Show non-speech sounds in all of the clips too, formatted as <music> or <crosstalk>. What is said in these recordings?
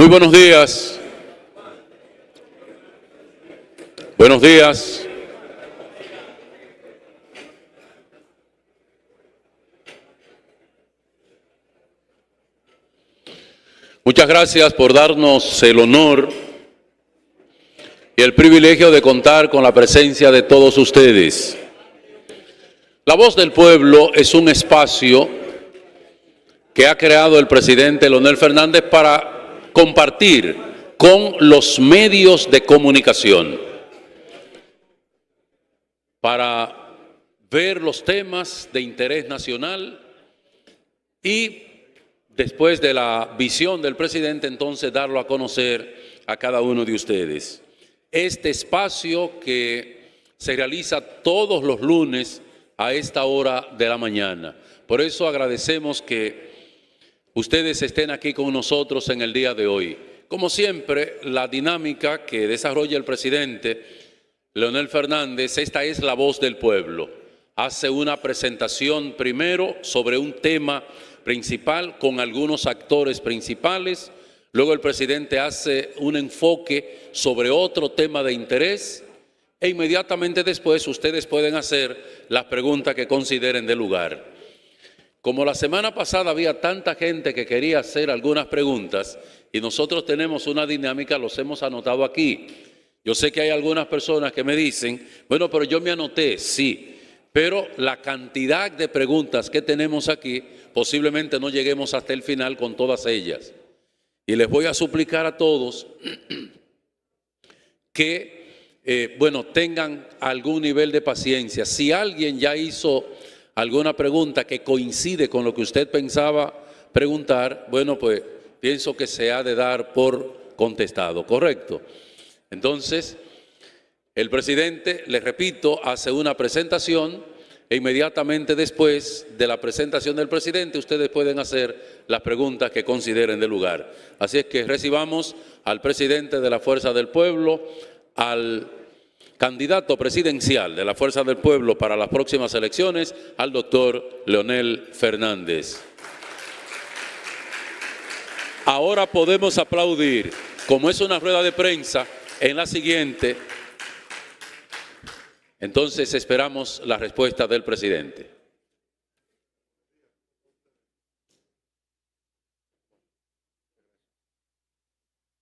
Muy buenos días. Buenos días. Muchas gracias por darnos el honor y el privilegio de contar con la presencia de todos ustedes. La voz del pueblo es un espacio que ha creado el presidente Leonel Fernández para compartir con los medios de comunicación para ver los temas de interés nacional y después de la visión del presidente entonces darlo a conocer a cada uno de ustedes. Este espacio que se realiza todos los lunes a esta hora de la mañana. Por eso agradecemos que ustedes estén aquí con nosotros en el día de hoy. Como siempre, la dinámica que desarrolla el presidente Leonel Fernández, esta es la voz del pueblo. Hace una presentación primero sobre un tema principal con algunos actores principales, luego el presidente hace un enfoque sobre otro tema de interés e inmediatamente después ustedes pueden hacer las preguntas que consideren de lugar. Como la semana pasada había tanta gente que quería hacer algunas preguntas y nosotros tenemos una dinámica, los hemos anotado aquí. Yo sé que hay algunas personas que me dicen, bueno, pero yo me anoté, sí, pero la cantidad de preguntas que tenemos aquí, posiblemente no lleguemos hasta el final con todas ellas. Y les voy a suplicar a todos <clears throat> que, eh, bueno, tengan algún nivel de paciencia. Si alguien ya hizo alguna pregunta que coincide con lo que usted pensaba preguntar, bueno, pues pienso que se ha de dar por contestado, ¿correcto? Entonces, el presidente, le repito, hace una presentación e inmediatamente después de la presentación del presidente ustedes pueden hacer las preguntas que consideren de lugar. Así es que recibamos al presidente de la Fuerza del Pueblo, al candidato presidencial de la Fuerza del Pueblo para las próximas elecciones, al doctor Leonel Fernández. Ahora podemos aplaudir, como es una rueda de prensa, en la siguiente. Entonces esperamos la respuesta del presidente.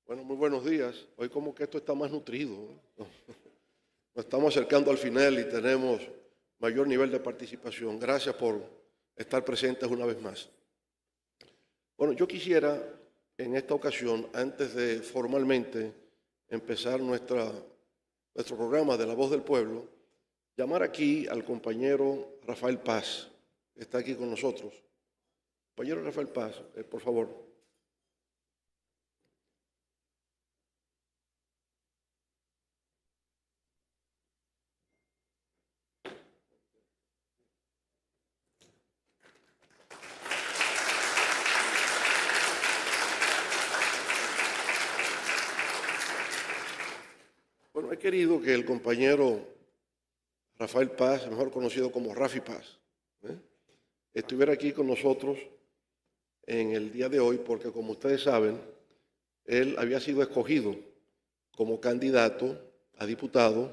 Bueno, muy buenos días. Hoy como que esto está más nutrido. Nos estamos acercando al final y tenemos mayor nivel de participación. Gracias por estar presentes una vez más. Bueno, yo quisiera en esta ocasión, antes de formalmente empezar nuestra, nuestro programa de La Voz del Pueblo, llamar aquí al compañero Rafael Paz, que está aquí con nosotros. Compañero Rafael Paz, eh, por favor. he querido que el compañero Rafael Paz, mejor conocido como Rafi Paz, ¿eh? estuviera aquí con nosotros en el día de hoy porque, como ustedes saben, él había sido escogido como candidato a diputado,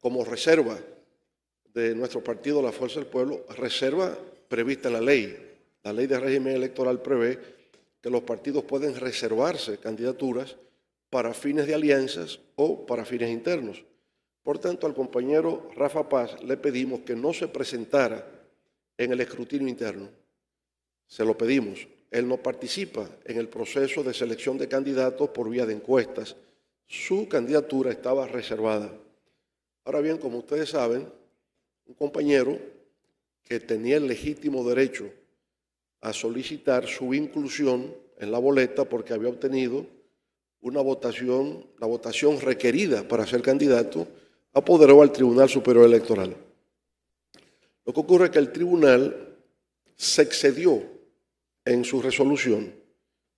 como reserva de nuestro partido, la Fuerza del Pueblo, reserva prevista en la ley. La ley de régimen electoral prevé que los partidos pueden reservarse candidaturas para fines de alianzas o para fines internos. Por tanto, al compañero Rafa Paz le pedimos que no se presentara en el escrutinio interno. Se lo pedimos. Él no participa en el proceso de selección de candidatos por vía de encuestas. Su candidatura estaba reservada. Ahora bien, como ustedes saben, un compañero que tenía el legítimo derecho a solicitar su inclusión en la boleta porque había obtenido una votación, la votación requerida para ser candidato, apoderó al Tribunal Superior Electoral. Lo que ocurre es que el tribunal se excedió en su resolución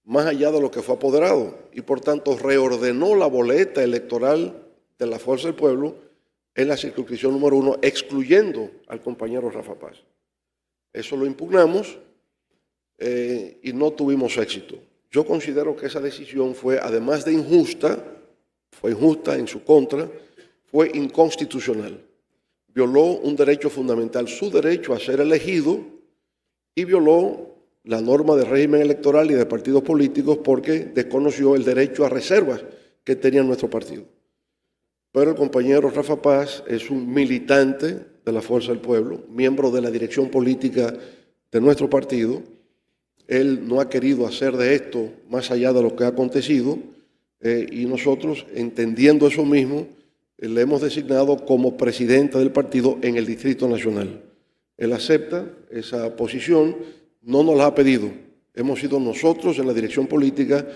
más allá de lo que fue apoderado y por tanto reordenó la boleta electoral de la Fuerza del Pueblo en la circunscripción número uno, excluyendo al compañero Rafa Paz. Eso lo impugnamos eh, y no tuvimos éxito. Yo considero que esa decisión fue, además de injusta, fue injusta en su contra, fue inconstitucional. Violó un derecho fundamental, su derecho a ser elegido, y violó la norma de régimen electoral y de partidos políticos porque desconoció el derecho a reservas que tenía nuestro partido. Pero el compañero Rafa Paz es un militante de la Fuerza del Pueblo, miembro de la dirección política de nuestro partido, él no ha querido hacer de esto más allá de lo que ha acontecido eh, y nosotros, entendiendo eso mismo, eh, le hemos designado como Presidenta del partido en el Distrito Nacional. Él acepta esa posición, no nos la ha pedido. Hemos sido nosotros en la dirección política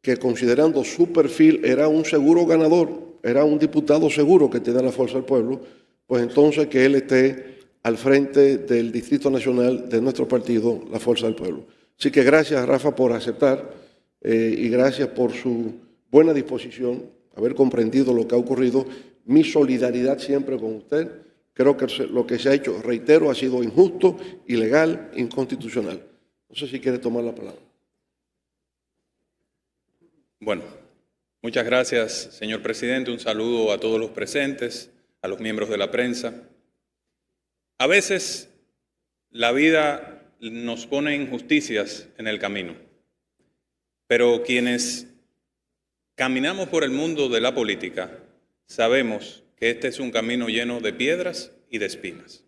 que considerando su perfil era un seguro ganador, era un diputado seguro que tenía la fuerza del pueblo, pues entonces que él esté al frente del Distrito Nacional de nuestro partido, la fuerza del pueblo. Así que gracias, Rafa, por aceptar eh, y gracias por su buena disposición, haber comprendido lo que ha ocurrido. Mi solidaridad siempre con usted. Creo que lo que se ha hecho, reitero, ha sido injusto, ilegal, inconstitucional. No sé si quiere tomar la palabra. Bueno, muchas gracias, señor presidente. Un saludo a todos los presentes, a los miembros de la prensa. A veces la vida nos pone injusticias en el camino. Pero quienes caminamos por el mundo de la política sabemos que este es un camino lleno de piedras y de espinas.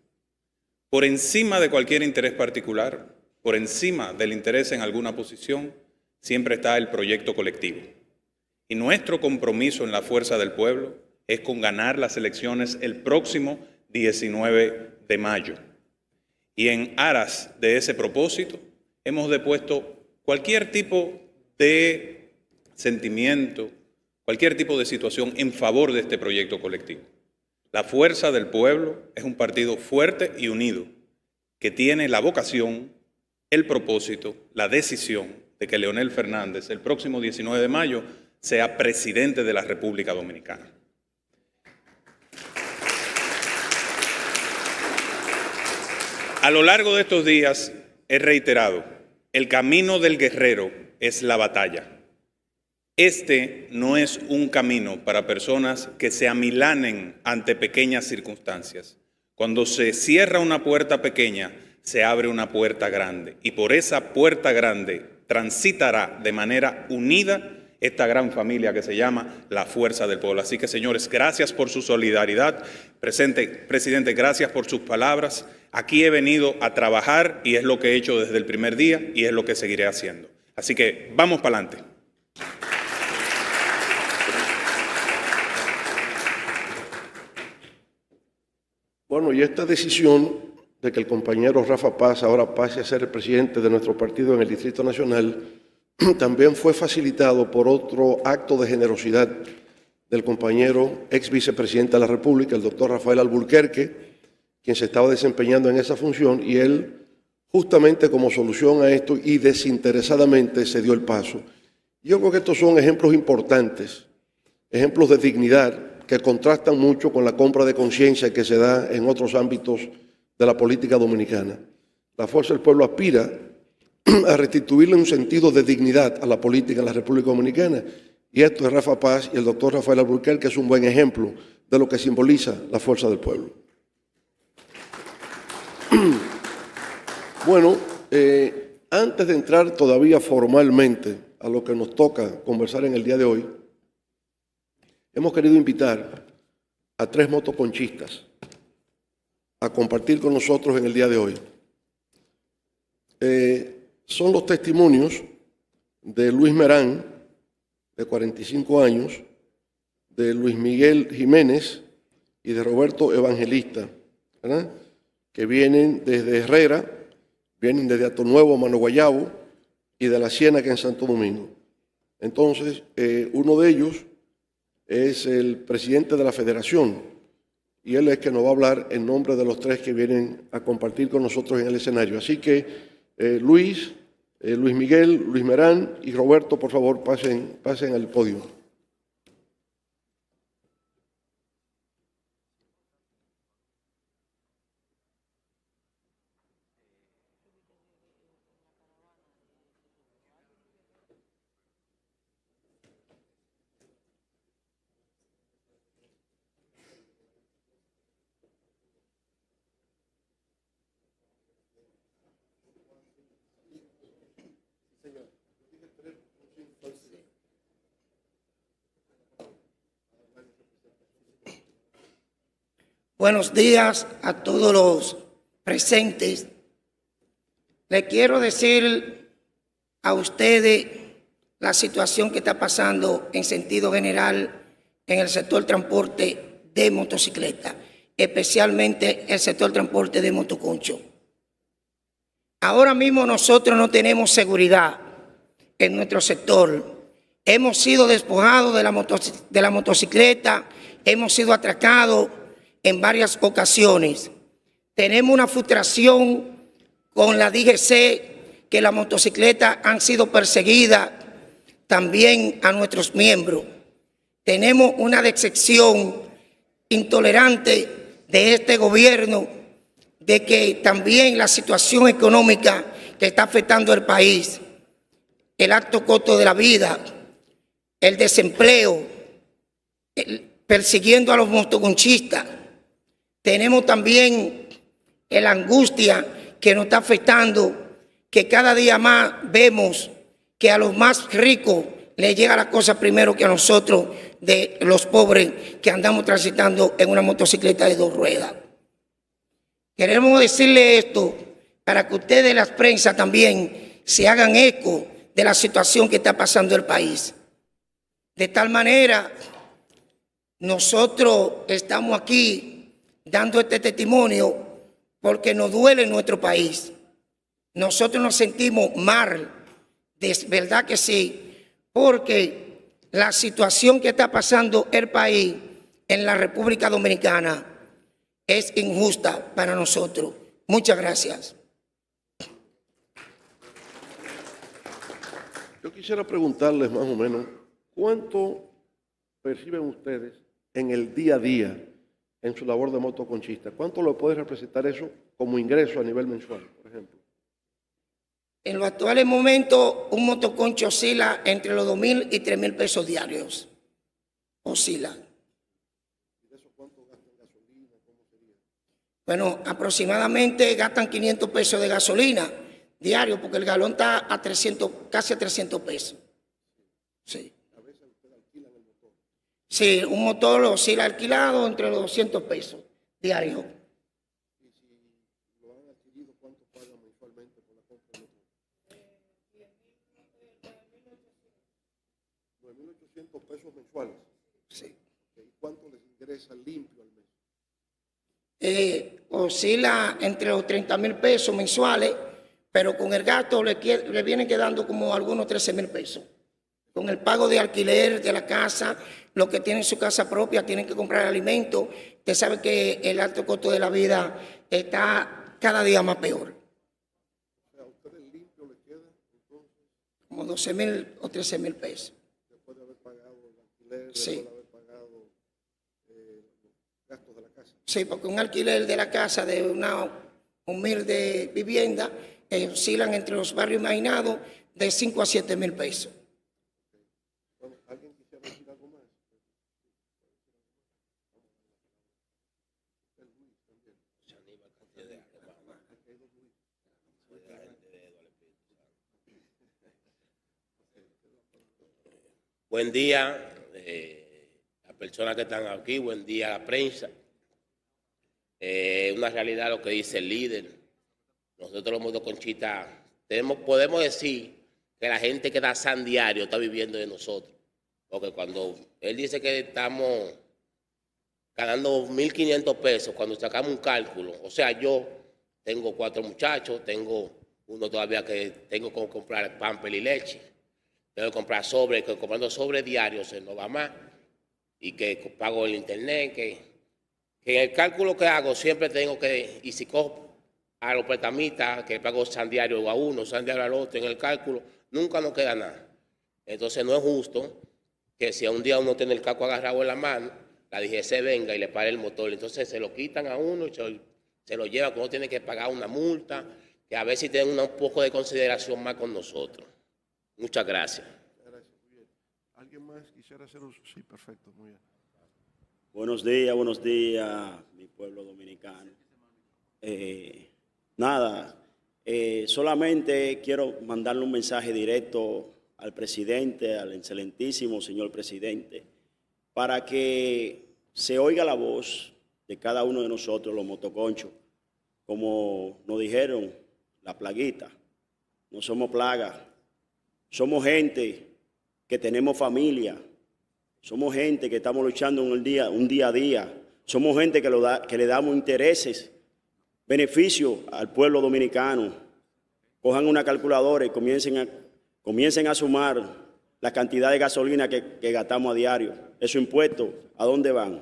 Por encima de cualquier interés particular, por encima del interés en alguna posición, siempre está el proyecto colectivo. Y nuestro compromiso en la fuerza del pueblo es con ganar las elecciones el próximo 19 de mayo. Y en aras de ese propósito hemos depuesto cualquier tipo de sentimiento, cualquier tipo de situación en favor de este proyecto colectivo. La fuerza del pueblo es un partido fuerte y unido que tiene la vocación, el propósito, la decisión de que Leonel Fernández el próximo 19 de mayo sea presidente de la República Dominicana. A lo largo de estos días he reiterado, el camino del guerrero es la batalla. Este no es un camino para personas que se amilanen ante pequeñas circunstancias. Cuando se cierra una puerta pequeña, se abre una puerta grande y por esa puerta grande transitará de manera unida esta gran familia que se llama la fuerza del pueblo. Así que, señores, gracias por su solidaridad. Presente, presidente, gracias por sus palabras. Aquí he venido a trabajar y es lo que he hecho desde el primer día y es lo que seguiré haciendo. Así que vamos para adelante. Bueno, y esta decisión de que el compañero Rafa Paz ahora pase a ser el presidente de nuestro partido en el Distrito Nacional <clears throat> también fue facilitado por otro acto de generosidad del compañero ex vicepresidente de la República, el doctor Rafael Alburquerque, quien se estaba desempeñando en esa función y él, justamente como solución a esto y desinteresadamente, se dio el paso. Yo creo que estos son ejemplos importantes, ejemplos de dignidad que contrastan mucho con la compra de conciencia que se da en otros ámbitos de la política dominicana. La fuerza del pueblo aspira a restituirle un sentido de dignidad a la política en la República Dominicana. Y esto es Rafa Paz y el doctor Rafael Alburquerque, que es un buen ejemplo de lo que simboliza la fuerza del pueblo. <clears throat> Bueno, eh, antes de entrar todavía formalmente a lo que nos toca conversar en el día de hoy, hemos querido invitar a tres motoconchistas a compartir con nosotros en el día de hoy. Eh, son los testimonios de Luis Merán, de 45 años, de Luis Miguel Jiménez y de Roberto Evangelista, que vienen desde Herrera, vienen desde Nuevo, Mano Guayabo y de la Siena, que en Santo Domingo. Entonces, eh, uno de ellos es el presidente de la federación y él es que nos va a hablar en nombre de los tres que vienen a compartir con nosotros en el escenario. Así que eh, Luis, eh, Luis Miguel, Luis Merán y Roberto, por favor, pasen, pasen al podio. Buenos días a todos los presentes. Le quiero decir a ustedes la situación que está pasando en sentido general en el sector transporte de motocicleta, especialmente el sector transporte de motoconcho. Ahora mismo nosotros no tenemos seguridad en nuestro sector. Hemos sido despojados de la, de la motocicleta, hemos sido atracados en varias ocasiones. Tenemos una frustración con la DGC, que las motocicletas han sido perseguidas también a nuestros miembros. Tenemos una decepción intolerante de este gobierno de que también la situación económica que está afectando al país, el alto costo de la vida, el desempleo, persiguiendo a los motoconchistas, tenemos también la angustia que nos está afectando, que cada día más vemos que a los más ricos les llega la cosa primero que a nosotros, de los pobres que andamos transitando en una motocicleta de dos ruedas. Queremos decirle esto para que ustedes, las prensa también, se hagan eco de la situación que está pasando el país. De tal manera, nosotros estamos aquí dando este testimonio porque nos duele nuestro país. Nosotros nos sentimos mal, de verdad que sí, porque la situación que está pasando el país en la República Dominicana es injusta para nosotros. Muchas gracias. Yo quisiera preguntarles más o menos, ¿cuánto perciben ustedes en el día a día en su labor de motoconchista? ¿Cuánto lo puede representar eso como ingreso a nivel mensual, por ejemplo? En los actuales momentos, un motoconcho oscila entre los 2.000 y 3.000 pesos diarios. Oscila. ¿Y eso cuánto gasta gasolina? Bueno, aproximadamente gastan 500 pesos de gasolina diario, porque el galón está a 300, casi a 300 pesos. Sí. Sí, un motor oscila alquilado entre los 200 pesos diarios. pesos mensuales. Sí. ¿Y cuánto les ingresa limpio al mes? Eh, oscila entre los 30.000 mil pesos mensuales, pero con el gasto le, le vienen quedando como algunos 13.000 mil pesos con el pago de alquiler de la casa, los que tienen su casa propia tienen que comprar alimentos. Usted sabe que el alto costo de la vida está cada día más peor. ¿A usted le queda? Como 12 mil o 13 mil pesos. Después de haber pagado el alquiler, después de haber pagado eh, gastos de la casa. Sí, porque un alquiler de la casa de una humilde vivienda eh, oscilan entre los barrios imaginados de 5 a 7 mil pesos. Buen día eh, a personas que están aquí, buen día a la prensa. Eh, una realidad lo que dice el líder. Nosotros los de Conchita tenemos, podemos decir que la gente que da san diario está viviendo de nosotros. Porque cuando él dice que estamos ganando 1.500 pesos, cuando sacamos un cálculo, o sea, yo tengo cuatro muchachos, tengo uno todavía que tengo que comprar pan, y leche tengo comprar sobre, que comprando sobre diarios eh, va más. y que pago el internet, que, en el cálculo que hago siempre tengo que, y si cojo a los petamitas, que pago san diario a uno, san diario al otro, en el cálculo, nunca nos queda nada. Entonces no es justo que si a un día uno tiene el caco agarrado en la mano, la DGC venga y le pare el motor. Entonces se lo quitan a uno se, lo lleva, que uno tiene que pagar una multa, que a ver si tienen un poco de consideración más con nosotros. Muchas gracias. ¿Alguien más quisiera hacer un... Sí, perfecto, muy bien. Buenos días, buenos días, mi pueblo dominicano. Eh, nada, eh, solamente quiero mandarle un mensaje directo al presidente, al excelentísimo señor presidente, para que se oiga la voz de cada uno de nosotros, los motoconchos, como nos dijeron, la plaguita. No somos plaga, somos gente que tenemos familia. Somos gente que estamos luchando un día, a día. Somos gente que, le damos intereses, beneficios al pueblo dominicano. Cojan una calculadora y comiencen a, sumar la cantidad de gasolina que, gastamos a diario. Esos impuestos, ¿a dónde van?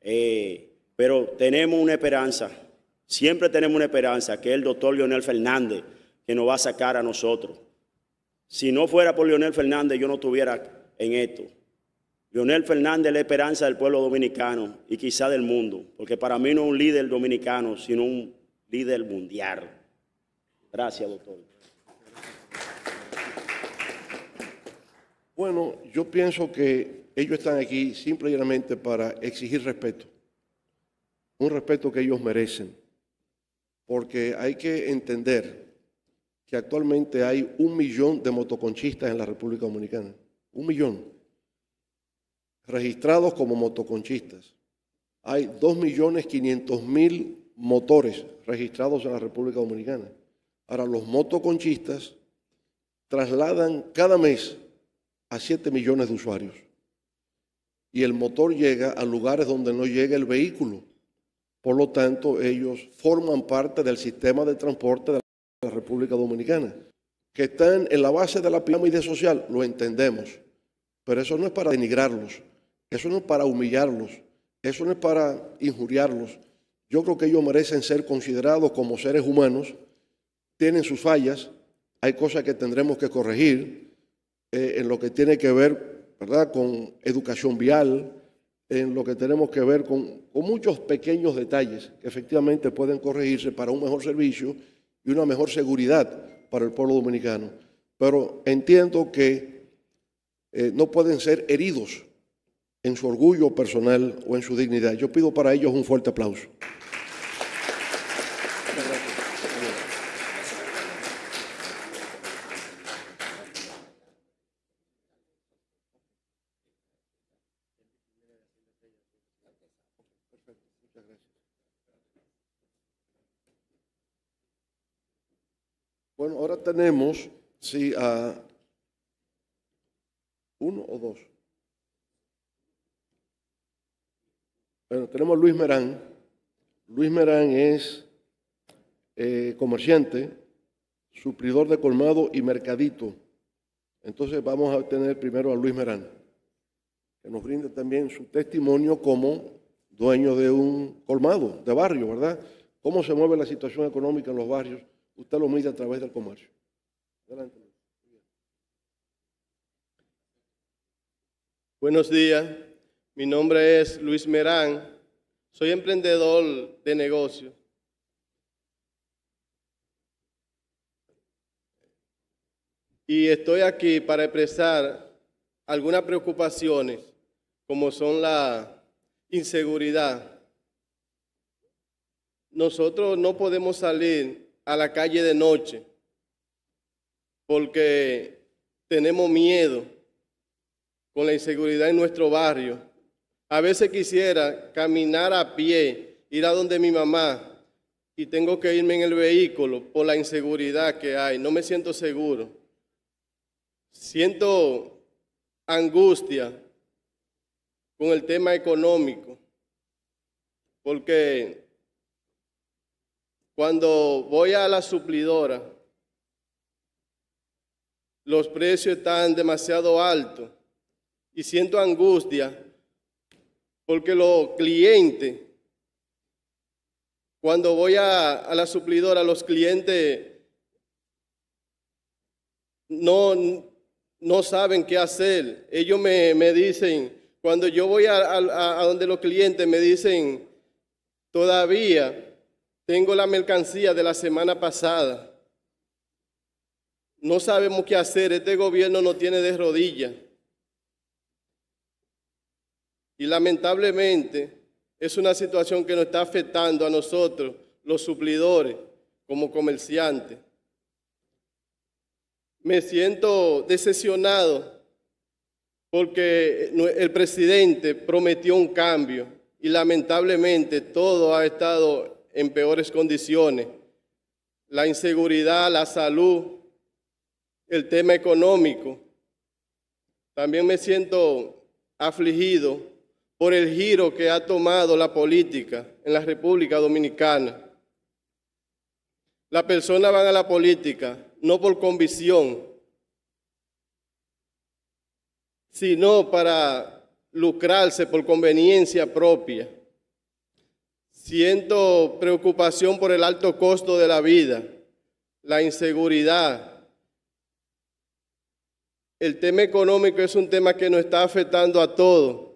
Eh, pero tenemos una esperanza, siempre tenemos una esperanza, que es el doctor Leonel Fernández, que nos va a sacar a nosotros. Si no fuera por Leonel Fernández, yo no estuviera en esto. Leonel Fernández es la esperanza del pueblo dominicano y quizá del mundo, porque para mí no es un líder dominicano, sino un líder mundial. Gracias, doctor. Bueno, yo pienso que ellos están aquí simplemente para exigir respeto, un respeto que ellos merecen, porque hay que entender que actualmente hay un millón de motoconchistas en la República Dominicana. Un millón. Registrados como motoconchistas. Hay 2.500.000 motores registrados en la República Dominicana. Ahora, los motoconchistas trasladan cada mes a 7 millones de usuarios. Y el motor llega a lugares donde no llega el vehículo. Por lo tanto, ellos forman parte del sistema de transporte de la República Dominicana, que están en la base de la pirámide social, lo entendemos. Pero eso no es para denigrarlos, eso no es para humillarlos, eso no es para injuriarlos. Yo creo que ellos merecen ser considerados como seres humanos, tienen sus fallas, hay cosas que tendremos que corregir eh, en lo que tiene que ver ¿verdad? con educación vial, en lo que tenemos que ver con muchos pequeños detalles que efectivamente pueden corregirse para un mejor servicio y una mejor seguridad para el pueblo dominicano. Pero entiendo que eh, no pueden ser heridos en su orgullo personal o en su dignidad. Yo pido para ellos un fuerte aplauso. tenemos, sí, a uno o dos. Bueno, tenemos a Luis Merán. Luis Merán es eh, comerciante, suplidor de colmado y mercadito. Entonces vamos a tener primero a Luis Merán, que nos brinda también su testimonio como dueño de un colmado de barrio, ¿verdad? Cómo se mueve la situación económica en los barrios. Usted lo mide a través del comercio. Buenos días. Mi nombre es Luis Merán. Soy emprendedor de negocios. Y estoy aquí para expresar algunas preocupaciones, como son la inseguridad. Nosotros no podemos salir a la calle de noche porque tenemos miedo con la inseguridad en nuestro barrio. A veces quisiera caminar a pie, ir a donde mi mamá, y tengo que irme en el vehículo por la inseguridad que hay. No me siento seguro. Siento angustia con el tema económico, porque cuando voy a la suplidora, los precios están demasiado altos y siento angustia porque los clientes, cuando voy a, la suplidora, los clientes no, no saben qué hacer. Ellos me, dicen, cuando yo voy a donde los clientes me dicen, todavía tengo la mercancía de la semana pasada no sabemos qué hacer, este gobierno no tiene de rodillas. Y lamentablemente es una situación que nos está afectando a nosotros, los suplidores, como comerciantes. Me siento decepcionado porque el presidente prometió un cambio y lamentablemente todo ha estado en peores condiciones. La inseguridad, la salud, el tema económico. También me siento afligido por el giro que ha tomado la política en la República Dominicana. Las personas van a la política no por convicción, sino para lucrarse por conveniencia propia. Siento preocupación por el alto costo de la vida, la inseguridad, el tema económico es un tema que nos está afectando a todos.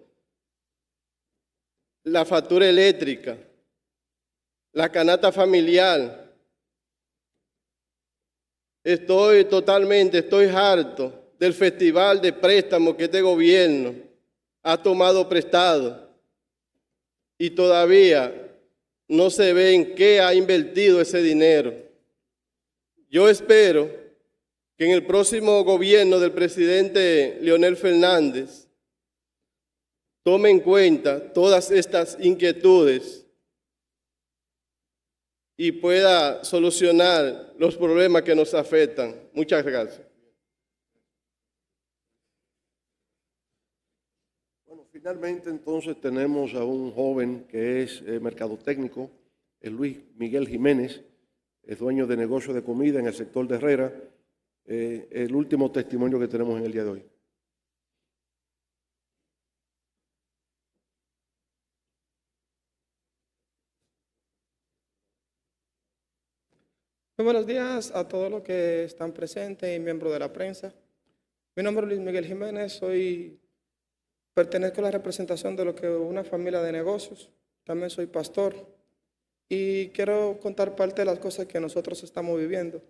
La factura eléctrica, la canasta familiar. Estoy totalmente, estoy harto del festival de préstamos que este gobierno ha tomado prestado y todavía no se ve en qué ha invertido ese dinero. Yo espero que en el próximo gobierno del presidente Leonel Fernández tome en cuenta todas estas inquietudes y pueda solucionar los problemas que nos afectan. Muchas gracias. Bueno, finalmente entonces tenemos a un joven que es eh, mercadotecnico, técnico, es Luis Miguel Jiménez, es dueño de negocio de comida en el sector de Herrera eh, el último testimonio que tenemos en el día de hoy. Muy buenos días a todos los que están presentes y miembros de la prensa. Mi nombre es Luis Miguel Jiménez, soy, pertenezco a la representación de lo que una familia de negocios, también soy pastor y quiero contar parte de las cosas que nosotros estamos viviendo.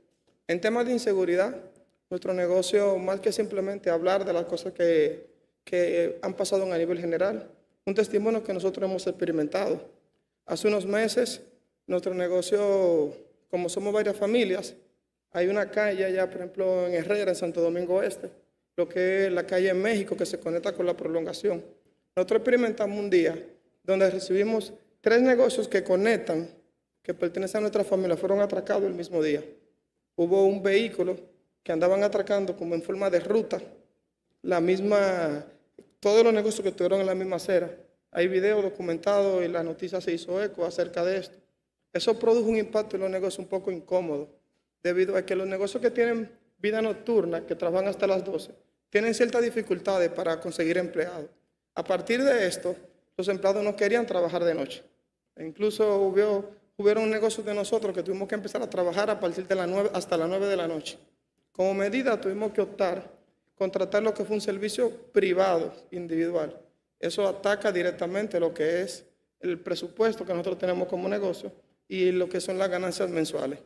En temas de inseguridad, nuestro negocio, más que simplemente hablar de las cosas que, han pasado a nivel general, un testimonio que nosotros hemos experimentado. Hace unos meses, nuestro negocio, como somos varias familias, hay una calle ya por ejemplo, en Herrera, en Santo Domingo Este, lo que es la calle en México que se conecta con la prolongación. Nosotros experimentamos un día donde recibimos tres negocios que conectan, que pertenecen a nuestra familia, fueron atracados el mismo día hubo un vehículo que andaban atracando como en forma de ruta, la misma, todos los negocios que estuvieron en la misma acera. Hay videos documentado y la noticia se hizo eco acerca de esto. Eso produjo un impacto en los negocios un poco incómodo, debido a que los negocios que tienen vida nocturna, que trabajan hasta las 12, tienen ciertas dificultades para conseguir empleados. A partir de esto, los empleados no querían trabajar de noche. E incluso hubo un negocio de nosotros que tuvimos que empezar a trabajar a partir de las 9 hasta las 9 de la noche. Como medida tuvimos que optar, contratar lo que fue un servicio privado, individual. Eso ataca directamente lo que es el presupuesto que nosotros tenemos como negocio y lo que son las ganancias mensuales.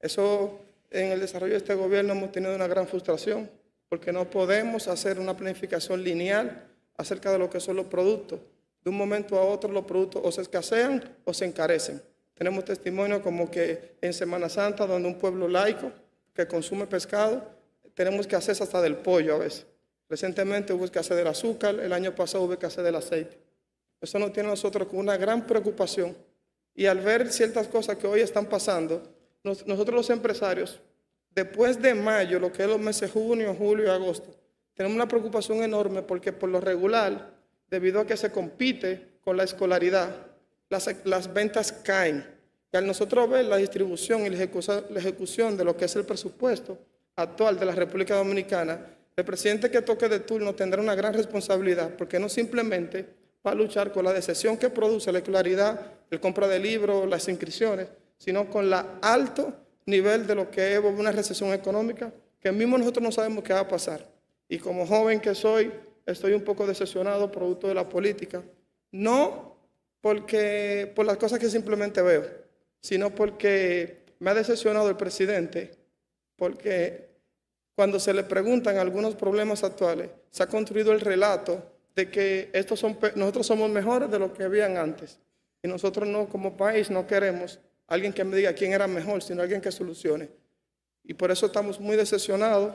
Eso en el desarrollo de este gobierno hemos tenido una gran frustración porque no podemos hacer una planificación lineal acerca de lo que son los productos. De un momento a otro los productos o se escasean o se encarecen. Tenemos testimonio como que en Semana Santa, donde un pueblo laico que consume pescado, tenemos que hacer hasta del pollo a veces. Recientemente hubo que hacer del azúcar, el año pasado hubo que hacer del aceite. Eso nos tiene a nosotros con una gran preocupación. Y al ver ciertas cosas que hoy están pasando, nosotros los empresarios, después de mayo, lo que es los meses junio, julio y agosto, tenemos una preocupación enorme porque por lo regular, debido a que se compite con la escolaridad, las ventas caen que al nosotros ver la distribución y la ejecución de lo que es el presupuesto actual de la República Dominicana, el presidente que toque de turno tendrá una gran responsabilidad porque no simplemente va a luchar con la decepción que produce la claridad, el compra de libros, las inscripciones, sino con el alto nivel de lo que es una recesión económica que mismo nosotros no sabemos qué va a pasar. Y como joven que soy, estoy un poco decepcionado producto de la política. No porque por las cosas que simplemente veo, sino porque me ha decepcionado el presidente, porque cuando se le preguntan algunos problemas actuales, se ha construido el relato de que estos son, nosotros somos mejores de lo que habían antes. Y nosotros no, como país, no queremos alguien que me diga quién era mejor, sino alguien que solucione. Y por eso estamos muy decepcionados,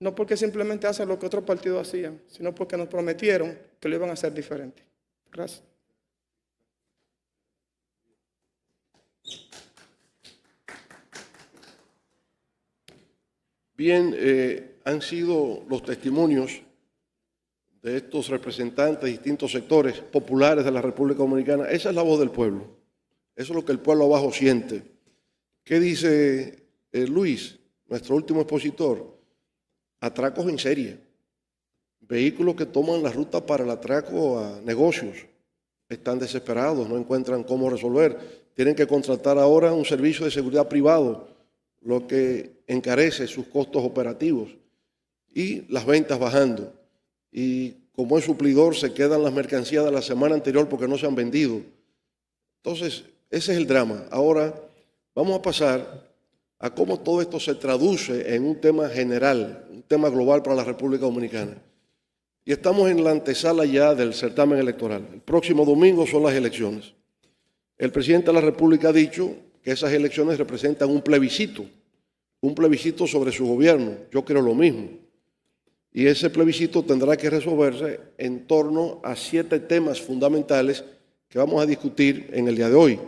no porque simplemente hacen lo que otros partidos hacían, sino porque nos prometieron que lo iban a hacer diferente. Gracias. Bien, eh, han sido los testimonios de estos representantes de distintos sectores populares de la República Dominicana. Esa es la voz del pueblo. Eso es lo que el pueblo abajo siente. ¿Qué dice eh, Luis, nuestro último expositor? Atracos en serie. Vehículos que toman la ruta para el atraco a negocios. Están desesperados, no encuentran cómo resolver. Tienen que contratar ahora un servicio de seguridad privado lo que encarece sus costos operativos y las ventas bajando. Y como es suplidor, se quedan las mercancías de la semana anterior porque no se han vendido. Entonces, ese es el drama. Ahora vamos a pasar a cómo todo esto se traduce en un tema general, un tema global para la República Dominicana. Y estamos en la antesala ya del certamen electoral. El próximo domingo son las elecciones. El presidente de la República ha dicho que esas elecciones representan un plebiscito, un plebiscito sobre su gobierno. Yo creo lo mismo. Y ese plebiscito tendrá que resolverse en torno a siete temas fundamentales que vamos a discutir en el día de hoy.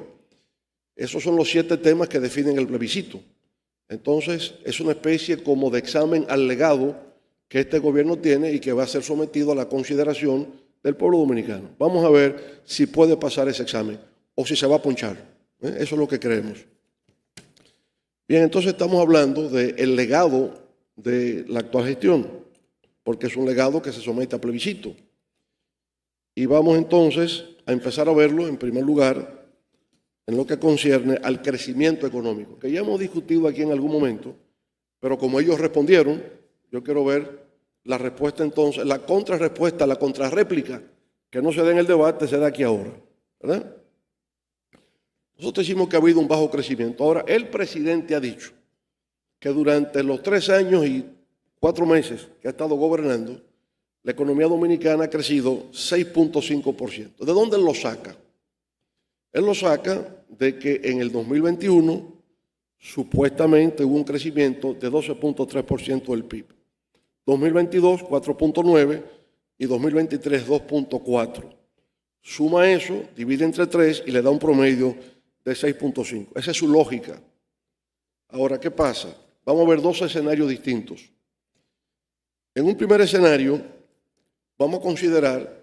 Esos son los siete temas que definen el plebiscito. Entonces, es una especie como de examen al legado que este gobierno tiene y que va a ser sometido a la consideración del pueblo dominicano. Vamos a ver si puede pasar ese examen o si se va a ponchar. ¿Eh? Eso es lo que creemos. Bien, entonces estamos hablando del legado de la actual gestión, porque es un legado que se somete a plebiscito. Y vamos entonces a empezar a verlo, en primer lugar, en lo que concierne al crecimiento económico, que ya hemos discutido aquí en algún momento, pero como ellos respondieron, yo quiero ver la respuesta entonces, la contrarrespuesta, la contrarréplica, que no se da en el debate, se da aquí ahora. ¿Verdad? Nosotros decimos que ha habido un bajo crecimiento. Ahora, el presidente ha dicho que durante los tres años y cuatro meses que ha estado gobernando, la economía dominicana ha crecido 6.5%. ¿De dónde lo saca? Él lo saca de que en el 2021 supuestamente hubo un crecimiento de 12.3% del PIB. 2022 4.9 y 2023 2.4. Suma eso, divide entre tres y le da un promedio de 6.5. Esa es su lógica. Ahora, ¿qué pasa? Vamos a ver dos escenarios distintos. En un primer escenario, vamos a considerar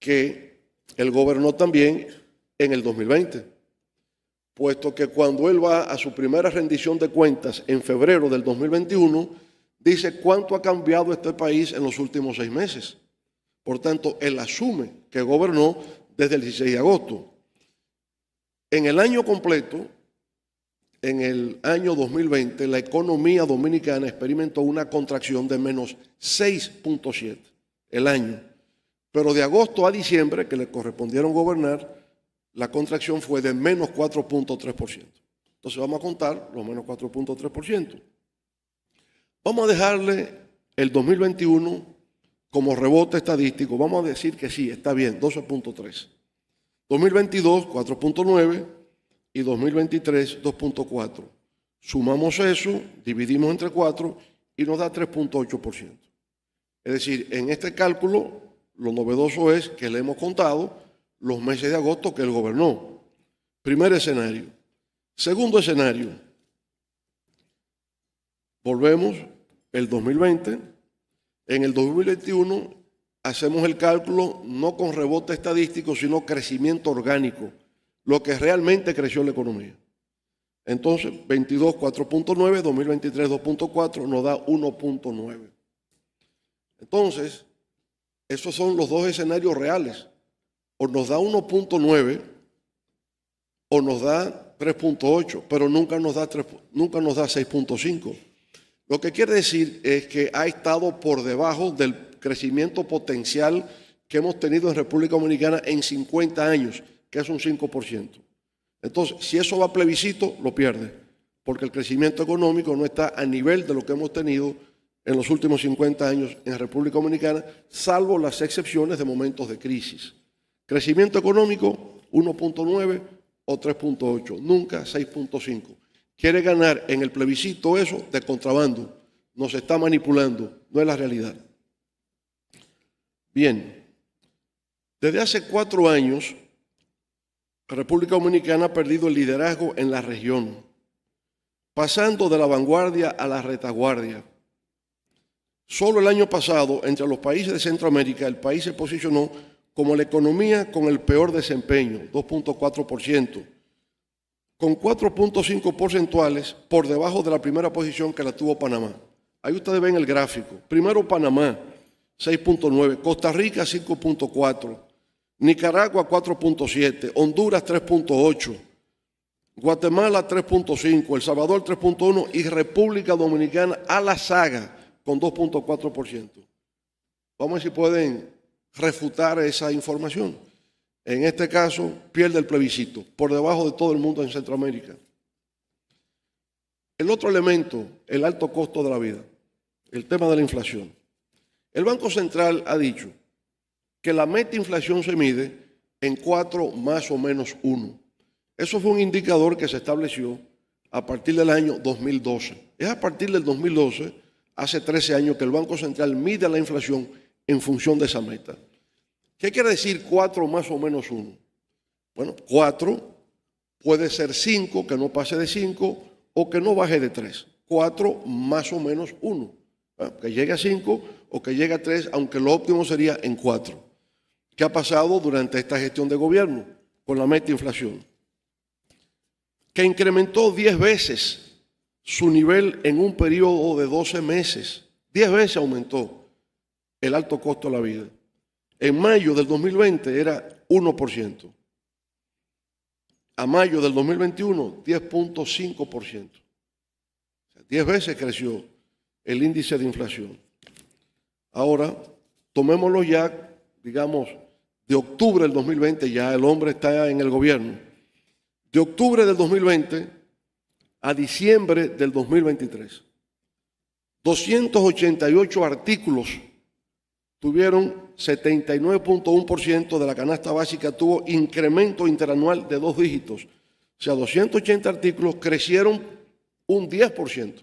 que él gobernó también en el 2020, puesto que cuando él va a su primera rendición de cuentas en febrero del 2021, dice cuánto ha cambiado este país en los últimos seis meses. Por tanto, él asume que gobernó desde el 16 de agosto. En el año completo, en el año 2020, la economía dominicana experimentó una contracción de menos 6.7 el año. Pero de agosto a diciembre, que le correspondieron gobernar, la contracción fue de menos 4.3%. Entonces vamos a contar los menos 4.3%. Vamos a dejarle el 2021 como rebote estadístico. Vamos a decir que sí, está bien, 12.3%. 2022, 4.9 y 2023, 2.4. Sumamos eso, dividimos entre 4 y nos da 3.8%. Es decir, en este cálculo, lo novedoso es que le hemos contado los meses de agosto que él gobernó. Primer escenario. Segundo escenario. Volvemos el 2020. En el 2021 hacemos el cálculo no con rebote estadístico, sino crecimiento orgánico, lo que realmente creció la economía. Entonces, 22, 4.9, 2023, 2.4, nos da 1.9. Entonces, esos son los dos escenarios reales. O nos da 1.9 o nos da 3.8, pero nunca nos da, nunca nos da 6.5. Lo que quiere decir es que ha estado por debajo del crecimiento potencial que hemos tenido en República Dominicana en 50 años, que es un 5%. Entonces, si eso va plebiscito, lo pierde, porque el crecimiento económico no está a nivel de lo que hemos tenido en los últimos 50 años en República Dominicana, salvo las excepciones de momentos de crisis. Crecimiento económico 1.9 o 3.8, nunca 6.5 quiere ganar en el plebiscito eso de contrabando. Nos está manipulando, no es la realidad. Bien, desde hace cuatro años, la República Dominicana ha perdido el liderazgo en la región, pasando de la vanguardia a la retaguardia. Solo el año pasado, entre los países de Centroamérica, el país se posicionó como la economía con el peor desempeño, 2.4% con 4.5 porcentuales por debajo de la primera posición que la tuvo Panamá. Ahí ustedes ven el gráfico. Primero Panamá, 6.9, Costa Rica 5.4, Nicaragua 4.7, Honduras 3.8, Guatemala 3.5, El Salvador 3.1 y República Dominicana a la saga con 2.4%. Vamos a ver si pueden refutar esa información en este caso, pierde el plebiscito, por debajo de todo el mundo en Centroamérica. El otro elemento, el alto costo de la vida, el tema de la inflación. El Banco Central ha dicho que la meta inflación se mide en 4 más o menos 1. Eso fue un indicador que se estableció a partir del año 2012. Es a partir del 2012, hace 13 años, que el Banco Central mide la inflación en función de esa meta. ¿Qué quiere decir cuatro más o menos uno? Bueno, cuatro puede ser cinco, que no pase de cinco, o que no baje de tres. Cuatro más o menos uno. Ah, que llegue a cinco o que llegue a tres, aunque lo óptimo sería en cuatro. ¿Qué ha pasado durante esta gestión de gobierno con la meta inflación? Que incrementó diez veces su nivel en un periodo de 12 meses. Diez veces aumentó el alto costo de la vida en mayo del 2020 era 1%. A mayo del 2021, 10.5%. O 10 veces creció el índice de inflación. Ahora, tomémoslo ya, digamos, de octubre del 2020, ya el hombre está en el gobierno. De octubre del 2020 a diciembre del 2023. 288 artículos tuvieron 79.1% de la canasta básica, tuvo incremento interanual de dos dígitos. O sea, 280 artículos crecieron un 10%.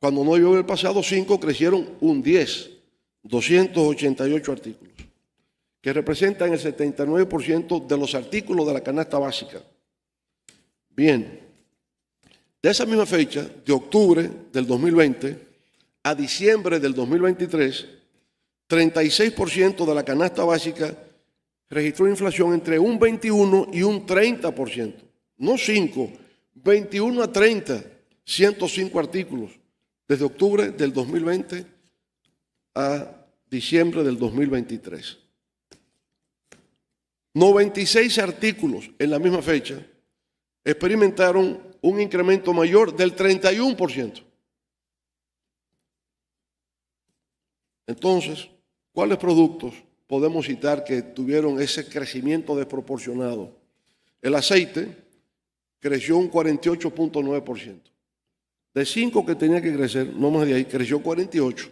Cuando no vio el pasado, 5 crecieron un 10, 288 artículos, que representan el 79% de los artículos de la canasta básica. Bien, de esa misma fecha, de octubre del 2020 a diciembre del 2023, 36% de la canasta básica registró inflación entre un 21 y un 30%. No 5, 21 a 30, 105 artículos, desde octubre del 2020 a diciembre del 2023. 96 artículos en la misma fecha experimentaron un incremento mayor del 31%. Entonces, ¿Cuáles productos podemos citar que tuvieron ese crecimiento desproporcionado? El aceite creció un 48.9%. De 5 que tenía que crecer, no más de ahí, creció 48.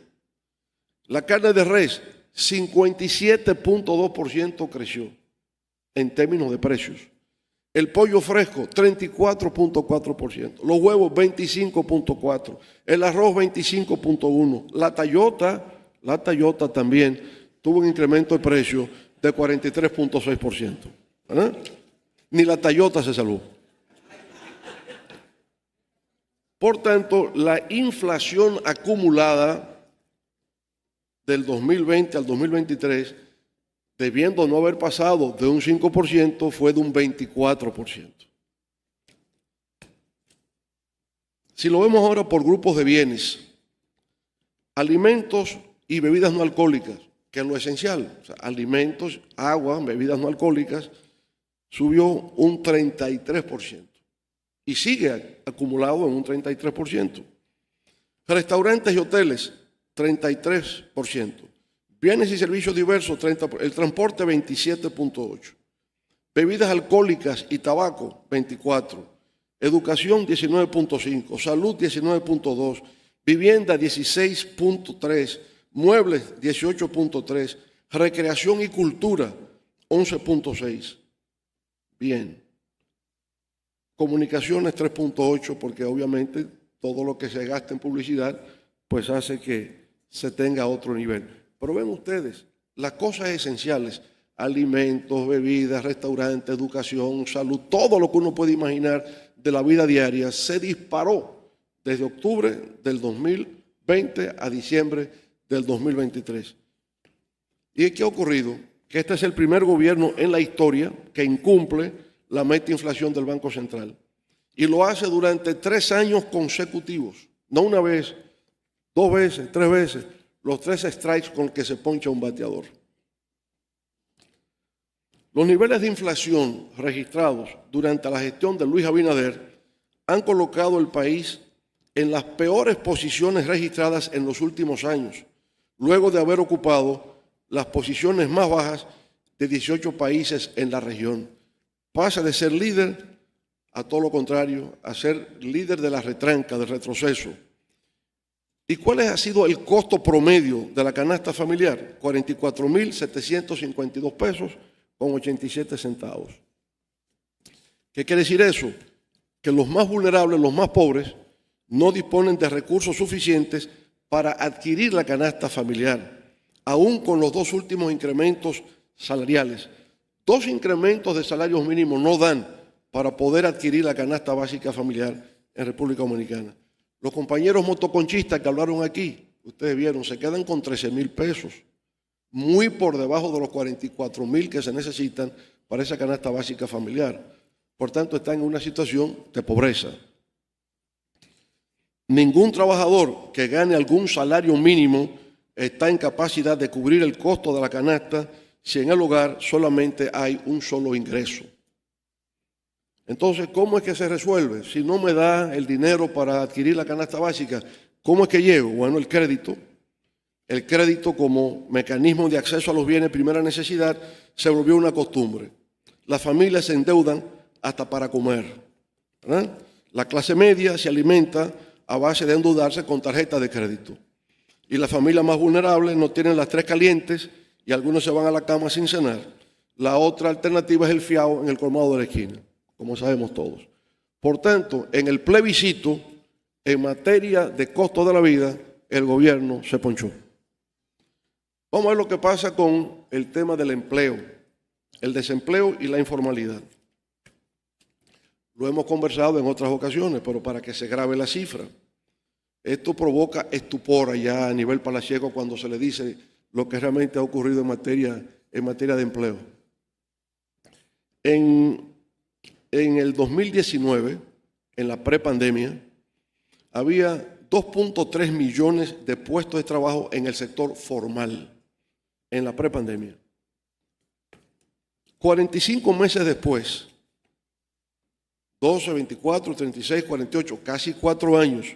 La carne de res, 57.2% creció en términos de precios. El pollo fresco, 34.4%. Los huevos, 25.4%. El arroz, 25.1%. La tallota, la Toyota también tuvo un incremento de precio de 43.6%. Ni la Toyota se salvó. Por tanto, la inflación acumulada del 2020 al 2023, debiendo no haber pasado de un 5%, fue de un 24%. Si lo vemos ahora por grupos de bienes, alimentos y bebidas no alcohólicas, que es lo esencial. alimentos, agua, bebidas no alcohólicas, subió un 33% y sigue acumulado en un 33%. Restaurantes y hoteles, 33%. Bienes y servicios diversos, 30%. El transporte, 27.8%. Bebidas alcohólicas y tabaco, 24%. Educación, 19.5%. Salud, 19.2%. Vivienda, 16.3%. Muebles, 18.3. Recreación y cultura, 11.6. Bien. Comunicaciones, 3.8, porque obviamente todo lo que se gasta en publicidad, pues hace que se tenga otro nivel. Pero ven ustedes, las cosas esenciales, alimentos, bebidas, restaurantes, educación, salud, todo lo que uno puede imaginar de la vida diaria, se disparó desde octubre del 2020 a diciembre del 2023. ¿Y qué ha ocurrido? Que este es el primer gobierno en la historia que incumple la meta inflación del Banco Central. Y lo hace durante tres años consecutivos. No una vez, dos veces, tres veces. Los tres strikes con que se poncha un bateador. Los niveles de inflación registrados durante la gestión de Luis Abinader han colocado el país en las peores posiciones registradas en los últimos años luego de haber ocupado las posiciones más bajas de 18 países en la región. Pasa de ser líder a todo lo contrario, a ser líder de la retranca, del retroceso. ¿Y cuál ha sido el costo promedio de la canasta familiar? 44.752 pesos con 87 centavos. ¿Qué quiere decir eso? Que los más vulnerables, los más pobres, no disponen de recursos suficientes para adquirir la canasta familiar, aún con los dos últimos incrementos salariales. Dos incrementos de salarios mínimos no dan para poder adquirir la canasta básica familiar en República Dominicana. Los compañeros motoconchistas que hablaron aquí, ustedes vieron, se quedan con 13 mil pesos, muy por debajo de los 44 mil que se necesitan para esa canasta básica familiar. Por tanto, están en una situación de pobreza. Ningún trabajador que gane algún salario mínimo está en capacidad de cubrir el costo de la canasta si en el hogar solamente hay un solo ingreso. Entonces, ¿cómo es que se resuelve? Si no me da el dinero para adquirir la canasta básica, ¿cómo es que llevo? Bueno, el crédito. El crédito como mecanismo de acceso a los bienes de primera necesidad se volvió una costumbre. Las familias se endeudan hasta para comer. La clase media se alimenta a base de endeudarse con tarjetas de crédito. Y las familias más vulnerables no tienen las tres calientes y algunos se van a la cama sin cenar. La otra alternativa es el fiado en el colmado de la esquina, como sabemos todos. Por tanto, en el plebiscito, en materia de costo de la vida, el gobierno se ponchó. Vamos a ver lo que pasa con el tema del empleo, el desempleo y la informalidad. Lo hemos conversado en otras ocasiones, pero para que se grabe la cifra. Esto provoca estupor allá a nivel palaciego cuando se le dice lo que realmente ha ocurrido en materia, en materia de empleo. En, en el 2019, en la prepandemia, había 2.3 millones de puestos de trabajo en el sector formal, en la prepandemia. 45 meses después, 12, 24, 36, 48, casi cuatro años.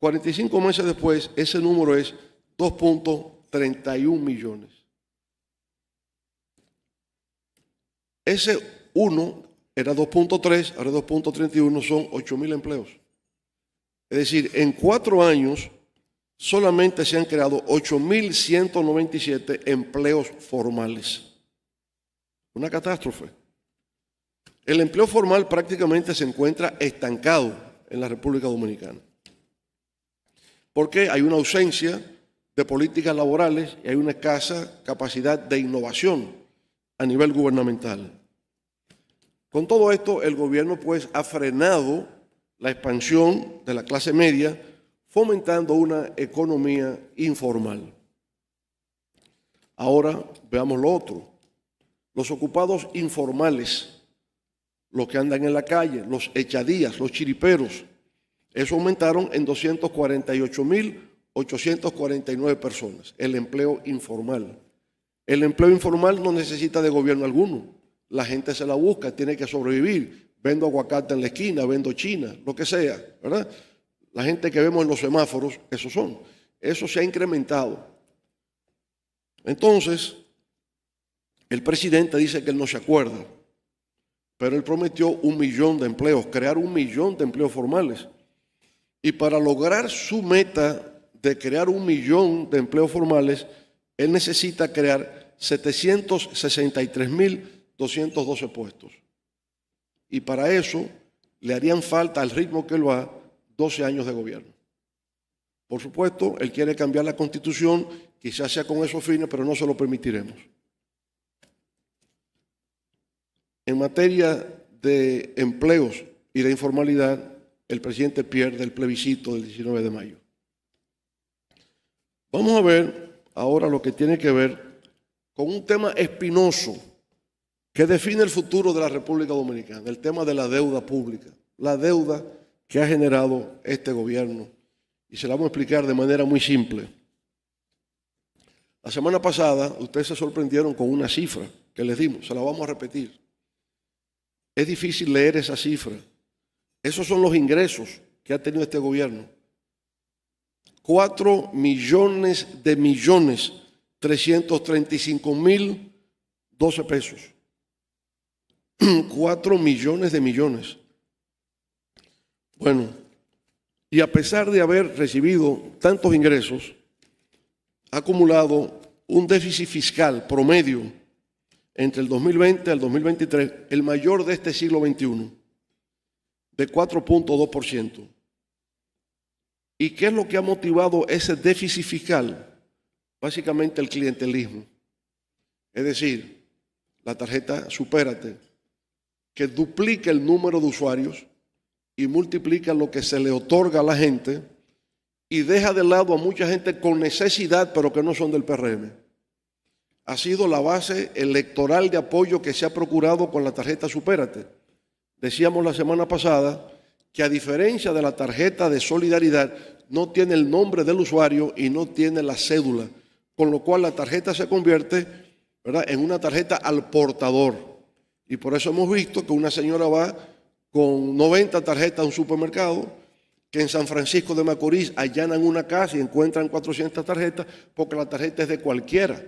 45 meses después, ese número es 2.31 millones. Ese 1 era 2.3, ahora 2.31 son 8.000 empleos. Es decir, en cuatro años solamente se han creado 8.197 empleos formales. Una catástrofe. El empleo formal prácticamente se encuentra estancado en la República Dominicana. Porque hay una ausencia de políticas laborales y hay una escasa capacidad de innovación a nivel gubernamental. Con todo esto, el gobierno pues ha frenado la expansión de la clase media, fomentando una economía informal. Ahora veamos lo otro. Los ocupados informales los que andan en la calle, los echadías, los chiriperos. Eso aumentaron en 248.849 personas, el empleo informal. El empleo informal no necesita de gobierno alguno. La gente se la busca, tiene que sobrevivir. Vendo aguacate en la esquina, vendo china, lo que sea, ¿verdad? La gente que vemos en los semáforos, esos son. Eso se ha incrementado. Entonces, el presidente dice que él no se acuerda. Pero él prometió un millón de empleos, crear un millón de empleos formales. Y para lograr su meta de crear un millón de empleos formales, él necesita crear 763.212 puestos. Y para eso le harían falta, al ritmo que lo ha, 12 años de gobierno. Por supuesto, él quiere cambiar la constitución, quizás sea con esos fines, pero no se lo permitiremos. En materia de empleos y de informalidad, el presidente pierde el plebiscito del 19 de mayo. Vamos a ver ahora lo que tiene que ver con un tema espinoso que define el futuro de la República Dominicana, el tema de la deuda pública, la deuda que ha generado este gobierno. Y se la vamos a explicar de manera muy simple. La semana pasada ustedes se sorprendieron con una cifra que les dimos, se la vamos a repetir. Es difícil leer esa cifra. Esos son los ingresos que ha tenido este gobierno. Cuatro millones de millones, 335 mil, 12 pesos. <clears throat> Cuatro millones de millones. Bueno, y a pesar de haber recibido tantos ingresos, ha acumulado un déficit fiscal promedio entre el 2020 al 2023, el mayor de este siglo XXI, de 4.2%. ¿Y qué es lo que ha motivado ese déficit fiscal? Básicamente el clientelismo. Es decir, la tarjeta Supérate, que duplica el número de usuarios y multiplica lo que se le otorga a la gente y deja de lado a mucha gente con necesidad, pero que no son del PRM ha sido la base electoral de apoyo que se ha procurado con la tarjeta Supérate. Decíamos la semana pasada que a diferencia de la tarjeta de solidaridad, no tiene el nombre del usuario y no tiene la cédula, con lo cual la tarjeta se convierte en una tarjeta al portador. Y por eso hemos visto que una señora va con 90 tarjetas a un supermercado, que en San Francisco de Macorís allanan una casa y encuentran 400 tarjetas, porque la tarjeta es de cualquiera.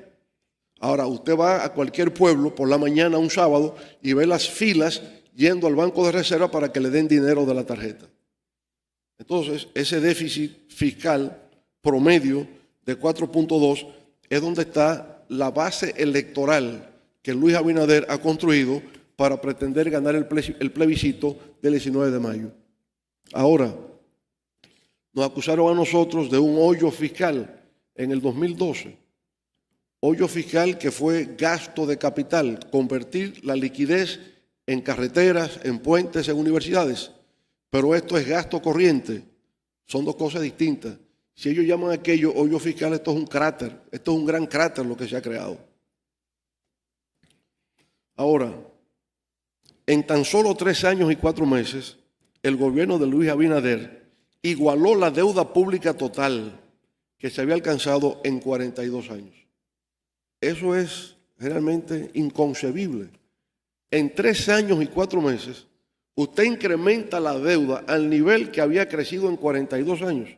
Ahora, usted va a cualquier pueblo por la mañana, un sábado, y ve las filas yendo al banco de reserva para que le den dinero de la tarjeta. Entonces, ese déficit fiscal promedio de 4.2 es donde está la base electoral que Luis Abinader ha construido para pretender ganar el plebiscito del 19 de mayo. Ahora, nos acusaron a nosotros de un hoyo fiscal en el 2012 Hoyo fiscal que fue gasto de capital, convertir la liquidez en carreteras, en puentes, en universidades. Pero esto es gasto corriente. Son dos cosas distintas. Si ellos llaman aquello hoyo fiscal, esto es un cráter. Esto es un gran cráter lo que se ha creado. Ahora, en tan solo tres años y cuatro meses, el gobierno de Luis Abinader igualó la deuda pública total que se había alcanzado en 42 años. Eso es realmente inconcebible. En tres años y cuatro meses, usted incrementa la deuda al nivel que había crecido en 42 años.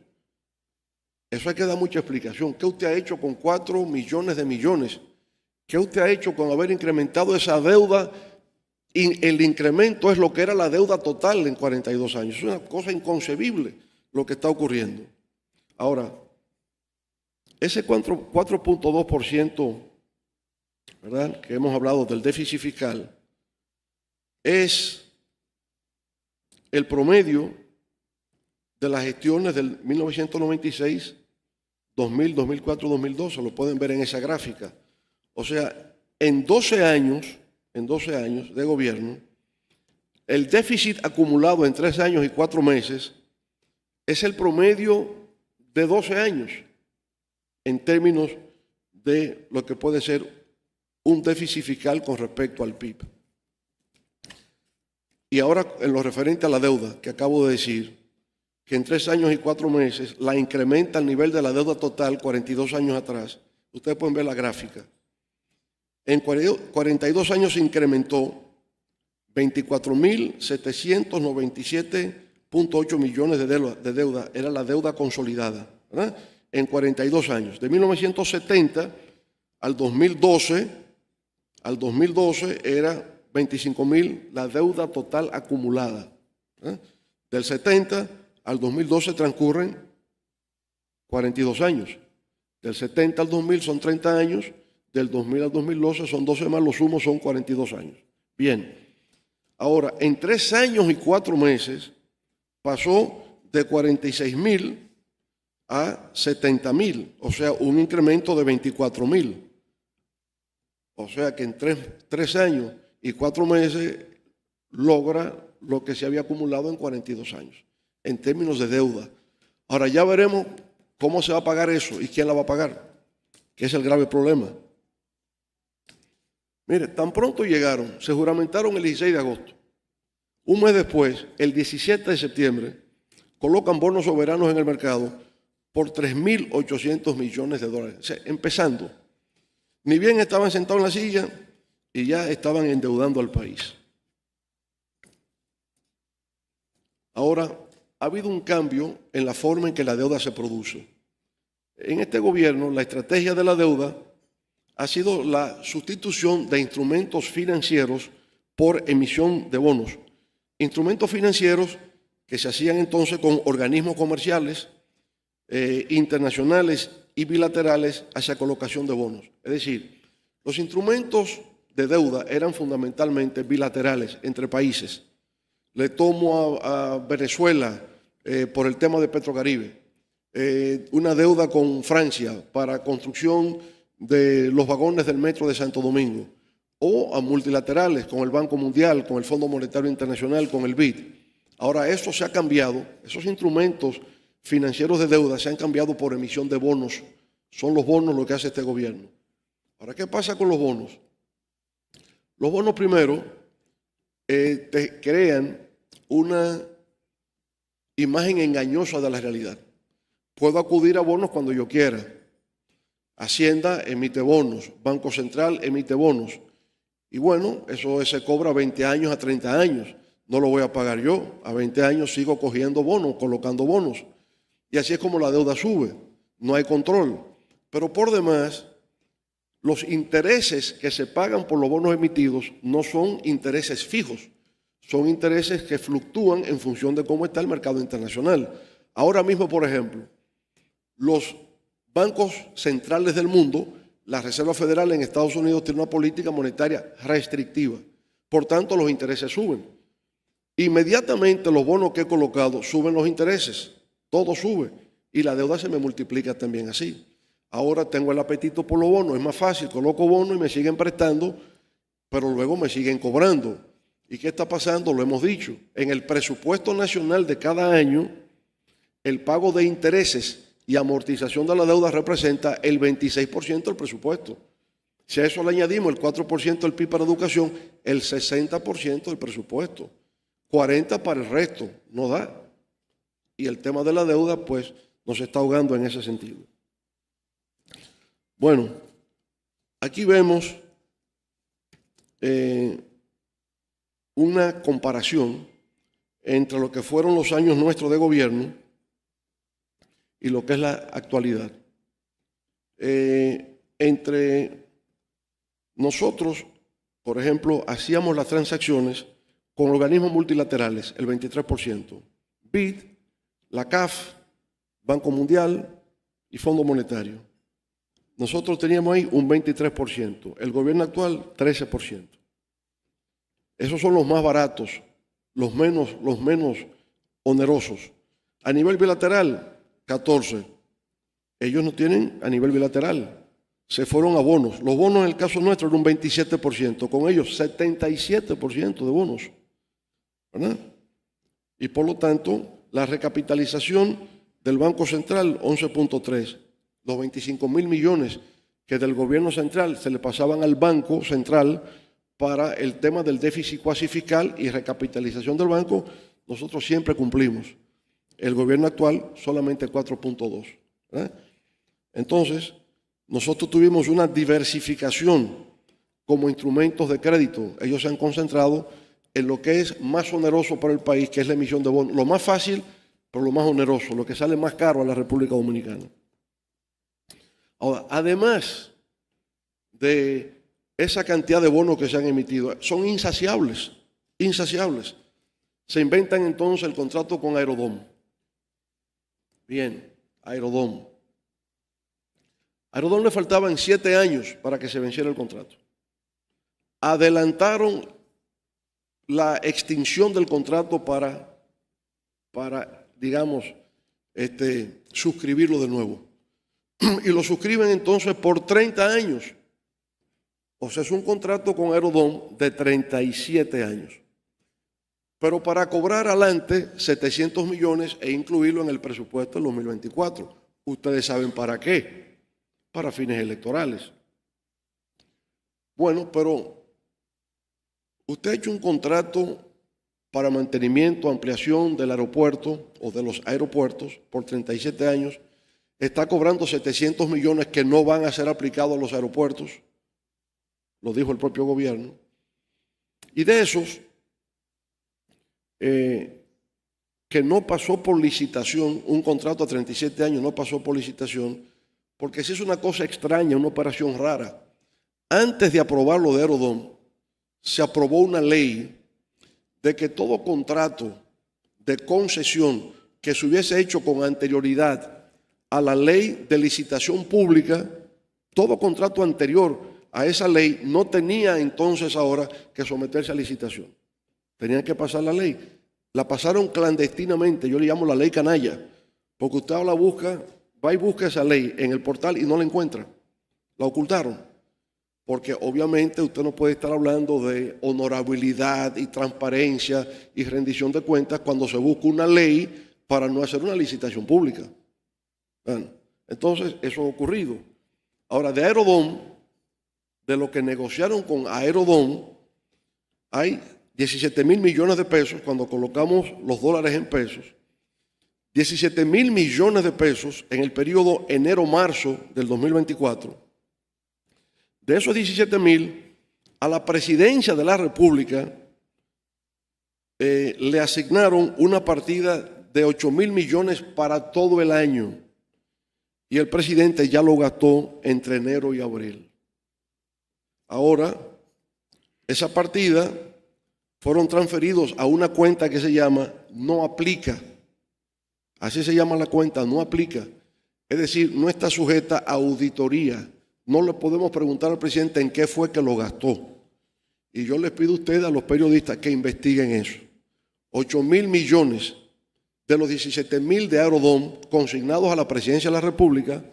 Eso hay que dar mucha explicación. ¿Qué usted ha hecho con cuatro millones de millones? ¿Qué usted ha hecho con haber incrementado esa deuda? el incremento es lo que era la deuda total en 42 años. Es una cosa inconcebible lo que está ocurriendo. Ahora, ese 4.2% que hemos hablado del déficit fiscal, es el promedio de las gestiones del 1996, 2000, 2004, 2012, lo pueden ver en esa gráfica. O sea, en 12 años, en 12 años de gobierno, el déficit acumulado en 3 años y 4 meses es el promedio de 12 años en términos de lo que puede ser un déficit fiscal con respecto al PIB. Y ahora en lo referente a la deuda que acabo de decir, que en tres años y cuatro meses la incrementa al nivel de la deuda total 42 años atrás. Ustedes pueden ver la gráfica. En 42 años se incrementó 24.797.8 millones de deuda, de deuda, Era la deuda consolidada. ¿verdad? En 42 años. De 1970 al 2012 al 2012 era 25 mil la deuda total acumulada. ¿eh? Del 70 al 2012 transcurren 42 años. Del 70 al 2000 son 30 años. Del 2000 al 2012 son 12 más, los sumos son 42 años. Bien. Ahora, en tres años y cuatro meses pasó de 46 mil a 70 mil, o sea, un incremento de 24 mil. O sea que en tres, años y cuatro meses logra lo que se había acumulado en 42 años, en términos de deuda. Ahora ya veremos cómo se va a pagar eso y quién la va a pagar, que es el grave problema. Mire, tan pronto llegaron, se juramentaron el 16 de agosto. Un mes después, el 17 de septiembre, colocan bonos soberanos en el mercado por 3.800 millones de dólares. empezando ni bien estaban sentados en la silla y ya estaban endeudando al país. Ahora, ha habido un cambio en la forma en que la deuda se produce. En este gobierno, la estrategia de la deuda ha sido la sustitución de instrumentos financieros por emisión de bonos. Instrumentos financieros que se hacían entonces con organismos comerciales eh, internacionales y bilaterales hacia colocación de bonos. Es decir, los instrumentos de deuda eran fundamentalmente bilaterales entre países. Le tomo a, Venezuela eh, por el tema de Petrocaribe, eh, una deuda con Francia para construcción de los vagones del metro de Santo Domingo, o a multilaterales con el Banco Mundial, con el Fondo Monetario Internacional, con el BID. Ahora, eso se ha cambiado, esos instrumentos financieros de deuda se han cambiado por emisión de bonos. Son los bonos lo que hace este gobierno. Ahora, ¿qué pasa con los bonos? Los bonos primero eh, te crean una imagen engañosa de la realidad. Puedo acudir a bonos cuando yo quiera. Hacienda emite bonos, Banco Central emite bonos. Y bueno, eso se cobra a 20 años, a 30 años. No lo voy a pagar yo. A 20 años sigo cogiendo bonos, colocando bonos. Y así es como la deuda sube. No hay control. Pero por demás, los intereses que se pagan por los bonos emitidos no son intereses fijos, son intereses que fluctúan en función de cómo está el mercado internacional. Ahora mismo, por ejemplo, los bancos centrales del mundo, la Reserva Federal en Estados Unidos tiene una política monetaria restrictiva. Por tanto, los intereses suben. Inmediatamente los bonos que he colocado suben los intereses todo sube y la deuda se me multiplica también así. Ahora tengo el apetito por los bonos, es más fácil, coloco bonos y me siguen prestando, pero luego me siguen cobrando. ¿Y qué está pasando? Lo hemos dicho. En el presupuesto nacional de cada año, el pago de intereses y amortización de la deuda representa el 26% del presupuesto. Si a eso le añadimos el 4% del PIB para educación, el 60% del presupuesto, 40% para el resto, no da. Y el tema de la deuda, pues, nos está ahogando en ese sentido. Bueno, aquí vemos eh, una comparación entre lo que fueron los años nuestros de gobierno y lo que es la actualidad. Eh, entre nosotros, por ejemplo, hacíamos las transacciones con organismos multilaterales, el 23%, BID la CAF, Banco Mundial y Fondo Monetario. Nosotros teníamos ahí un 23%, el gobierno actual 13%. Esos son los más baratos, los menos, los menos onerosos. A nivel bilateral, 14. Ellos no tienen a nivel bilateral. Se fueron a bonos. Los bonos en el caso nuestro eran un 27%, con ellos 77% de bonos. ¿Verdad? Y por lo tanto, la recapitalización del Banco Central, 11.3. Los 25 mil millones que del gobierno central se le pasaban al Banco Central para el tema del déficit cuasi fiscal y recapitalización del banco, nosotros siempre cumplimos. El gobierno actual solamente 4.2. Entonces, nosotros tuvimos una diversificación como instrumentos de crédito. Ellos se han concentrado en lo que es más oneroso para el país, que es la emisión de bonos. Lo más fácil, pero lo más oneroso, lo que sale más caro a la República Dominicana. Ahora, además de esa cantidad de bonos que se han emitido, son insaciables, insaciables. Se inventan entonces el contrato con Aerodom. Bien, Aerodom. A Aerodón le faltaban siete años para que se venciera el contrato. Adelantaron la extinción del contrato para, para digamos, este, suscribirlo de nuevo. <clears throat> Y lo suscriben entonces por 30 años. O sea, es un contrato con Aerodón de 37 años. Pero para cobrar adelante 700 millones e incluirlo en el presupuesto del 2024. Ustedes saben para qué. Para fines electorales. Bueno, pero Usted ha hecho un contrato para mantenimiento, ampliación del aeropuerto o de los aeropuertos por 37 años. Está cobrando 700 millones que no van a ser aplicados a los aeropuertos. Lo dijo el propio gobierno. Y de esos eh, que no pasó por licitación, un contrato a 37 años no pasó por licitación, porque si es una cosa extraña, una operación rara. Antes de aprobarlo de Aerodón, se aprobó una ley de que todo contrato de concesión que se hubiese hecho con anterioridad a la ley de licitación pública, todo contrato anterior a esa ley no tenía entonces ahora que someterse a licitación. Tenían que pasar la ley. La pasaron clandestinamente, yo le llamo la ley canalla, porque usted la busca, va y busca esa ley en el portal y no la encuentra. La ocultaron. Porque obviamente usted no puede estar hablando de honorabilidad y transparencia y rendición de cuentas cuando se busca una ley para no hacer una licitación pública. entonces eso ha ocurrido. Ahora, de Aerodón, de lo que negociaron con Aerodón, hay 17 mil millones de pesos cuando colocamos los dólares en pesos. 17 mil millones de pesos en el periodo enero-marzo del 2024 de esos 17 mil, a la presidencia de la República eh, le asignaron una partida de 8 mil millones para todo el año. Y el presidente ya lo gastó entre enero y abril. Ahora, esa partida fueron transferidos a una cuenta que se llama no aplica. Así se llama la cuenta, no aplica. Es decir, no está sujeta a auditoría. No le podemos preguntar al presidente en qué fue que lo gastó. Y yo les pido a ustedes, a los periodistas, que investiguen eso. 8 mil millones de los 17 mil de Aerodón consignados a la presidencia de la República,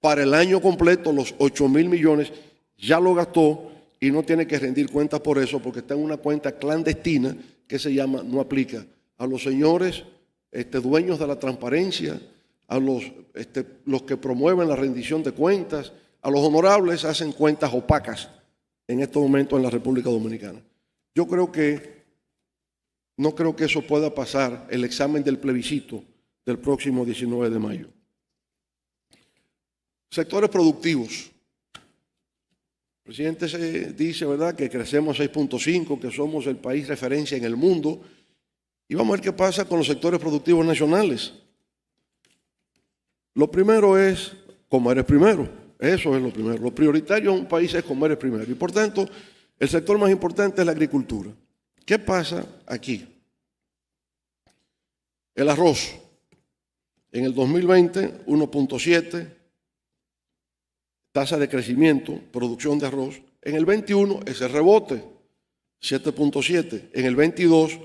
para el año completo los 8 mil millones ya lo gastó y no tiene que rendir cuentas por eso, porque está en una cuenta clandestina que se llama No Aplica. A los señores este, dueños de la transparencia, a los, este, los que promueven la rendición de cuentas, a los honorables hacen cuentas opacas en estos momentos en la República Dominicana. Yo creo que no creo que eso pueda pasar el examen del plebiscito del próximo 19 de mayo. Sectores productivos. El presidente dice, ¿verdad?, que crecemos 6.5, que somos el país referencia en el mundo. Y vamos a ver qué pasa con los sectores productivos nacionales. Lo primero es como eres primero. Eso es lo primero. Lo prioritario en un país es comer el primero. Y por tanto, el sector más importante es la agricultura. ¿Qué pasa aquí? El arroz. En el 2020, 1.7, tasa de crecimiento, producción de arroz. En el 21, ese rebote, 7.7. En el 22,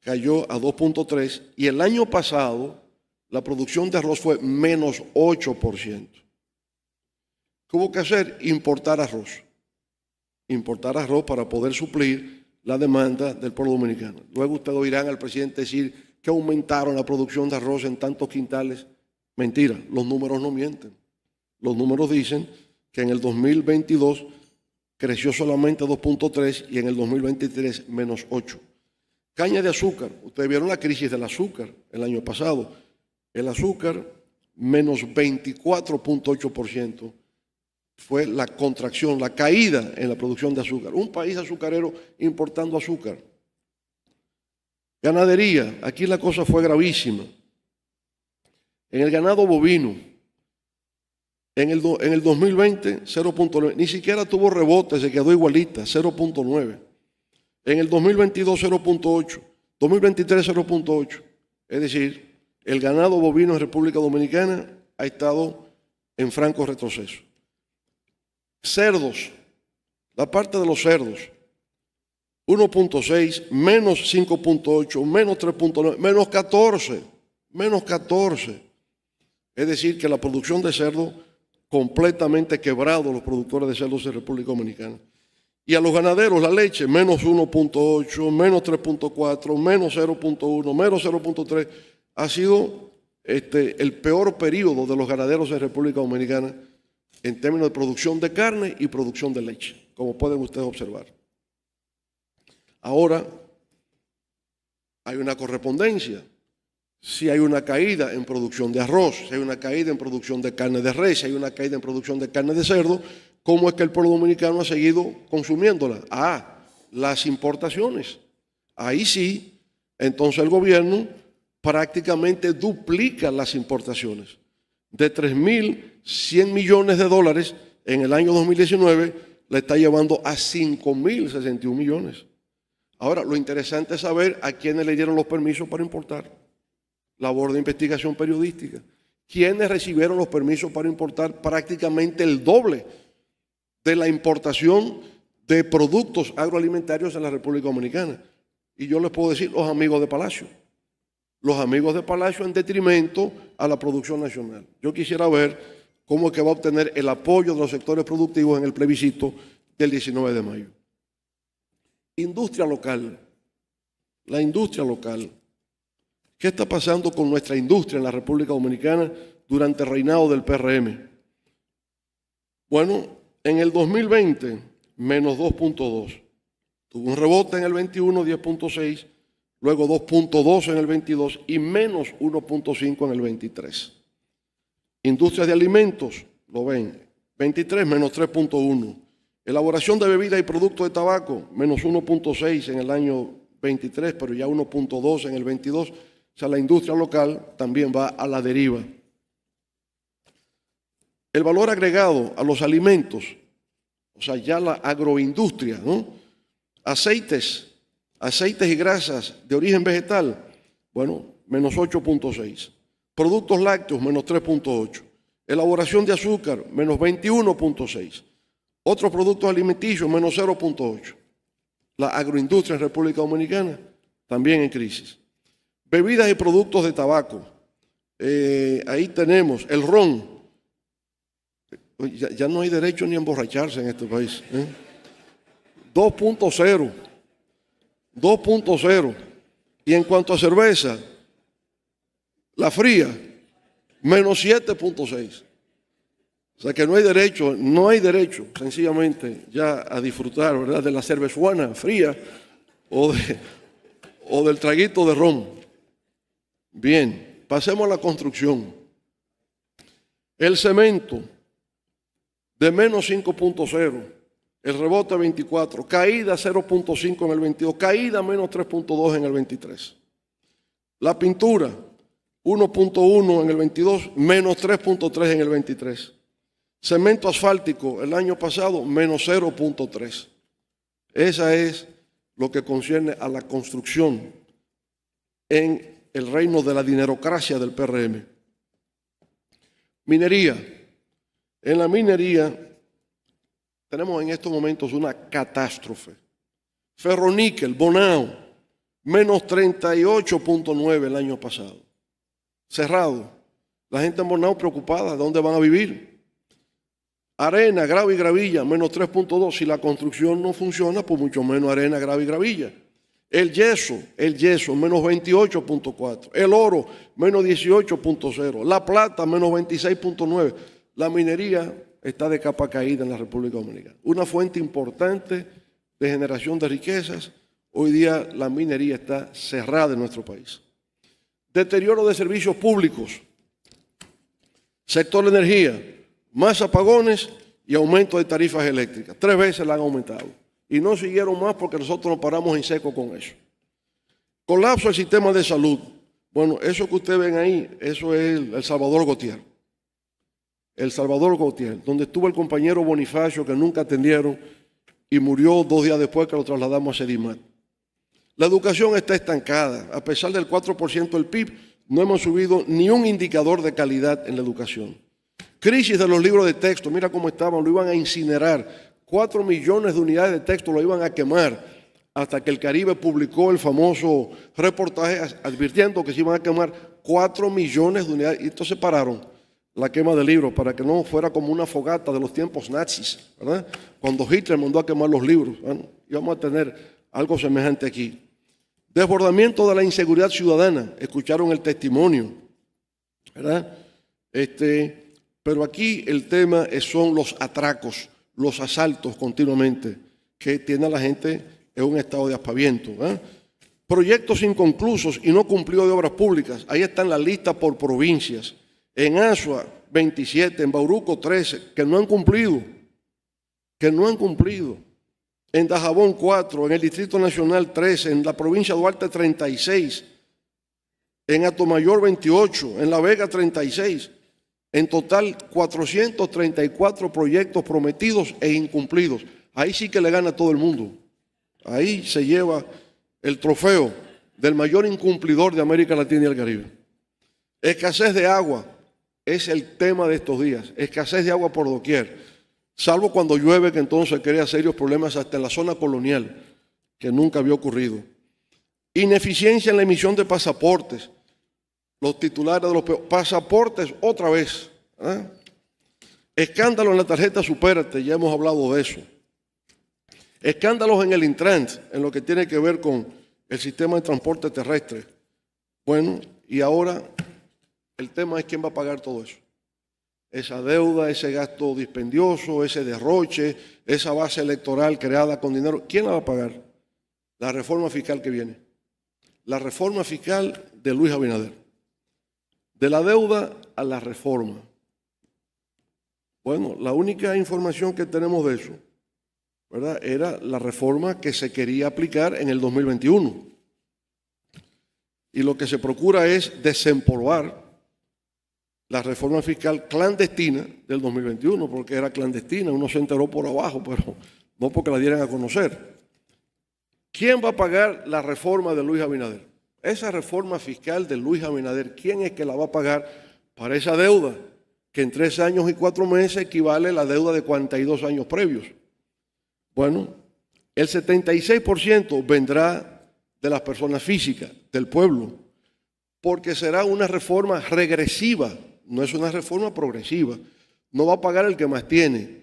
cayó a 2.3. Y el año pasado, la producción de arroz fue menos 8%. ¿Qué hubo que hacer? Importar arroz. Importar arroz para poder suplir la demanda del pueblo dominicano. Luego ustedes oirán al presidente decir que aumentaron la producción de arroz en tantos quintales. Mentira, los números no mienten. Los números dicen que en el 2022 creció solamente 2.3 y en el 2023 menos 8. Caña de azúcar, ustedes vieron la crisis del azúcar el año pasado. El azúcar menos 24.8%, fue la contracción, la caída en la producción de azúcar. Un país azucarero importando azúcar. Ganadería, aquí la cosa fue gravísima. En el ganado bovino, en el, 2020, 0.9. Ni siquiera tuvo rebote, se quedó igualita, 0.9. En el 2022, 0.8. 2023, 0.8. Es decir, el ganado bovino en República Dominicana ha estado en franco retroceso cerdos, la parte de los cerdos, 1.6, menos 5.8, menos 3.9, menos 14, menos 14. Es decir, que la producción de cerdo completamente quebrado los productores de cerdos en República Dominicana. Y a los ganaderos la leche, menos 1.8, menos 3.4, menos 0.1, menos 0.3. Ha sido este, el peor periodo de los ganaderos de República Dominicana en términos de producción de carne y producción de leche, como pueden ustedes observar. Ahora, hay una correspondencia. Si hay una caída en producción de arroz, si hay una caída en producción de carne de res, si hay una caída en producción de carne de cerdo, ¿cómo es que el pueblo dominicano ha seguido consumiéndola? Ah, las importaciones. Ahí sí, entonces el gobierno prácticamente duplica las importaciones. De 3.000 100 millones de dólares en el año 2019, la está llevando a 5.061 millones. Ahora, lo interesante es saber a quiénes le dieron los permisos para importar. Labor de investigación periodística. ¿Quiénes recibieron los permisos para importar prácticamente el doble de la importación de productos agroalimentarios en la República Dominicana? Y yo les puedo decir, los amigos de Palacio. Los amigos de Palacio en detrimento a la producción nacional. Yo quisiera ver cómo que va a obtener el apoyo de los sectores productivos en el plebiscito del 19 de mayo. Industria local, la industria local. ¿Qué está pasando con nuestra industria en la República Dominicana durante el reinado del PRM? Bueno, en el 2020, menos 2.2. Tuvo un rebote en el 21, 10.6, luego 2.2 en el 22 y menos 1.5 en el 23. Industrias de alimentos, lo ven, 23 menos 3.1. Elaboración de bebidas y productos de tabaco, menos 1.6 en el año 23, pero ya 1.2 en el 22. O sea, la industria local también va a la deriva. El valor agregado a los alimentos, o sea, ya la agroindustria, ¿no? Aceites, aceites y grasas de origen vegetal, bueno, menos 8.6. Productos lácteos, menos 3.8. Elaboración de azúcar, menos 21.6. Otros productos alimenticios, menos 0.8. La agroindustria en República Dominicana, también en crisis. Bebidas y productos de tabaco. Eh, ahí tenemos el ron. Ya, no hay derecho ni a emborracharse en este país. 2.0. ¿eh? 2.0. Y en cuanto a cerveza, la fría, menos 7.6. O sea que no hay derecho, no hay derecho sencillamente ya a disfrutar, ¿verdad? De la cervezuana fría o, del traguito de ron. Bien, pasemos a la construcción. El cemento de menos 5.0. El rebote 24, caída 0.5 en el 22, caída menos 3.2 en el 23. La pintura 1.1 en el 22, menos 3.3 en el 23. Cemento asfáltico el año pasado, menos 0.3. Esa es lo que concierne a la construcción en el reino de la dinerocracia del PRM. Minería. En la minería tenemos en estos momentos una catástrofe. Ferroníquel, Bonao, menos 38.9 el año pasado cerrado. La gente en Bornao preocupada, dónde van a vivir? Arena, grava y gravilla, menos 3.2. Si la construcción no funciona, pues mucho menos arena, grava y gravilla. El yeso, el yeso, menos 28.4. El oro, menos 18.0. La plata, menos 26.9. La minería está de capa caída en la República Dominicana. Una fuente importante de generación de riquezas. Hoy día la minería está cerrada en nuestro país deterioro de servicios públicos, sector de energía, más apagones y aumento de tarifas eléctricas. Tres veces la han aumentado. Y no siguieron más porque nosotros nos paramos en seco con eso. Colapso del sistema de salud. Bueno, eso que ustedes ven ahí, eso es El Salvador Gautier. El Salvador Gautier, donde estuvo el compañero Bonifacio que nunca atendieron y murió dos días después que lo trasladamos a Sedimat. La educación está estancada. A pesar del 4% del PIB, no hemos subido ni un indicador de calidad en la educación. Crisis de los libros de texto. Mira cómo estaban. Lo iban a incinerar. 4 millones de unidades de texto lo iban a quemar. Hasta que el Caribe publicó el famoso reportaje advirtiendo que se iban a quemar 4 millones de unidades. Y entonces pararon la quema de libros para que no fuera como una fogata de los tiempos nazis. ¿verdad? Cuando Hitler mandó a quemar los libros. Bueno, íbamos a tener algo semejante aquí. Desbordamiento de la inseguridad ciudadana. Escucharon el testimonio, ¿verdad? Este, pero aquí el tema son los atracos, los asaltos continuamente que tiene la gente en un estado de aspaviento. ¿eh? Proyectos inconclusos y no cumplidos de obras públicas. Ahí están las listas por provincias. En Asua, 27, en Bauruco, 13, que no han cumplido. Que no han cumplido en Dajabón 4, en el Distrito Nacional 3, en la provincia de Duarte 36, en Atomayor 28, en La Vega 36. En total, 434 proyectos prometidos e incumplidos. Ahí sí que le gana todo el mundo. Ahí se lleva el trofeo del mayor incumplidor de América Latina y el Caribe. Escasez de agua es el tema de estos días. Escasez de agua por doquier Salvo cuando llueve, que entonces crea serios problemas hasta en la zona colonial, que nunca había ocurrido. Ineficiencia en la emisión de pasaportes. Los titulares de los pasaportes, otra vez. ¿eh? Escándalo en la tarjeta Superte, ya hemos hablado de eso. Escándalos en el Intrans, en lo que tiene que ver con el sistema de transporte terrestre. Bueno, y ahora el tema es quién va a pagar todo eso esa deuda, ese gasto dispendioso, ese derroche, esa base electoral creada con dinero, ¿quién la va a pagar? La reforma fiscal que viene. La reforma fiscal de Luis Abinader. De la deuda a la reforma. Bueno, la única información que tenemos de eso, ¿verdad? Era la reforma que se quería aplicar en el 2021. Y lo que se procura es desempolvar la reforma fiscal clandestina del 2021, porque era clandestina, uno se enteró por abajo, pero no porque la dieran a conocer. ¿Quién va a pagar la reforma de Luis Abinader? Esa reforma fiscal de Luis Abinader, ¿quién es que la va a pagar para esa deuda? Que en tres años y cuatro meses equivale a la deuda de 42 años previos. Bueno, el 76% vendrá de las personas físicas, del pueblo, porque será una reforma regresiva no es una reforma progresiva. No va a pagar el que más tiene.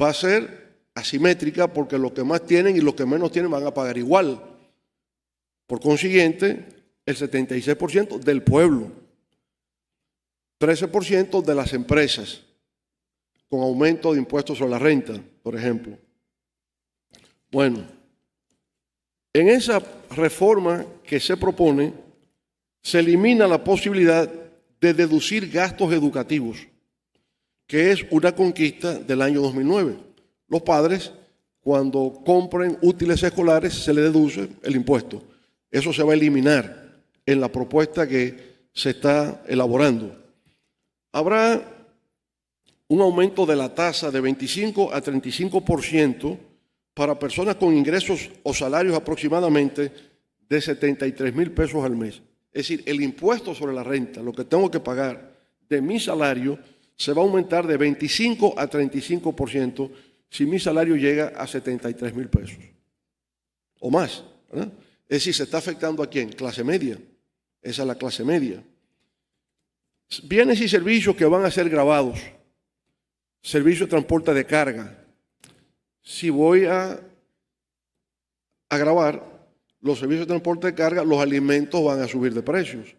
Va a ser asimétrica porque los que más tienen y los que menos tienen van a pagar igual. Por consiguiente, el 76% del pueblo, 13% de las empresas, con aumento de impuestos sobre la renta, por ejemplo. Bueno, en esa reforma que se propone, se elimina la posibilidad de deducir gastos educativos, que es una conquista del año 2009. Los padres, cuando compren útiles escolares, se les deduce el impuesto. Eso se va a eliminar en la propuesta que se está elaborando. Habrá un aumento de la tasa de 25 a 35% para personas con ingresos o salarios aproximadamente de 73 mil pesos al mes. Es decir, el impuesto sobre la renta, lo que tengo que pagar de mi salario, se va a aumentar de 25 a 35% si mi salario llega a 73 mil pesos o más. Es decir, se está afectando a quién? Clase media. Esa es la clase media. Bienes y servicios que van a ser grabados. Servicio de transporte de carga. Si voy a, a grabar los servicios de transporte de carga, los alimentos van a subir de precios,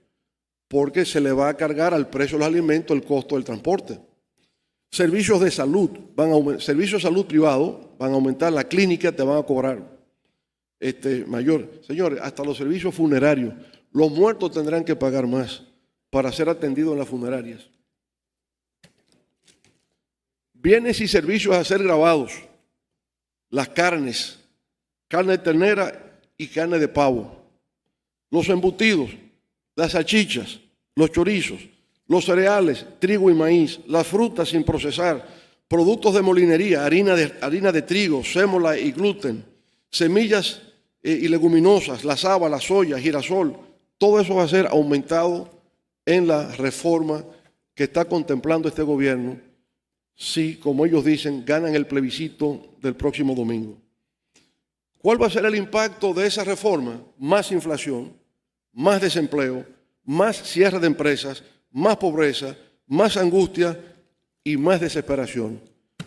porque se le va a cargar al precio de los alimentos el costo del transporte. Servicios de salud, van a, servicios de salud privado van a aumentar, la clínica te van a cobrar este, mayor. Señores, hasta los servicios funerarios, los muertos tendrán que pagar más para ser atendidos en las funerarias. Bienes y servicios a ser grabados, las carnes, carne de ternera y carne de pavo, los embutidos, las salchichas, los chorizos, los cereales, trigo y maíz, las frutas sin procesar, productos de molinería, harina de, harina de trigo, sémola y gluten, semillas eh, y leguminosas, las saba, la soya, girasol, todo eso va a ser aumentado en la reforma que está contemplando este gobierno si, como ellos dicen, ganan el plebiscito del próximo domingo. ¿Cuál va a ser el impacto de esa reforma? Más inflación, más desempleo, más cierre de empresas, más pobreza, más angustia y más desesperación.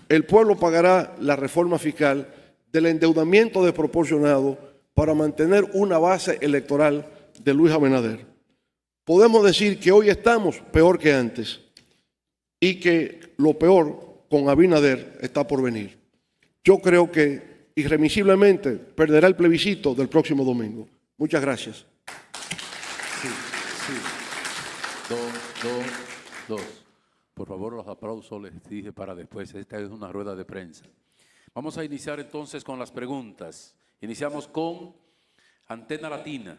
El pueblo pagará la reforma fiscal del endeudamiento desproporcionado para mantener una base electoral de Luis Abinader. Podemos decir que hoy estamos peor que antes y que lo peor con Abinader está por venir. Yo creo que irremisiblemente perderá el plebiscito del próximo domingo. Muchas gracias. Sí, sí. Dos, dos, dos. Por favor, los aplausos les dije para después. Esta es una rueda de prensa. Vamos a iniciar entonces con las preguntas. Iniciamos con Antena Latina.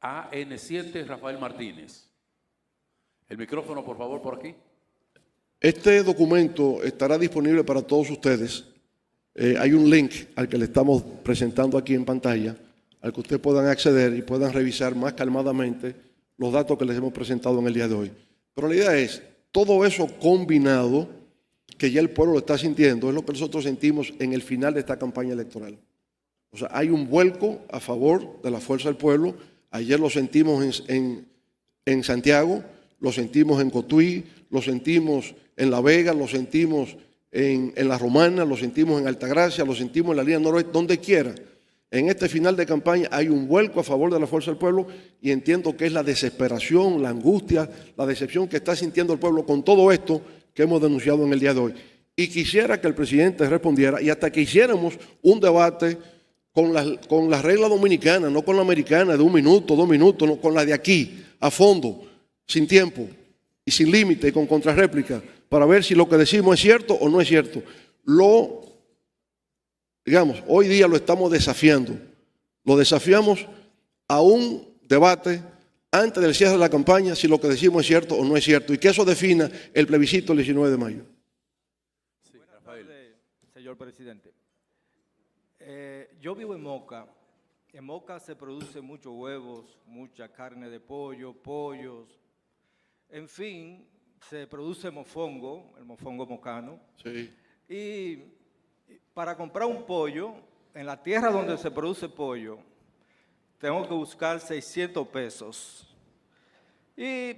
AN7 Rafael Martínez. El micrófono, por favor, por aquí. Este documento estará disponible para todos ustedes eh, hay un link al que le estamos presentando aquí en pantalla, al que ustedes puedan acceder y puedan revisar más calmadamente los datos que les hemos presentado en el día de hoy. Pero la idea es, todo eso combinado, que ya el pueblo lo está sintiendo, es lo que nosotros sentimos en el final de esta campaña electoral. O sea, hay un vuelco a favor de la fuerza del pueblo. Ayer lo sentimos en, en Santiago, lo sentimos en Cotuí, lo sentimos en La Vega, lo sentimos en, La Romana, lo sentimos en Altagracia, lo sentimos en la Línea Noroeste, donde quiera. En este final de campaña hay un vuelco a favor de la fuerza del pueblo y entiendo que es la desesperación, la angustia, la decepción que está sintiendo el pueblo con todo esto que hemos denunciado en el día de hoy. Y quisiera que el presidente respondiera y hasta que hiciéramos un debate con con la regla dominicana, no con la americana de un minuto, dos minutos, no, con la de aquí, a fondo, sin tiempo y sin límite y con contrarréplica para ver si lo que decimos es cierto o no es cierto. Lo, digamos, hoy día lo estamos desafiando. Lo desafiamos a un debate antes del cierre de la campaña si lo que decimos es cierto o no es cierto y que eso defina el plebiscito el 19 de mayo. Sí, señor presidente. Eh, yo vivo en Moca. En Moca se producen muchos huevos, mucha carne de pollo, pollos, en fin, se produce mofongo, el mofongo mocano. Sí. Y para comprar un pollo, en la tierra donde se produce pollo, tengo que buscar 600 pesos. Y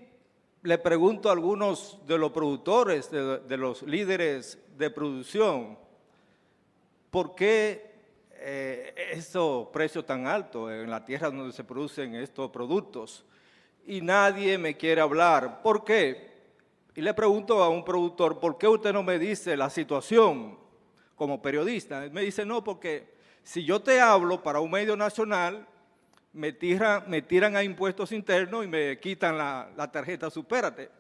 le pregunto a algunos de los productores, de, los líderes de producción, ¿por qué eh, estos precios tan altos en la tierra donde se producen estos productos? Y nadie me quiere hablar. ¿Por qué? Y le pregunto a un productor, ¿por qué usted no me dice la situación como periodista? me dice, no, porque si yo te hablo para un medio nacional, me, me tiran a impuestos internos y me quitan la, tarjeta Supérate.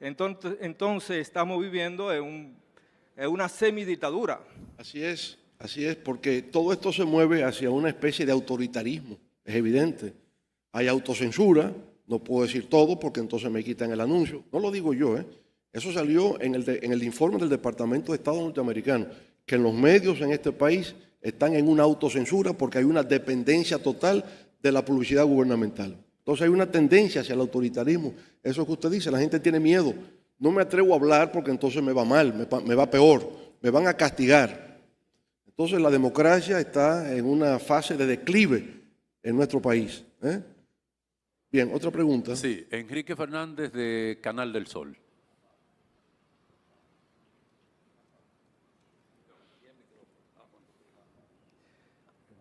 Entonces, estamos viviendo en, una semidictadura. Así es, así es, porque todo esto se mueve hacia una especie de autoritarismo, es evidente. Hay autocensura, no puedo decir todo porque entonces me quitan el anuncio. No lo digo yo, ¿eh? Eso salió en el, informe del Departamento de Estado norteamericano, que los medios en este país están en una autocensura porque hay una dependencia total de la publicidad gubernamental. Entonces hay una tendencia hacia el autoritarismo. Eso es que usted dice, la gente tiene miedo. No me atrevo a hablar porque entonces me va mal, me, me va peor, me van a castigar. Entonces la democracia está en una fase de declive en nuestro país. ¿eh? Bien, otra pregunta. Sí, Enrique Fernández de Canal del Sol.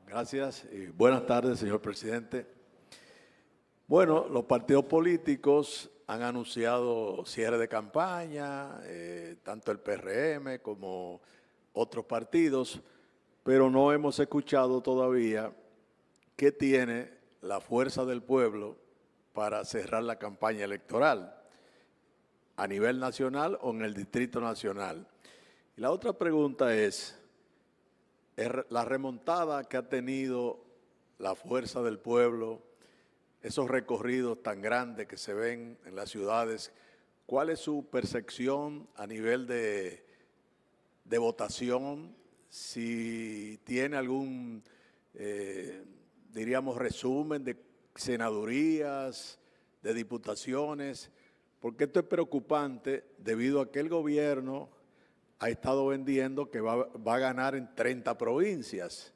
Gracias y eh, buenas tardes, señor presidente. Bueno, los partidos políticos han anunciado cierre de campaña, eh, tanto el PRM como otros partidos, pero no hemos escuchado todavía qué tiene la fuerza del pueblo para cerrar la campaña electoral a nivel nacional o en el Distrito Nacional. Y la otra pregunta es, la remontada que ha tenido la fuerza del pueblo, esos recorridos tan grandes que se ven en las ciudades, ¿cuál es su percepción a nivel de, votación? Si tiene algún, eh, diríamos, resumen de senadurías, de diputaciones, porque esto es preocupante debido a que el gobierno ha estado vendiendo que va, a ganar en 30 provincias,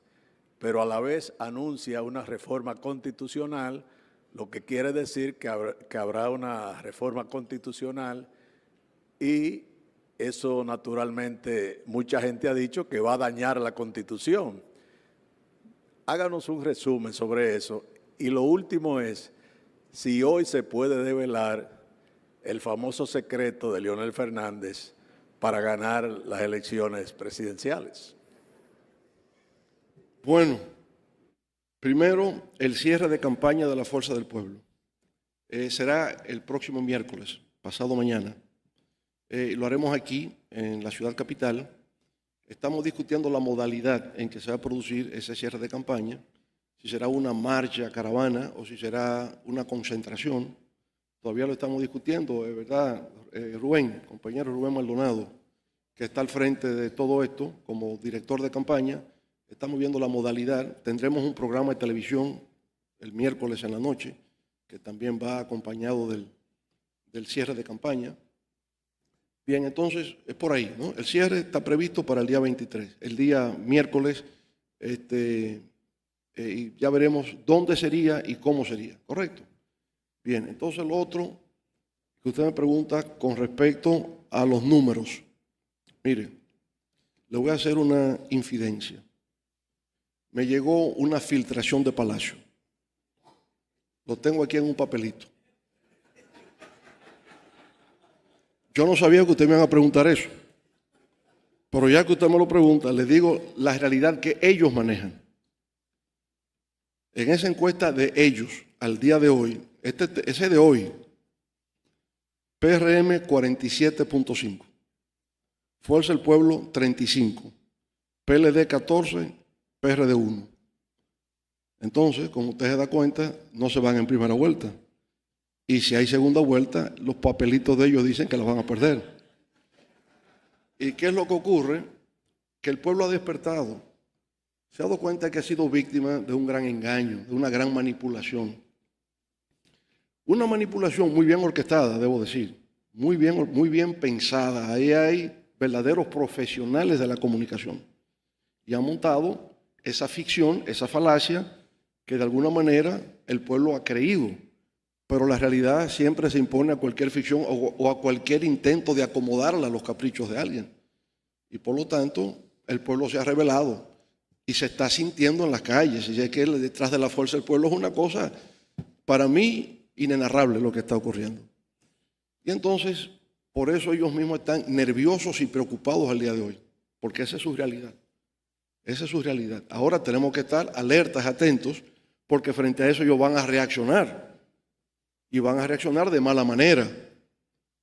pero a la vez anuncia una reforma constitucional, lo que quiere decir que que habrá una reforma constitucional y eso naturalmente mucha gente ha dicho que va a dañar la constitución. Háganos un resumen sobre eso y lo último es, si hoy se puede develar el famoso secreto de Leonel Fernández para ganar las elecciones presidenciales. Bueno, primero el cierre de campaña de la Fuerza del Pueblo. Eh, será el próximo miércoles, pasado mañana. Eh, lo haremos aquí, en la ciudad capital. Estamos discutiendo la modalidad en que se va a producir ese cierre de campaña si será una marcha, caravana o si será una concentración. Todavía lo estamos discutiendo, es verdad, eh, Rubén, compañero Rubén Maldonado, que está al frente de todo esto como director de campaña. Estamos viendo la modalidad. Tendremos un programa de televisión el miércoles en la noche, que también va acompañado del, del cierre de campaña. Bien, entonces es por ahí, ¿no? El cierre está previsto para el día 23. El día miércoles, este, eh, y ya veremos dónde sería y cómo sería, ¿correcto? Bien, entonces lo otro que usted me pregunta con respecto a los números. Mire, le voy a hacer una infidencia. Me llegó una filtración de Palacio. Lo tengo aquí en un papelito. Yo no sabía que usted me iba a preguntar eso. Pero ya que usted me lo pregunta, le digo la realidad que ellos manejan. En esa encuesta de ellos, al día de hoy, este, ese de hoy, PRM 47.5, Fuerza del Pueblo 35, PLD 14, PRD 1. Entonces, como usted se da cuenta, no se van en primera vuelta. Y si hay segunda vuelta, los papelitos de ellos dicen que las van a perder. ¿Y qué es lo que ocurre? Que el pueblo ha despertado se ha dado cuenta que ha sido víctima de un gran engaño, de una gran manipulación. Una manipulación muy bien orquestada, debo decir, muy bien, muy bien pensada. Ahí hay verdaderos profesionales de la comunicación. Y han montado esa ficción, esa falacia, que de alguna manera el pueblo ha creído. Pero la realidad siempre se impone a cualquier ficción o a cualquier intento de acomodarla a los caprichos de alguien. Y por lo tanto, el pueblo se ha revelado y se está sintiendo en las calles. Y ya que detrás de la fuerza del pueblo es una cosa, para mí, inenarrable lo que está ocurriendo. Y entonces, por eso ellos mismos están nerviosos y preocupados al día de hoy, porque esa es su realidad. Esa es su realidad. Ahora tenemos que estar alertas, atentos, porque frente a eso ellos van a reaccionar. Y van a reaccionar de mala manera,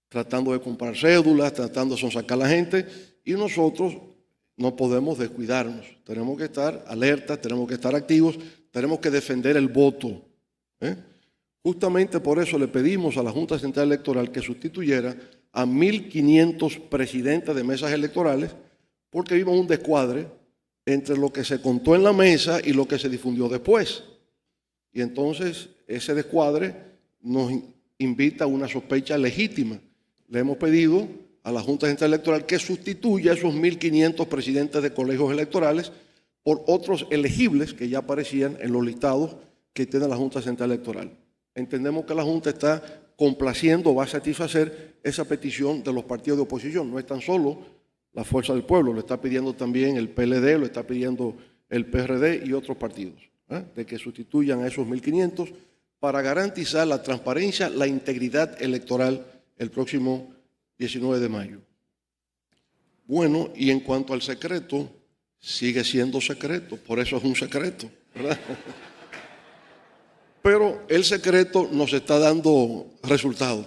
tratando de comprar cédulas, tratando de sonsacar a la gente. Y nosotros no podemos descuidarnos. Tenemos que estar alertas, tenemos que estar activos, tenemos que defender el voto. ¿eh? Justamente por eso le pedimos a la Junta Central Electoral que sustituyera a 1.500 presidentes de mesas electorales porque vimos un descuadre entre lo que se contó en la mesa y lo que se difundió después. Y entonces ese descuadre nos invita a una sospecha legítima. Le hemos pedido a la Junta Central Electoral que sustituya a esos 1.500 presidentes de colegios electorales por otros elegibles que ya aparecían en los listados que tiene la Junta Central Electoral. Entendemos que la Junta está complaciendo, va a satisfacer esa petición de los partidos de oposición. No es tan solo la Fuerza del Pueblo, lo está pidiendo también el PLD, lo está pidiendo el PRD y otros partidos, ¿eh? de que sustituyan a esos 1.500 para garantizar la transparencia, la integridad electoral el próximo 19 de mayo. Bueno, y en cuanto al secreto, sigue siendo secreto, por eso es un secreto, <laughs> Pero el secreto nos está dando resultados.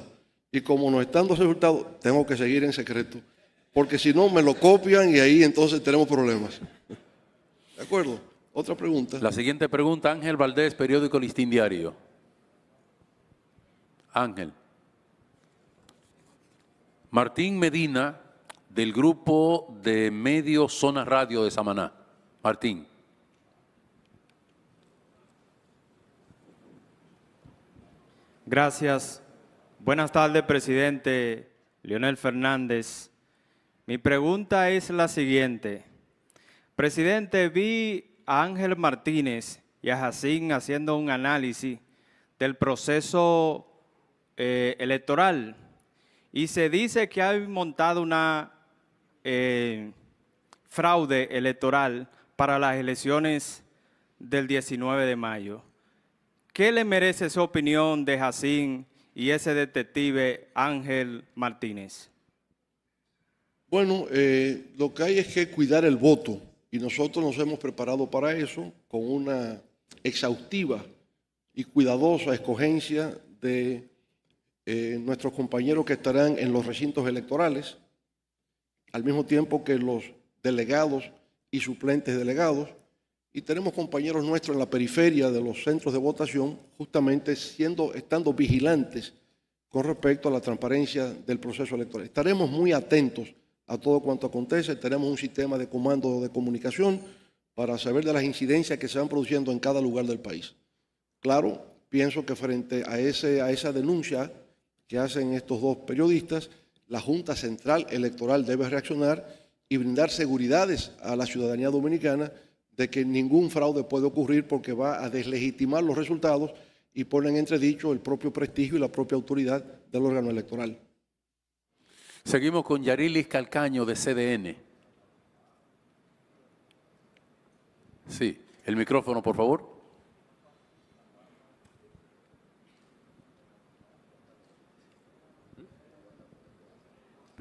Y como nos está dando resultados, tengo que seguir en secreto. Porque si no, me lo copian y ahí entonces tenemos problemas. ¿De acuerdo? Otra pregunta. La siguiente pregunta, Ángel Valdés, periódico Listín Diario. Ángel. Martín Medina, del grupo de Medio Zona Radio de Samaná. Martín. Gracias. Buenas tardes, presidente Leonel Fernández. Mi pregunta es la siguiente. Presidente, vi a Ángel Martínez y a Jacín haciendo un análisis del proceso eh, electoral y se dice que ha montado una eh, fraude electoral para las elecciones del 19 de mayo. ¿Qué le merece su opinión de Jacín y ese detective Ángel Martínez? Bueno, eh, lo que hay es que cuidar el voto y nosotros nos hemos preparado para eso con una exhaustiva y cuidadosa escogencia de eh, nuestros compañeros que estarán en los recintos electorales, al mismo tiempo que los delegados y suplentes delegados, y tenemos compañeros nuestros en la periferia de los centros de votación, justamente siendo, estando vigilantes con respecto a la transparencia del proceso electoral. Estaremos muy atentos a todo cuanto acontece, tenemos un sistema de comando de comunicación para saber de las incidencias que se van produciendo en cada lugar del país. Claro, pienso que frente a, a esa denuncia que hacen estos dos periodistas, la Junta Central Electoral debe reaccionar y brindar seguridades a la ciudadanía dominicana de que ningún fraude puede ocurrir porque va a deslegitimar los resultados y ponen en entredicho el propio prestigio y la propia autoridad del órgano electoral. Seguimos con Yarilis Calcaño de CDN. Sí, el micrófono, por favor.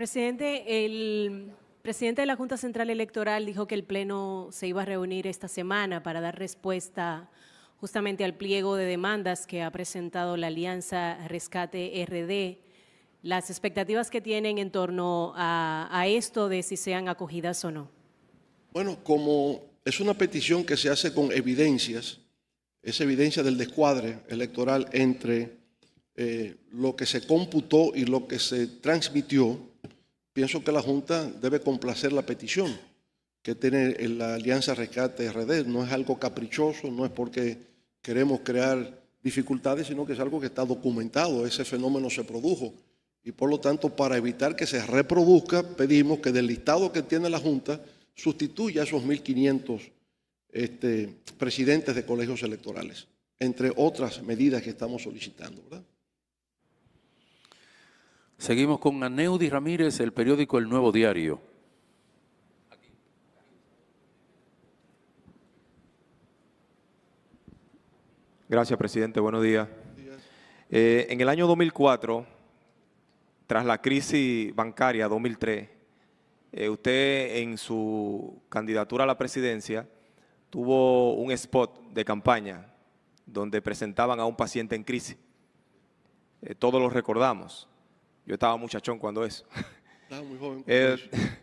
Presidente, el presidente de la Junta Central Electoral dijo que el Pleno se iba a reunir esta semana para dar respuesta justamente al pliego de demandas que ha presentado la Alianza Rescate RD. Las expectativas que tienen en torno a, esto de si sean acogidas o no. Bueno, como es una petición que se hace con evidencias, es evidencia del descuadre electoral entre eh, lo que se computó y lo que se transmitió, pienso que la Junta debe complacer la petición que tiene la Alianza Rescate RD. No es algo caprichoso, no es porque queremos crear dificultades, sino que es algo que está documentado, ese fenómeno se produjo. Y por lo tanto, para evitar que se reproduzca, pedimos que del listado que tiene la Junta sustituya a esos 1.500 este, presidentes de colegios electorales, entre otras medidas que estamos solicitando. Seguimos con Aneudi Ramírez, el periódico El Nuevo Diario. Gracias, presidente. Buenos días. Eh, en el año 2004, tras la crisis bancaria 2003, eh, usted en su candidatura a la presidencia tuvo un spot de campaña donde presentaban a un paciente en crisis. Eh, todos lo recordamos. Yo estaba muchachón cuando eso. Estaba muy joven. Eh,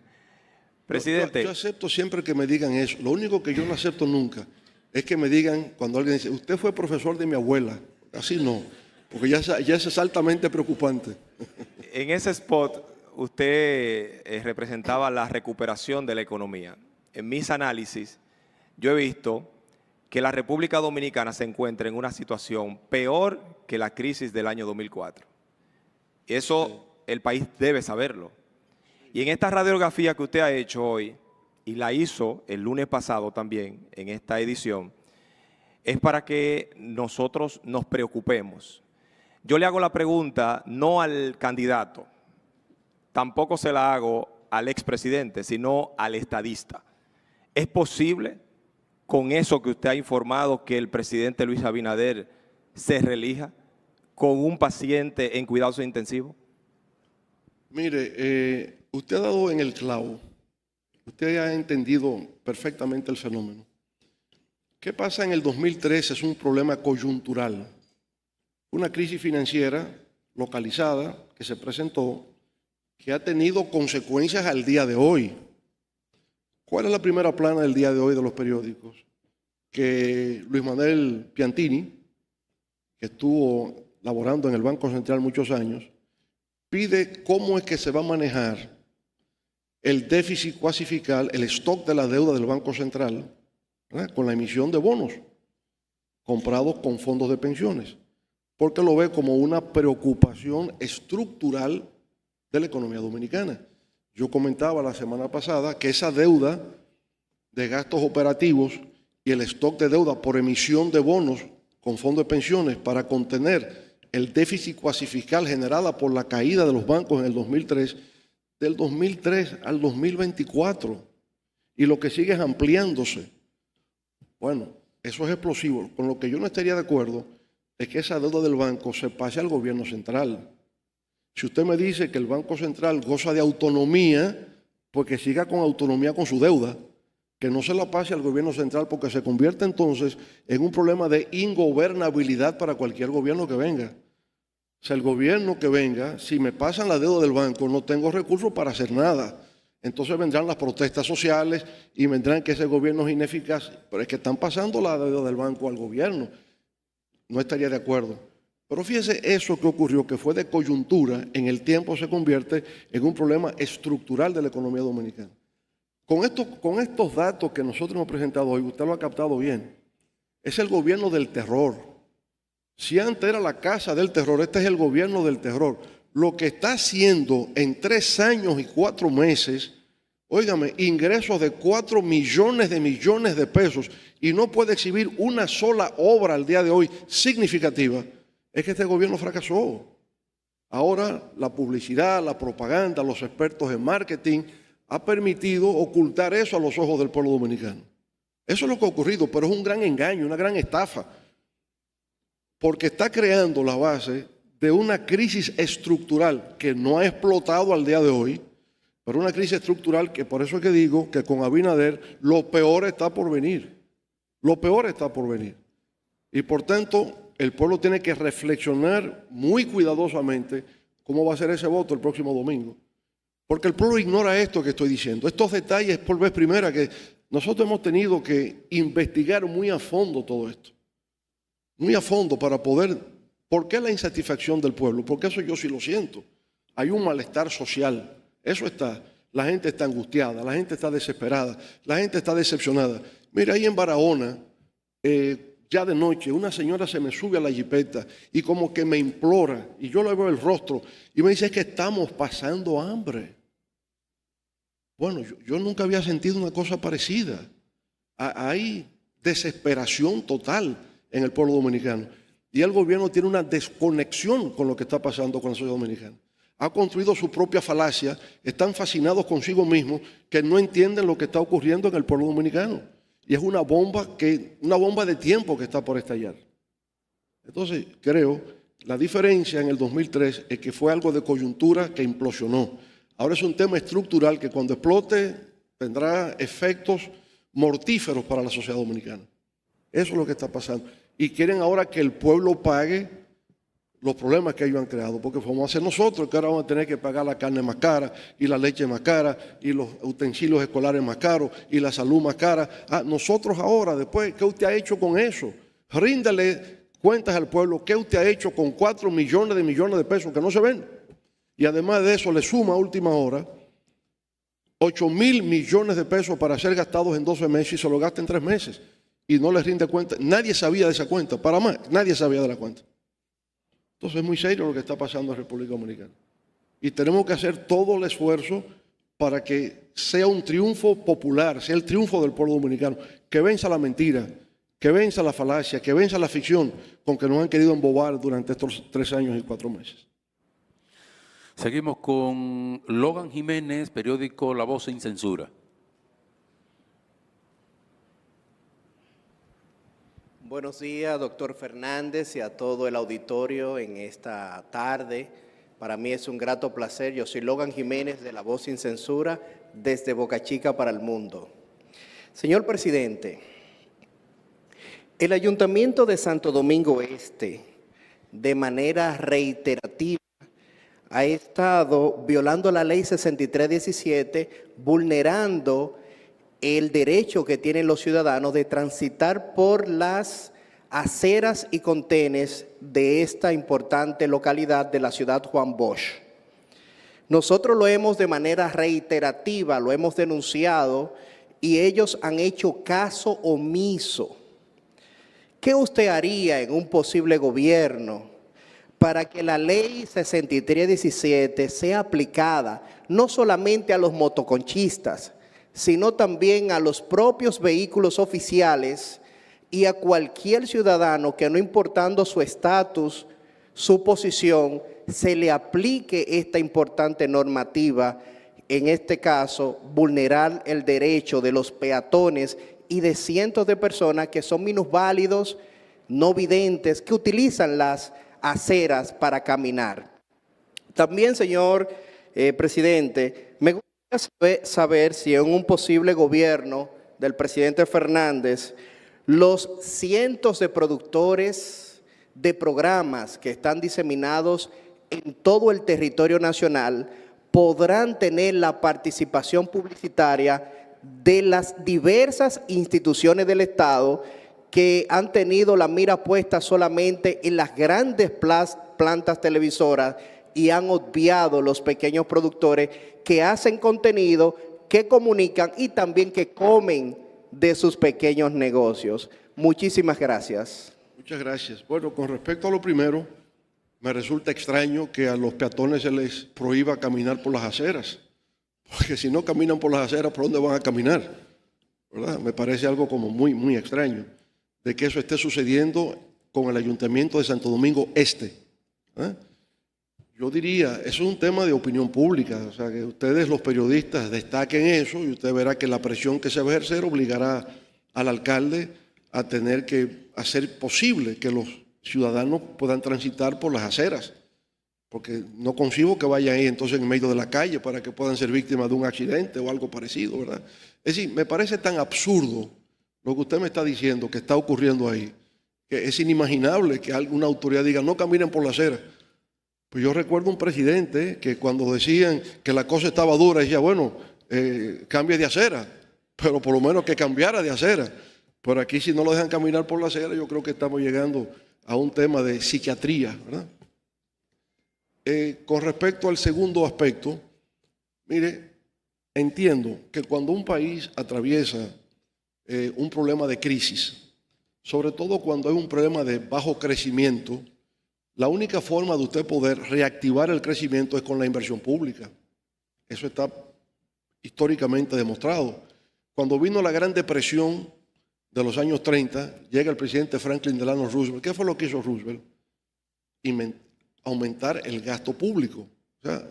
<laughs> presidente. Yo, acepto siempre que me digan eso. Lo único que yo no acepto nunca es que me digan, cuando alguien dice, usted fue profesor de mi abuela. Así no, porque ya, ya es altamente preocupante. <laughs> En ese spot, usted eh, representaba la recuperación de la economía. En mis análisis, yo he visto que la República Dominicana se encuentra en una situación peor que la crisis del año 2004. Eso el país debe saberlo. Y en esta radiografía que usted ha hecho hoy, y la hizo el lunes pasado también en esta edición, es para que nosotros nos preocupemos. Yo le hago la pregunta no al candidato, tampoco se la hago al expresidente, sino al estadista. ¿Es posible con eso que usted ha informado que el presidente Luis Abinader se relija? con un paciente en cuidados intensivos? Mire, eh, usted ha dado en el clavo. Usted ha entendido perfectamente el fenómeno. ¿Qué pasa en el 2013? Es un problema coyuntural. Una crisis financiera localizada que se presentó que ha tenido consecuencias al día de hoy. ¿Cuál es la primera plana del día de hoy de los periódicos? Que Luis Manuel Piantini, que estuvo laborando en el Banco Central muchos años, pide cómo es que se va a manejar el déficit cuasi fiscal, el stock de la deuda del Banco Central, con la emisión de bonos comprados con fondos de pensiones, porque lo ve como una preocupación estructural de la economía dominicana. Yo comentaba la semana pasada que esa deuda de gastos operativos y el stock de deuda por emisión de bonos con fondos de pensiones para contener el déficit cuasi fiscal generada por la caída de los bancos en el 2003, del 2003 al 2024. Y lo que sigue es ampliándose. Bueno, eso es explosivo. Con lo que yo no estaría de acuerdo es que esa deuda del banco se pase al gobierno central. Si usted me dice que el Banco Central goza de autonomía, pues que siga con autonomía con su deuda que no se la pase al gobierno central porque se convierte entonces en un problema de ingobernabilidad para cualquier gobierno que venga. Si el gobierno que venga, si me pasan la deuda del banco, no tengo recursos para hacer nada. Entonces vendrán las protestas sociales y vendrán que ese gobierno es ineficaz. Pero es que están pasando la deuda del banco al gobierno. No estaría de acuerdo. Pero fíjese eso que ocurrió, que fue de coyuntura, en el tiempo se convierte en un problema estructural de la economía dominicana. Con, estos datos que nosotros hemos presentado hoy, usted lo ha captado bien, es el gobierno del terror. Si antes era la casa del terror, este es el gobierno del terror. Lo que está haciendo en tres años y cuatro meses, oígame, ingresos de cuatro millones de millones de pesos y no puede exhibir una sola obra al día de hoy significativa, es que este gobierno fracasó. Ahora la publicidad, la propaganda, los expertos en marketing, ha permitido ocultar eso a los ojos del pueblo dominicano. Eso es lo que ha ocurrido, pero es un gran engaño, una gran estafa, porque está creando la base de una crisis estructural que no ha explotado al día de hoy, pero una crisis estructural que por eso es que digo que con Abinader lo peor está por venir, lo peor está por venir. Y por tanto, el pueblo tiene que reflexionar muy cuidadosamente cómo va a ser ese voto el próximo domingo. Porque el pueblo ignora esto que estoy diciendo. Estos detalles por vez primera que nosotros hemos tenido que investigar muy a fondo todo esto. Muy a fondo para poder... ¿Por qué la insatisfacción del pueblo? Porque eso yo sí lo siento. Hay un malestar social. Eso está. La gente está angustiada, la gente está desesperada, la gente está decepcionada. Mira, ahí en Barahona, eh, ya de noche, una señora se me sube a la jipeta y como que me implora, y yo le veo el rostro, y me dice, es que estamos pasando hambre. Bueno, yo, nunca había sentido una cosa parecida. hay desesperación total en el pueblo dominicano. Y el gobierno tiene una desconexión con lo que está pasando con la sociedad dominicana. Ha construido su propia falacia, están fascinados consigo mismos que no entienden lo que está ocurriendo en el pueblo dominicano. Y es una bomba, que, una bomba de tiempo que está por estallar. Entonces, creo, la diferencia en el 2003 es que fue algo de coyuntura que implosionó. Ahora es un tema estructural que cuando explote tendrá efectos mortíferos para la sociedad dominicana. Eso es lo que está pasando. Y quieren ahora que el pueblo pague los problemas que ellos han creado, porque vamos a ser nosotros, que ahora vamos a tener que pagar la carne más cara, y la leche más cara, y los utensilios escolares más caros, y la salud más cara. Ah, nosotros ahora, después, ¿qué usted ha hecho con eso? Ríndale cuentas al pueblo, ¿qué usted ha hecho con cuatro millones de millones de pesos que no se ven? Y además de eso le suma a última hora 8 mil millones de pesos para ser gastados en 12 meses y se lo gasta en 3 meses. Y no les rinde cuenta. Nadie sabía de esa cuenta. Para más, nadie sabía de la cuenta. Entonces es muy serio lo que está pasando en República Dominicana. Y tenemos que hacer todo el esfuerzo para que sea un triunfo popular, sea el triunfo del pueblo dominicano, que venza la mentira, que venza la falacia, que venza la ficción con que nos han querido embobar durante estos tres años y cuatro meses. Seguimos con Logan Jiménez, periódico La Voz sin Censura. Buenos días, doctor Fernández, y a todo el auditorio en esta tarde. Para mí es un grato placer. Yo soy Logan Jiménez de La Voz Sin Censura, desde Boca Chica para el Mundo. Señor presidente, el Ayuntamiento de Santo Domingo Este, de manera reiterativa, ha estado violando la ley 6317, vulnerando el derecho que tienen los ciudadanos de transitar por las aceras y contenes de esta importante localidad de la ciudad Juan Bosch. Nosotros lo hemos de manera reiterativa, lo hemos denunciado y ellos han hecho caso omiso. ¿Qué usted haría en un posible gobierno para que la ley 6317 sea aplicada no solamente a los motoconchistas, sino también a los propios vehículos oficiales y a cualquier ciudadano que no importando su estatus, su posición, se le aplique esta importante normativa, en este caso, vulnerar el derecho de los peatones y de cientos de personas que son minusválidos, no videntes, que utilizan las aceras para caminar. También, señor eh, presidente, me gustaría saber si en un posible gobierno del presidente Fernández, los cientos de productores de programas que están diseminados en todo el territorio nacional podrán tener la participación publicitaria de las diversas instituciones del Estado que han tenido la mira puesta solamente en las grandes plantas televisoras y han obviado los pequeños productores que hacen contenido, que comunican y también que comen de sus pequeños negocios. Muchísimas gracias. Muchas gracias. Bueno, con respecto a lo primero, me resulta extraño que a los peatones se les prohíba caminar por las aceras, porque si no caminan por las aceras, ¿por dónde van a caminar? Me parece algo como muy, muy extraño de que eso esté sucediendo con el Ayuntamiento de Santo Domingo Este. ¿eh? Yo diría, eso es un tema de opinión pública, o sea, que ustedes los periodistas destaquen eso y usted verá que la presión que se va a ejercer obligará al alcalde a tener que hacer posible que los ciudadanos puedan transitar por las aceras, porque no concibo que vayan ahí entonces en medio de la calle para que puedan ser víctimas de un accidente o algo parecido, ¿verdad? Es decir, me parece tan absurdo lo que usted me está diciendo que está ocurriendo ahí, que es inimaginable que alguna autoridad diga, no caminen por la acera. Pues yo recuerdo un presidente que cuando decían que la cosa estaba dura, decía, bueno, eh, cambie de acera, pero por lo menos que cambiara de acera. Pero aquí si no lo dejan caminar por la acera, yo creo que estamos llegando a un tema de psiquiatría, ¿verdad? Eh, con respecto al segundo aspecto, mire, entiendo que cuando un país atraviesa eh, un problema de crisis, sobre todo cuando hay un problema de bajo crecimiento, la única forma de usted poder reactivar el crecimiento es con la inversión pública. Eso está históricamente demostrado. Cuando vino la Gran Depresión de los años 30, llega el presidente Franklin Delano Roosevelt. ¿Qué fue lo que hizo Roosevelt? aumentar el gasto público,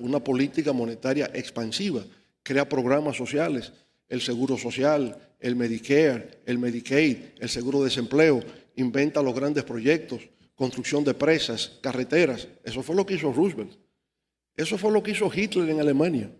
una política monetaria expansiva, crea programas sociales el seguro social, el Medicare, el Medicaid, el seguro de desempleo, inventa los grandes proyectos, construcción de presas, carreteras. Eso fue lo que hizo Roosevelt. Eso fue lo que hizo Hitler en Alemania.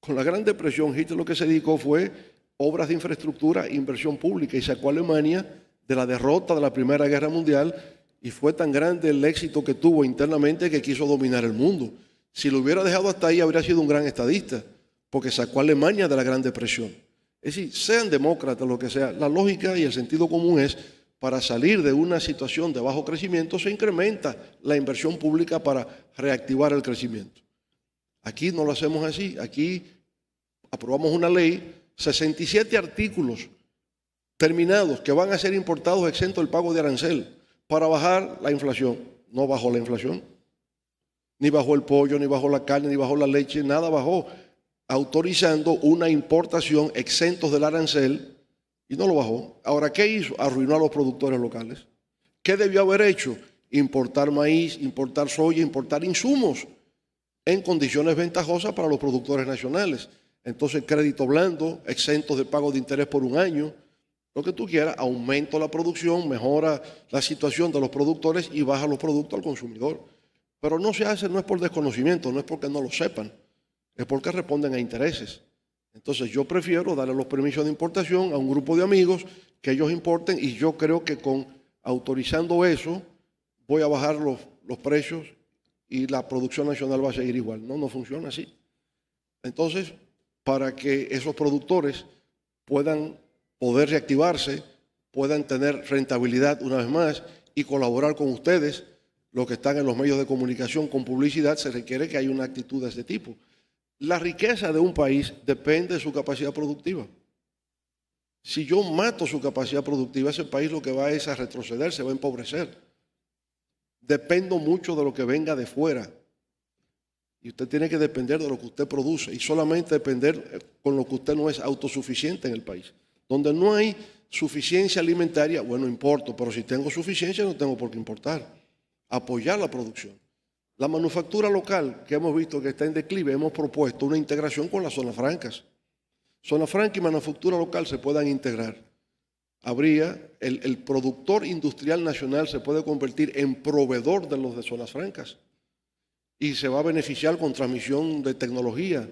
Con la Gran Depresión, Hitler lo que se dedicó fue obras de infraestructura, inversión pública y sacó a Alemania de la derrota de la Primera Guerra Mundial y fue tan grande el éxito que tuvo internamente que quiso dominar el mundo. Si lo hubiera dejado hasta ahí, habría sido un gran estadista porque sacó a Alemania de la Gran Depresión. Es decir, sean demócratas, lo que sea, la lógica y el sentido común es, para salir de una situación de bajo crecimiento, se incrementa la inversión pública para reactivar el crecimiento. Aquí no lo hacemos así, aquí aprobamos una ley, 67 artículos terminados que van a ser importados exento del pago de arancel para bajar la inflación. No bajó la inflación, ni bajó el pollo, ni bajó la carne, ni bajó la leche, nada bajó autorizando una importación exentos del arancel y no lo bajó. Ahora, ¿qué hizo? Arruinó a los productores locales. ¿Qué debió haber hecho? Importar maíz, importar soya, importar insumos en condiciones ventajosas para los productores nacionales. Entonces, crédito blando, exentos de pago de interés por un año, lo que tú quieras, aumento la producción, mejora la situación de los productores y baja los productos al consumidor. Pero no se hace, no es por desconocimiento, no es porque no lo sepan es porque responden a intereses. Entonces yo prefiero darle los permisos de importación a un grupo de amigos que ellos importen y yo creo que con autorizando eso voy a bajar los, los precios y la producción nacional va a seguir igual. No, no funciona así. Entonces, para que esos productores puedan poder reactivarse, puedan tener rentabilidad una vez más y colaborar con ustedes, los que están en los medios de comunicación con publicidad, se requiere que haya una actitud de este tipo. La riqueza de un país depende de su capacidad productiva. Si yo mato su capacidad productiva, ese país lo que va es a retroceder, se va a empobrecer. Dependo mucho de lo que venga de fuera. Y usted tiene que depender de lo que usted produce y solamente depender eh, con lo que usted no es autosuficiente en el país. Donde no hay suficiencia alimentaria, bueno, importo, pero si tengo suficiencia no tengo por qué importar. Apoyar la producción. La manufactura local, que hemos visto que está en declive, hemos propuesto una integración con las zonas francas. Zona franca y manufactura local se puedan integrar. Habría, el, productor industrial nacional se puede convertir en proveedor de los de zonas francas y se va a beneficiar con transmisión de tecnología,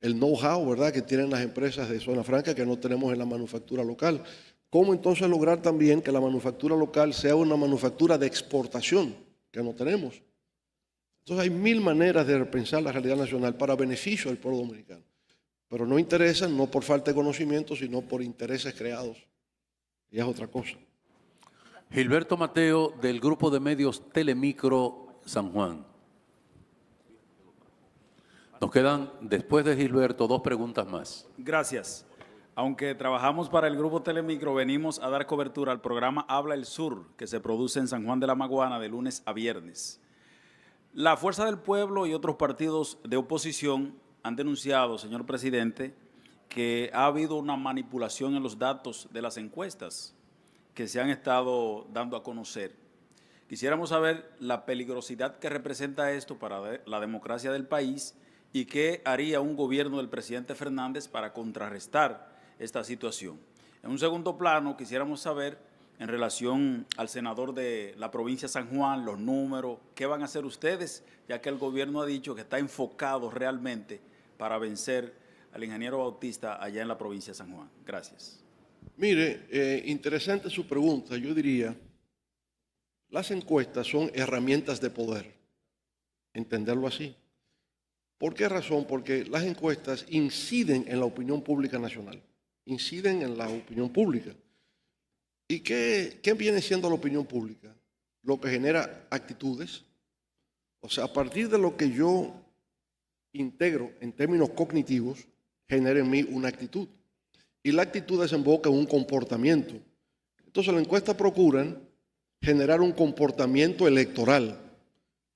el know-how, ¿verdad?, que tienen las empresas de zona franca que no tenemos en la manufactura local. ¿Cómo entonces lograr también que la manufactura local sea una manufactura de exportación que no tenemos? Entonces hay mil maneras de repensar la realidad nacional para beneficio del pueblo dominicano, pero no interesan, no por falta de conocimiento, sino por intereses creados. Y es otra cosa. Gilberto Mateo, del grupo de medios Telemicro San Juan. Nos quedan, después de Gilberto, dos preguntas más. Gracias. Aunque trabajamos para el grupo Telemicro, venimos a dar cobertura al programa Habla el Sur, que se produce en San Juan de la Maguana de lunes a viernes. La Fuerza del Pueblo y otros partidos de oposición han denunciado, señor presidente, que ha habido una manipulación en los datos de las encuestas que se han estado dando a conocer. Quisiéramos saber la peligrosidad que representa esto para la democracia del país y qué haría un gobierno del presidente Fernández para contrarrestar esta situación. En un segundo plano, quisiéramos saber en relación al senador de la provincia de San Juan, los números, qué van a hacer ustedes, ya que el gobierno ha dicho que está enfocado realmente para vencer al ingeniero Bautista allá en la provincia de San Juan. Gracias. Mire, eh, interesante su pregunta. Yo diría, las encuestas son herramientas de poder, entenderlo así. ¿Por qué razón? Porque las encuestas inciden en la opinión pública nacional, inciden en la opinión pública. ¿Y qué, viene siendo la opinión pública? Lo que genera actitudes. O sea, a partir de lo que yo integro en términos cognitivos, genera en mí una actitud. Y la actitud desemboca en un comportamiento. Entonces, la encuesta procuran generar un comportamiento electoral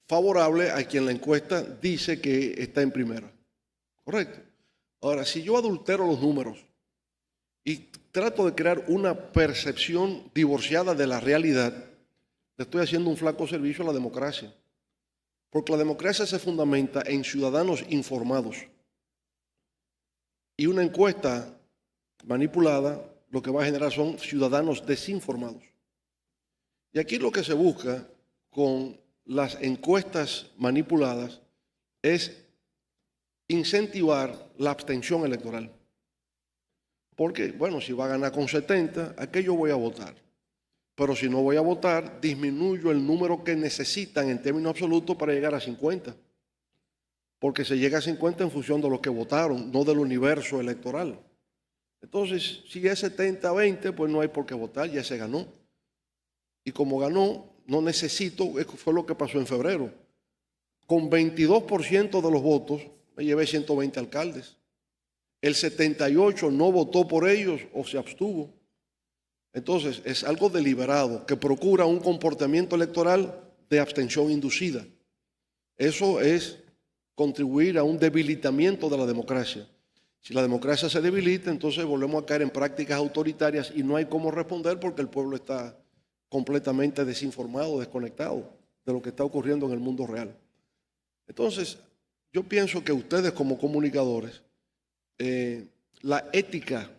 favorable a quien la encuesta dice que está en primera. Correcto. Ahora, si yo adultero los números y trato de crear una percepción divorciada de la realidad, le estoy haciendo un flaco servicio a la democracia. Porque la democracia se fundamenta en ciudadanos informados. Y una encuesta manipulada lo que va a generar son ciudadanos desinformados. Y aquí lo que se busca con las encuestas manipuladas es incentivar la abstención electoral. Porque, bueno, si va a ganar con 70, ¿a yo voy a votar? Pero si no voy a votar, disminuyo el número que necesitan en términos absolutos para llegar a 50. Porque se llega a 50 en función de los que votaron, no del universo electoral. Entonces, si es 70-20, pues no hay por qué votar, ya se ganó. Y como ganó, no necesito, fue lo que pasó en febrero. Con 22% de los votos, me llevé 120 alcaldes el 78 no votó por ellos o se abstuvo. Entonces es algo deliberado que procura un comportamiento electoral de abstención inducida. Eso es contribuir a un debilitamiento de la democracia. Si la democracia se debilita, entonces volvemos a caer en prácticas autoritarias y no hay cómo responder porque el pueblo está completamente desinformado, desconectado de lo que está ocurriendo en el mundo real. Entonces, yo pienso que ustedes como comunicadores eh, la ética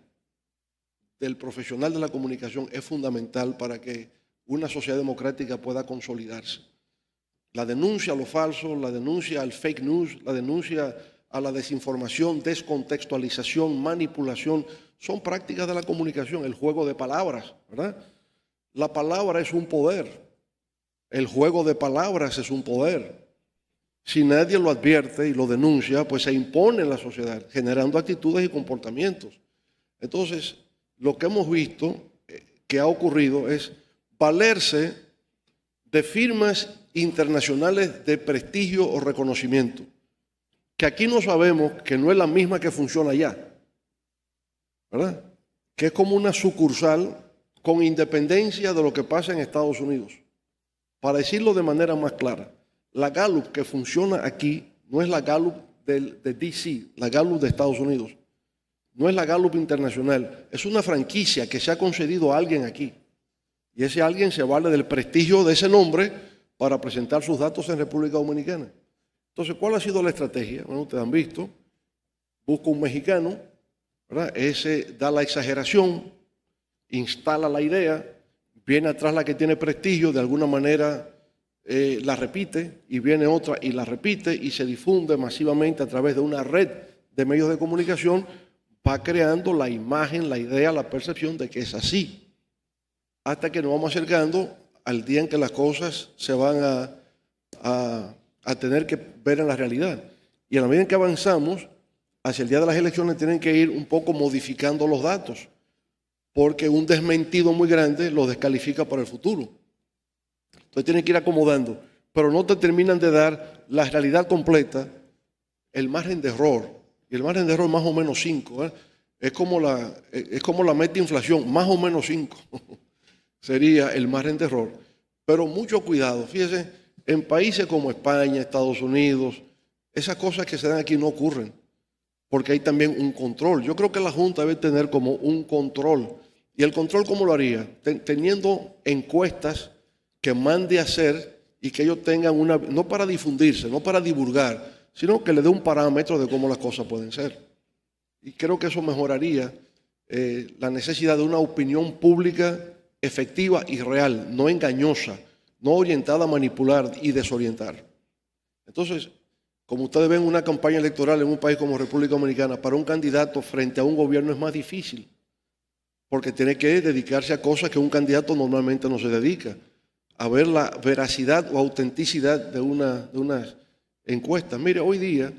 del profesional de la comunicación es fundamental para que una sociedad democrática pueda consolidarse. La denuncia a lo falso, la denuncia al fake news, la denuncia a la desinformación, descontextualización, manipulación, son prácticas de la comunicación, el juego de palabras, ¿verdad? La palabra es un poder, el juego de palabras es un poder, si nadie lo advierte y lo denuncia, pues se impone en la sociedad, generando actitudes y comportamientos. Entonces, lo que hemos visto eh, que ha ocurrido es valerse de firmas internacionales de prestigio o reconocimiento, que aquí no sabemos que no es la misma que funciona allá, ¿verdad? Que es como una sucursal con independencia de lo que pasa en Estados Unidos, para decirlo de manera más clara. La Gallup que funciona aquí no es la Gallup de DC, la Gallup de Estados Unidos. No es la Gallup internacional. Es una franquicia que se ha concedido a alguien aquí. Y ese alguien se vale del prestigio de ese nombre para presentar sus datos en República Dominicana. Entonces, ¿cuál ha sido la estrategia? Bueno, ustedes han visto. Busca un mexicano, Ese da la exageración, instala la idea, viene atrás la que tiene prestigio, de alguna manera eh, la repite y viene otra y la repite y se difunde masivamente a través de una red de medios de comunicación, va creando la imagen, la idea, la percepción de que es así. Hasta que nos vamos acercando al día en que las cosas se van a, a tener que ver en la realidad. Y a la medida en que avanzamos, hacia el día de las elecciones tienen que ir un poco modificando los datos, porque un desmentido muy grande los descalifica para el futuro. Entonces tienes que ir acomodando. Pero no te terminan de dar la realidad completa, el margen de error. Y el margen de error es más o menos 5. ¿eh? Es, como la, eh, es como la meta inflación, más o menos 5. <laughs> Sería el margen de error. Pero mucho cuidado. fíjense, en países como España, Estados Unidos, esas cosas que se dan aquí no ocurren. Porque hay también un control. Yo creo que la Junta debe tener como un control. ¿Y el control cómo lo haría? Teniendo encuestas que mande a hacer y que ellos tengan una, no para difundirse, no para divulgar, sino que le dé un parámetro de cómo las cosas pueden ser. Y creo que eso mejoraría eh, la necesidad de una opinión pública efectiva y real, no engañosa, no orientada a manipular y desorientar. Entonces, como ustedes ven, una campaña electoral en un país como República Dominicana para un candidato frente a un gobierno es más difícil, porque tiene que dedicarse a cosas que un candidato normalmente no se dedica a ver la veracidad o autenticidad de una, de encuesta. Mire, hoy día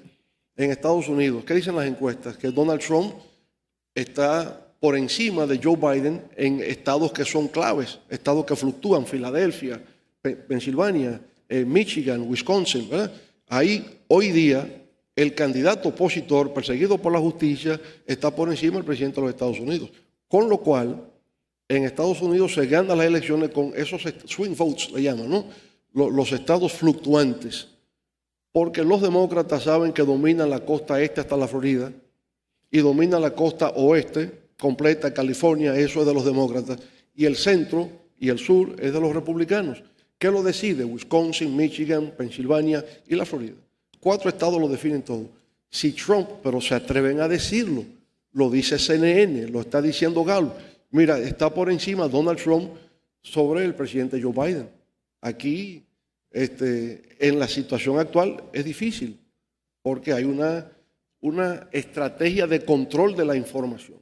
en Estados Unidos, ¿qué dicen las encuestas? Que Donald Trump está por encima de Joe Biden en estados que son claves, estados que fluctúan, Filadelfia, Pensilvania, eh, Michigan, Wisconsin. ¿verdad? Ahí hoy día el candidato opositor perseguido por la justicia está por encima del presidente de los Estados Unidos. Con lo cual, en Estados Unidos se ganan las elecciones con esos swing votes, le llaman, ¿no? Los, estados fluctuantes. Porque los demócratas saben que dominan la costa este hasta la Florida y dominan la costa oeste completa, California, eso es de los demócratas. Y el centro y el sur es de los republicanos. ¿Qué lo decide? Wisconsin, Michigan, Pensilvania y la Florida. Cuatro estados lo definen todo. Si Trump, pero se atreven a decirlo, lo dice CNN, lo está diciendo Gallup Mira, está por encima Donald Trump sobre el presidente Joe Biden. Aquí, este, en la situación actual, es difícil porque hay una, una estrategia de control de la información,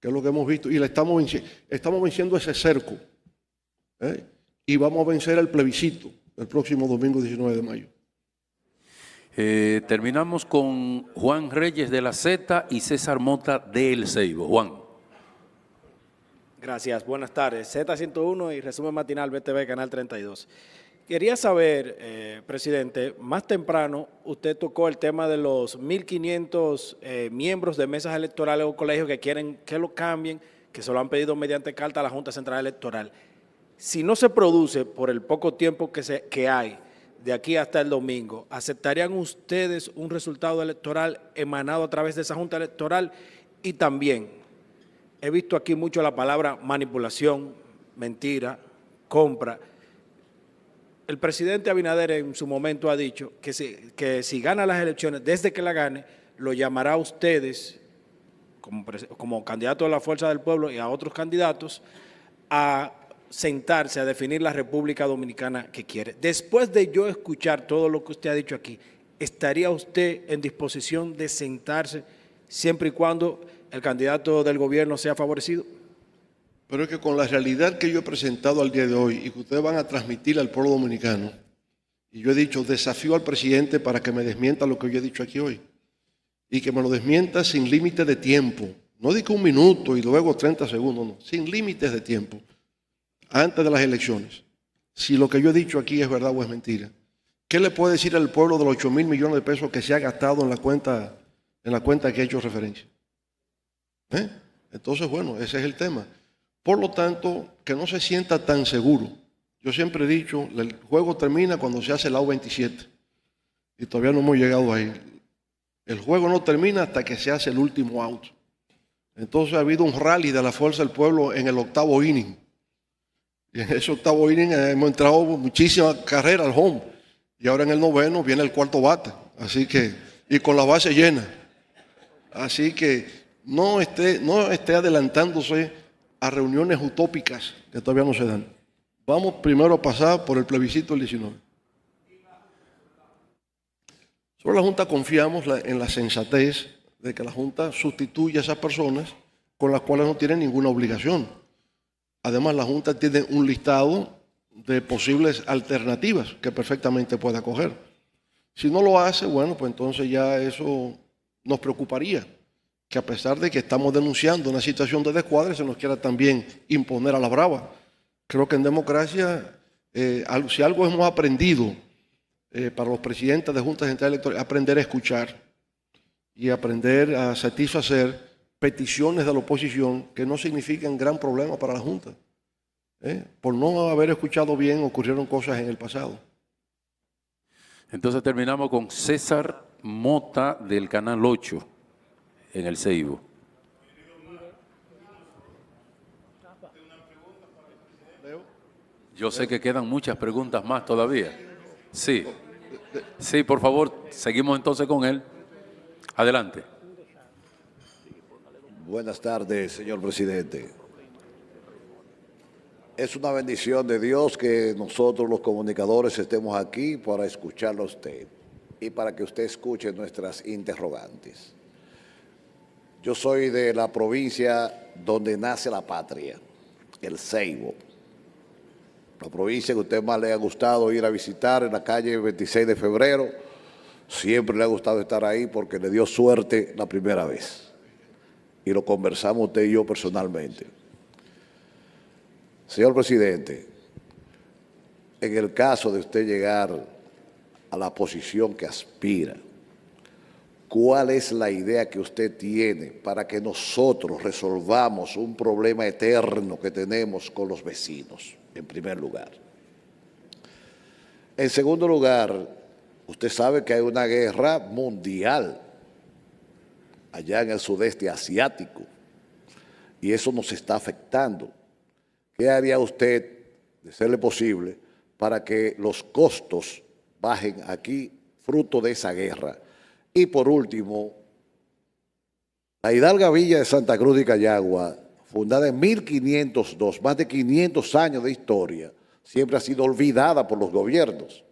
que es lo que hemos visto, y le estamos, venciendo, estamos venciendo ese cerco. ¿eh? Y vamos a vencer el plebiscito el próximo domingo 19 de mayo. Eh, terminamos con Juan Reyes de la Z y César Mota del Seibo. Juan. Gracias, buenas tardes. Z101 y resumen matinal BTV, Canal 32. Quería saber, eh, presidente, más temprano usted tocó el tema de los 1.500 eh, miembros de mesas electorales o colegios que quieren que lo cambien, que se lo han pedido mediante carta a la Junta Central Electoral. Si no se produce por el poco tiempo que, se, que hay, de aquí hasta el domingo, ¿aceptarían ustedes un resultado electoral emanado a través de esa Junta Electoral? Y también, He visto aquí mucho la palabra manipulación, mentira, compra. El presidente Abinader en su momento ha dicho que si, gana las elecciones, desde que la gane, lo llamará a ustedes como, como candidato de la Fuerza del Pueblo y a otros candidatos a sentarse a definir la República Dominicana que quiere. Después de yo escuchar todo lo que usted ha dicho aquí, ¿estaría usted en disposición de sentarse siempre y cuando el candidato del gobierno sea favorecido. Pero es que con la realidad que yo he presentado al día de hoy y que ustedes van a transmitir al pueblo dominicano, y yo he dicho, desafío al presidente para que me desmienta lo que yo he dicho aquí hoy, y que me lo desmienta sin límite de tiempo, no digo un minuto y luego 30 segundos, no, sin límites de tiempo, antes de las elecciones, si lo que yo he dicho aquí es verdad o es mentira. ¿Qué le puede decir al pueblo de los 8 mil millones de pesos que se ha gastado en la cuenta, en la cuenta que he hecho referencia? ¿Eh? Entonces, bueno, ese es el tema. Por lo tanto, que no se sienta tan seguro. Yo siempre he dicho, el juego termina cuando se hace el out 27 Y todavía no hemos llegado ahí. El juego no termina hasta que se hace el último out. Entonces ha habido un rally de la fuerza del pueblo en el octavo inning. Y en ese octavo inning eh, hemos entrado muchísima carrera al home. Y ahora en el noveno viene el cuarto bate. Así que, y con la base llena. Así que no esté, no esté adelantándose a reuniones utópicas que todavía no se dan. Vamos primero a pasar por el plebiscito del 19. Sobre la Junta confiamos en la sensatez de que la Junta sustituya a esas personas con las cuales no tiene ninguna obligación. Además, la Junta tiene un listado de posibles alternativas que perfectamente puede acoger. Si no lo hace, bueno, pues entonces ya eso nos preocuparía que a pesar de que estamos denunciando una situación de descuadre, se nos quiera también imponer a la brava. Creo que en democracia, eh, si algo hemos aprendido eh, para los presidentes de juntas centrales electorales, aprender a escuchar y aprender a satisfacer peticiones de la oposición que no significan gran problema para la Junta. Eh, por no haber escuchado bien ocurrieron cosas en el pasado. Entonces terminamos con César Mota del Canal 8 en el Ceibo. Yo sé que quedan muchas preguntas más todavía. Sí. Sí, por favor, seguimos entonces con él. Adelante. Buenas tardes, señor presidente. Es una bendición de Dios que nosotros los comunicadores estemos aquí para escucharlo a usted y para que usted escuche nuestras interrogantes. Yo soy de la provincia donde nace la patria, el Ceibo. La provincia que a usted más le ha gustado ir a visitar en la calle 26 de febrero. Siempre le ha gustado estar ahí porque le dio suerte la primera vez. Y lo conversamos usted y yo personalmente. Señor presidente, en el caso de usted llegar a la posición que aspira, cuál es la idea que usted tiene para que nosotros resolvamos un problema eterno que tenemos con los vecinos, en primer lugar. En segundo lugar, usted sabe que hay una guerra mundial allá en el sudeste asiático y eso nos está afectando. ¿Qué haría usted, de serle posible, para que los costos bajen aquí fruto de esa guerra? Y por último, la Hidalga Villa de Santa Cruz de Cayagua, fundada en 1502, más de 500 años de historia, siempre ha sido olvidada por los gobiernos.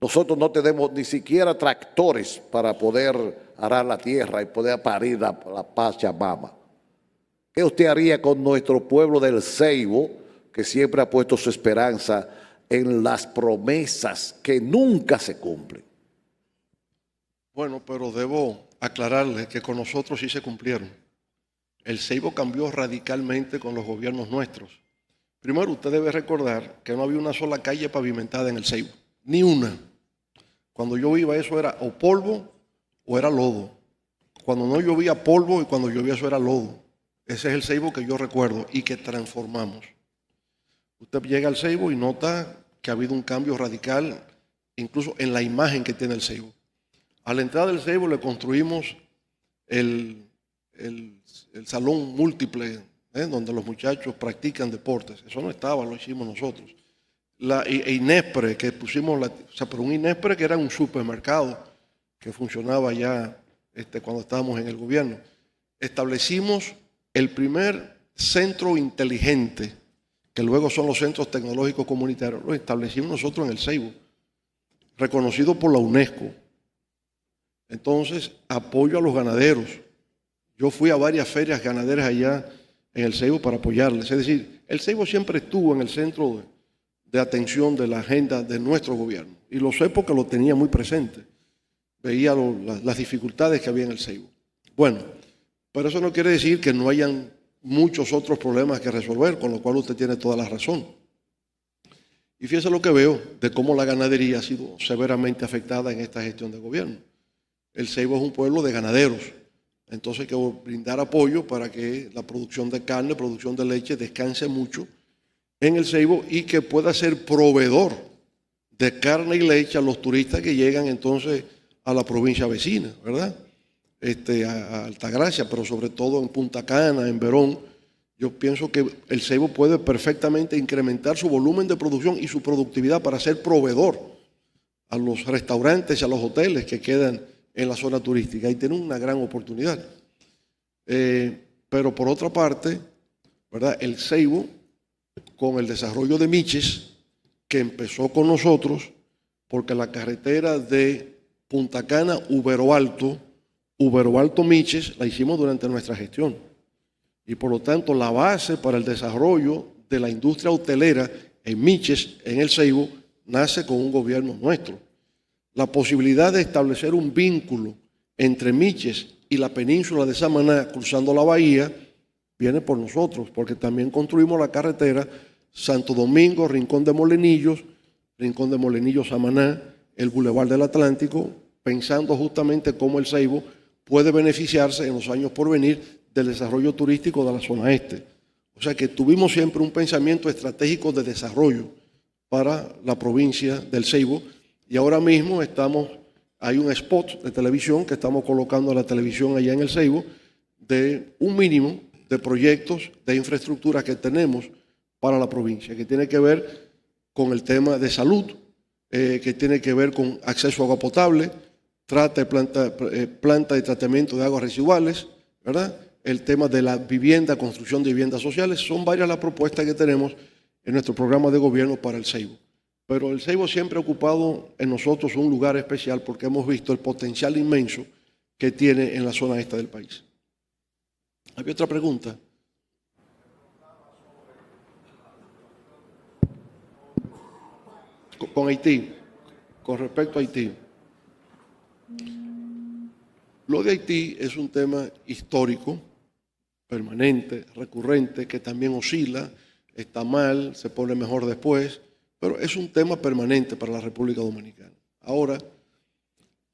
Nosotros no tenemos ni siquiera tractores para poder arar la tierra y poder parir la, la Pachamama. ¿Qué usted haría con nuestro pueblo del Ceibo, que siempre ha puesto su esperanza en las promesas que nunca se cumplen? Bueno, pero debo aclararle que con nosotros sí se cumplieron. El Seibo cambió radicalmente con los gobiernos nuestros. Primero, usted debe recordar que no había una sola calle pavimentada en el Seibo, ni una. Cuando yo iba eso era o polvo o era lodo. Cuando no llovía polvo y cuando llovía eso era lodo. Ese es el Seibo que yo recuerdo y que transformamos. Usted llega al Seibo y nota que ha habido un cambio radical, incluso en la imagen que tiene el Seibo. A la entrada del Seibo le construimos el, salón múltiple, ¿eh? donde los muchachos practican deportes. Eso no estaba, lo hicimos nosotros. La e Inespre, que pusimos, la, o sea, por un Inespre que era un supermercado que funcionaba ya este, cuando estábamos en el gobierno. Establecimos el primer centro inteligente, que luego son los centros tecnológicos comunitarios, lo establecimos nosotros en el Seibo, reconocido por la UNESCO. Entonces, apoyo a los ganaderos. Yo fui a varias ferias ganaderas allá en el Ceibo para apoyarles. Es decir, el Ceibo siempre estuvo en el centro de, atención de la agenda de nuestro gobierno. Y lo sé porque lo tenía muy presente. Veía las dificultades que había en el Ceibo. Bueno, pero eso no quiere decir que no hayan muchos otros problemas que resolver, con lo cual usted tiene toda la razón. Y fíjese lo que veo de cómo la ganadería ha sido severamente afectada en esta gestión de gobierno. El Ceibo es un pueblo de ganaderos. Entonces hay que brindar apoyo para que la producción de carne, producción de leche descanse mucho en el Ceibo y que pueda ser proveedor de carne y leche a los turistas que llegan entonces a la provincia vecina, ¿verdad? Este, a Altagracia, pero sobre todo en Punta Cana, en Verón. Yo pienso que el Ceibo puede perfectamente incrementar su volumen de producción y su productividad para ser proveedor a los restaurantes y a los hoteles que quedan en la zona turística y tienen una gran oportunidad. Eh, pero por otra parte, ¿verdad? El Ceibo, con el desarrollo de Miches, que empezó con nosotros, porque la carretera de Punta Cana, Ubero Alto, Ubero Alto Miches, la hicimos durante nuestra gestión. Y por lo tanto, la base para el desarrollo de la industria hotelera en Miches, en el Ceibo, nace con un gobierno nuestro la posibilidad de establecer un vínculo entre Miches y la península de Samaná, cruzando la bahía, viene por nosotros, porque también construimos la carretera Santo Domingo, Rincón de Molenillos, Rincón de Molenillos, Samaná, el Boulevard del Atlántico, pensando justamente cómo el Ceibo puede beneficiarse en los años por venir del desarrollo turístico de la zona este. O sea que tuvimos siempre un pensamiento estratégico de desarrollo para la provincia del Ceibo, y ahora mismo estamos, hay un spot de televisión que estamos colocando a la televisión allá en el Ceibo de un mínimo de proyectos de infraestructura que tenemos para la provincia, que tiene que ver con el tema de salud, eh, que tiene que ver con acceso a agua potable, trata de planta, de eh, tratamiento de aguas residuales, ¿verdad? El tema de la vivienda, construcción de viviendas sociales, son varias las propuestas que tenemos en nuestro programa de gobierno para el Ceibo. Pero el Seibo siempre ha ocupado en nosotros un lugar especial porque hemos visto el potencial inmenso que tiene en la zona esta del país. ¿Hay otra pregunta. Con Haití, con respecto a Haití. Lo de Haití es un tema histórico, permanente, recurrente, que también oscila, está mal, se pone mejor después pero es un tema permanente para la República Dominicana. Ahora,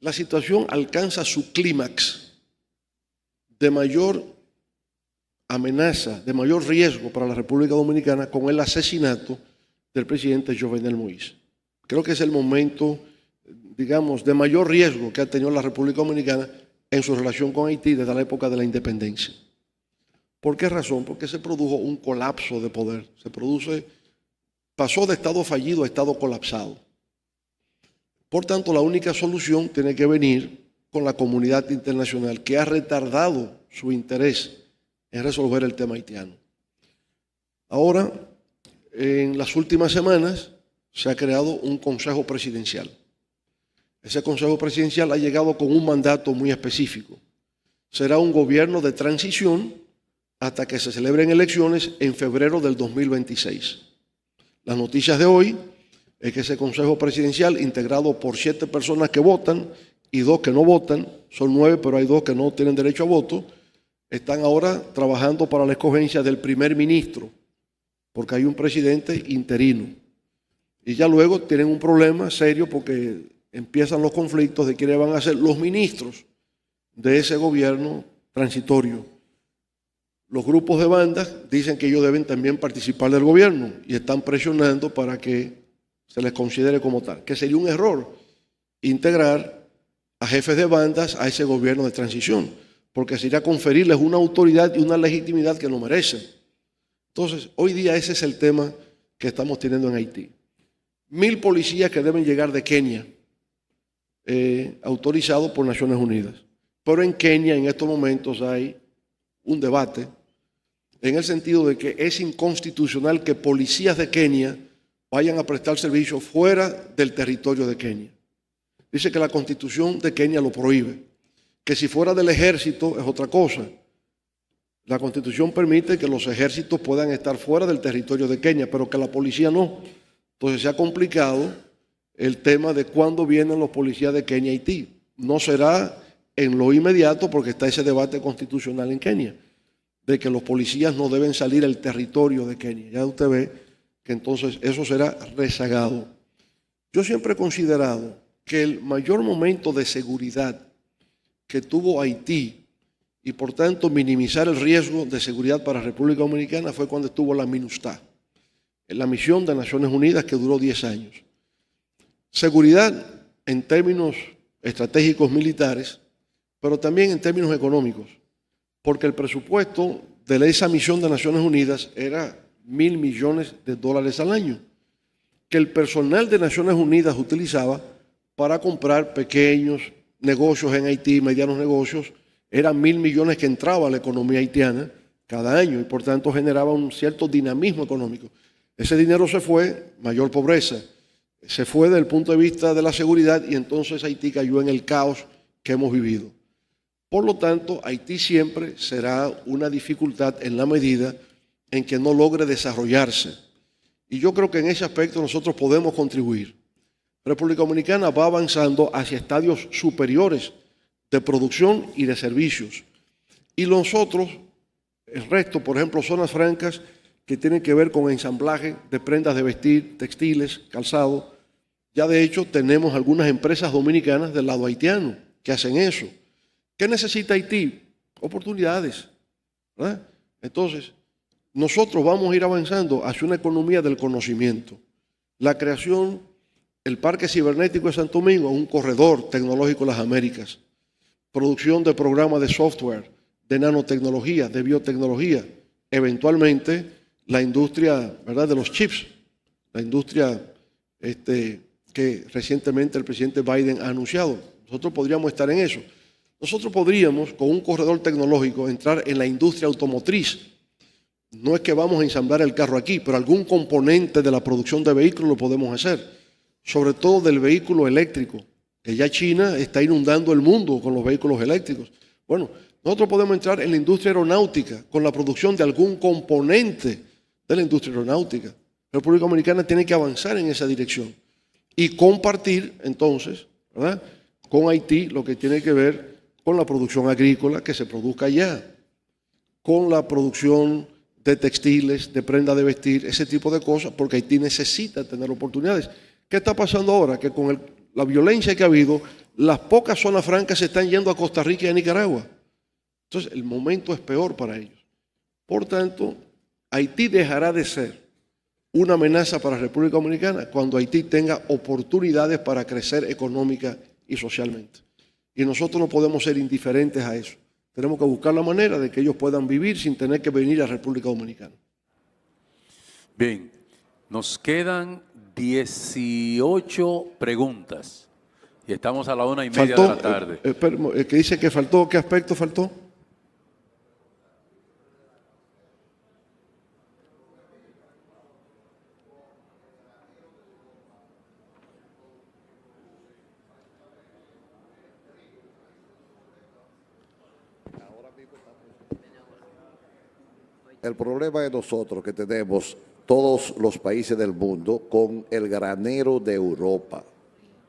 la situación alcanza su clímax de mayor amenaza, de mayor riesgo para la República Dominicana con el asesinato del presidente Jovenel Moïse. Creo que es el momento, digamos, de mayor riesgo que ha tenido la República Dominicana en su relación con Haití desde la época de la independencia. ¿Por qué razón? Porque se produjo un colapso de poder, se produce pasó de estado fallido a estado colapsado. Por tanto, la única solución tiene que venir con la comunidad internacional, que ha retardado su interés en resolver el tema haitiano. Ahora, en las últimas semanas, se ha creado un consejo presidencial. Ese consejo presidencial ha llegado con un mandato muy específico. Será un gobierno de transición hasta que se celebren elecciones en febrero del 2026. Las noticias de hoy es que ese Consejo Presidencial, integrado por siete personas que votan y dos que no votan, son nueve, pero hay dos que no tienen derecho a voto, están ahora trabajando para la escogencia del primer ministro, porque hay un presidente interino. Y ya luego tienen un problema serio porque empiezan los conflictos de quiénes van a ser los ministros de ese gobierno transitorio los grupos de bandas dicen que ellos deben también participar del gobierno y están presionando para que se les considere como tal, que sería un error integrar a jefes de bandas a ese gobierno de transición, porque sería conferirles una autoridad y una legitimidad que no merecen. Entonces, hoy día ese es el tema que estamos teniendo en Haití. Mil policías que deben llegar de Kenia, eh, autorizados por Naciones Unidas. Pero en Kenia en estos momentos hay un debate en el sentido de que es inconstitucional que policías de Kenia vayan a prestar servicio fuera del territorio de Kenia. Dice que la constitución de Kenia lo prohíbe. Que si fuera del ejército es otra cosa. La constitución permite que los ejércitos puedan estar fuera del territorio de Kenia, pero que la policía no. Entonces se ha complicado el tema de cuándo vienen los policías de Kenia a Haití. No será en lo inmediato porque está ese debate constitucional en Kenia de que los policías no deben salir al territorio de Kenia. Ya usted ve que entonces eso será rezagado. Yo siempre he considerado que el mayor momento de seguridad que tuvo Haití y por tanto minimizar el riesgo de seguridad para la República Dominicana fue cuando estuvo la MINUSTAH, la misión de Naciones Unidas que duró 10 años. Seguridad en términos estratégicos militares, pero también en términos económicos porque el presupuesto de esa misión de Naciones Unidas era mil millones de dólares al año, que el personal de Naciones Unidas utilizaba para comprar pequeños negocios en Haití, medianos negocios, eran mil millones que entraba a la economía haitiana cada año y por tanto generaba un cierto dinamismo económico. Ese dinero se fue, mayor pobreza, se fue desde el punto de vista de la seguridad y entonces Haití cayó en el caos que hemos vivido. Por lo tanto, Haití siempre será una dificultad en la medida en que no logre desarrollarse. Y yo creo que en ese aspecto nosotros podemos contribuir. República Dominicana va avanzando hacia estadios superiores de producción y de servicios. Y nosotros, el resto, por ejemplo, zonas francas que tienen que ver con ensamblaje de prendas de vestir, textiles, calzado, ya de hecho tenemos algunas empresas dominicanas del lado haitiano que hacen eso. ¿Qué necesita Haití? Oportunidades. Entonces, nosotros vamos a ir avanzando hacia una economía del conocimiento. La creación, el Parque Cibernético de Santo Domingo, un corredor tecnológico de las Américas. Producción de programas de software, de nanotecnología, de biotecnología. Eventualmente, la industria ¿verdad? de los chips, la industria este, que recientemente el presidente Biden ha anunciado. Nosotros podríamos estar en eso. Nosotros podríamos, con un corredor tecnológico, entrar en la industria automotriz. No es que vamos a ensamblar el carro aquí, pero algún componente de la producción de vehículos lo podemos hacer, sobre todo del vehículo eléctrico, que ya China está inundando el mundo con los vehículos eléctricos. Bueno, nosotros podemos entrar en la industria aeronáutica con la producción de algún componente de la industria aeronáutica. La República Dominicana tiene que avanzar en esa dirección y compartir entonces con Haití lo que tiene que ver con la producción agrícola que se produzca allá, con la producción de textiles, de prenda de vestir, ese tipo de cosas, porque Haití necesita tener oportunidades. ¿Qué está pasando ahora? Que con la violencia que ha habido, las pocas zonas francas se están yendo a Costa Rica y a Nicaragua. Entonces, el momento es peor para ellos. Por tanto, Haití dejará de ser una amenaza para la República Dominicana cuando Haití tenga oportunidades para crecer económica y socialmente. Y nosotros no podemos ser indiferentes a eso. Tenemos que buscar la manera de que ellos puedan vivir sin tener que venir a República Dominicana. Bien, nos quedan 18 preguntas y estamos a la una y media de la tarde. Eh, qué dice que faltó, ¿qué aspecto faltó? el problema de nosotros que tenemos todos los países del mundo con el granero de Europa,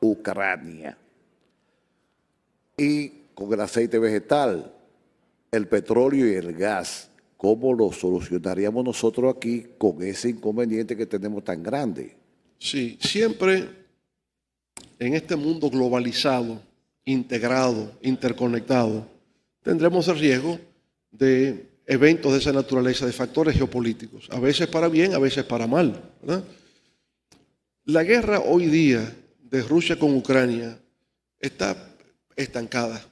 Ucrania, y con el aceite vegetal, el petróleo y el gas. ¿Cómo lo solucionaríamos nosotros aquí con ese inconveniente que tenemos tan grande? Sí, siempre en este mundo globalizado, integrado, interconectado, tendremos el riesgo de eventos de esa naturaleza, de factores geopolíticos, a veces para bien, a veces para mal. La guerra hoy día de Rusia con Ucrania está estancada.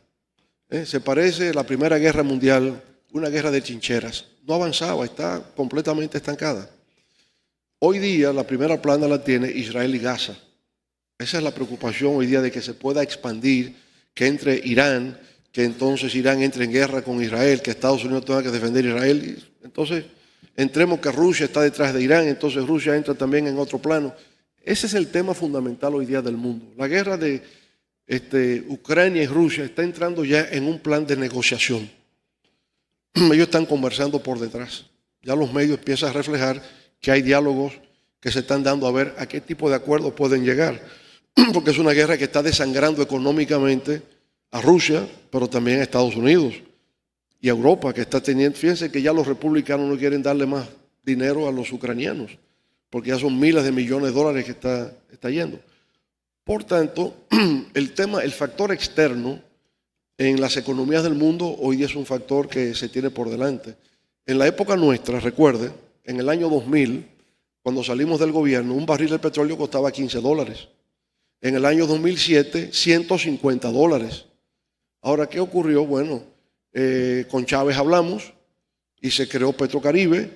¿eh? Se parece a la Primera Guerra Mundial, una guerra de chincheras. No avanzaba, está completamente estancada. Hoy día la primera plana la tiene Israel y Gaza. Esa es la preocupación hoy día de que se pueda expandir, que entre Irán, que entonces Irán entre en guerra con Israel, que Estados Unidos tenga que defender a Israel. Y entonces entremos que Rusia está detrás de Irán, entonces Rusia entra también en otro plano. Ese es el tema fundamental hoy día del mundo. La guerra de este, Ucrania y Rusia está entrando ya en un plan de negociación. <clears throat> Ellos están conversando por detrás. Ya los medios empiezan a reflejar que hay diálogos que se están dando a ver a qué tipo de acuerdos pueden llegar. <clears throat> Porque es una guerra que está desangrando económicamente a Rusia, pero también a Estados Unidos y a Europa, que está teniendo, fíjense que ya los republicanos no quieren darle más dinero a los ucranianos, porque ya son miles de millones de dólares que está, está yendo. Por tanto, <clears throat> el tema, el factor externo en las economías del mundo hoy día es un factor que se tiene por delante. En la época nuestra, recuerde, en el año 2000, cuando salimos del gobierno, un barril de petróleo costaba 15 dólares. En el año 2007, 150 dólares. Ahora, ¿qué ocurrió? Bueno, eh, con Chávez hablamos y se creó Petrocaribe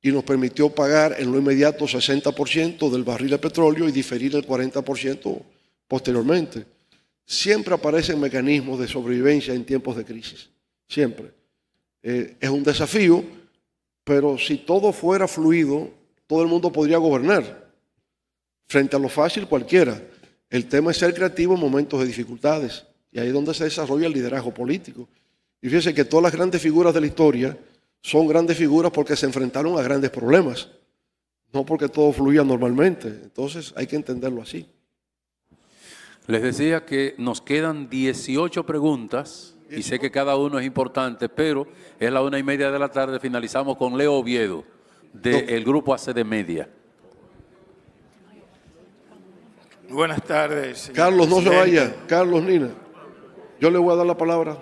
y nos permitió pagar en lo inmediato 60% del barril de petróleo y diferir el 40% posteriormente. Siempre aparecen mecanismos de sobrevivencia en tiempos de crisis, siempre. Eh, es un desafío, pero si todo fuera fluido, todo el mundo podría gobernar. Frente a lo fácil, cualquiera. El tema es ser creativo en momentos de dificultades. Y ahí es donde se desarrolla el liderazgo político. Y fíjense que todas las grandes figuras de la historia son grandes figuras porque se enfrentaron a grandes problemas, no porque todo fluía normalmente. Entonces hay que entenderlo así. Les decía que nos quedan 18 preguntas y sé que cada uno es importante, pero es la una y media de la tarde. Finalizamos con Leo Oviedo del grupo AC de Media. Buenas tardes. Carlos, no se vaya. Carlos Nina. Yo le voy a dar la palabra.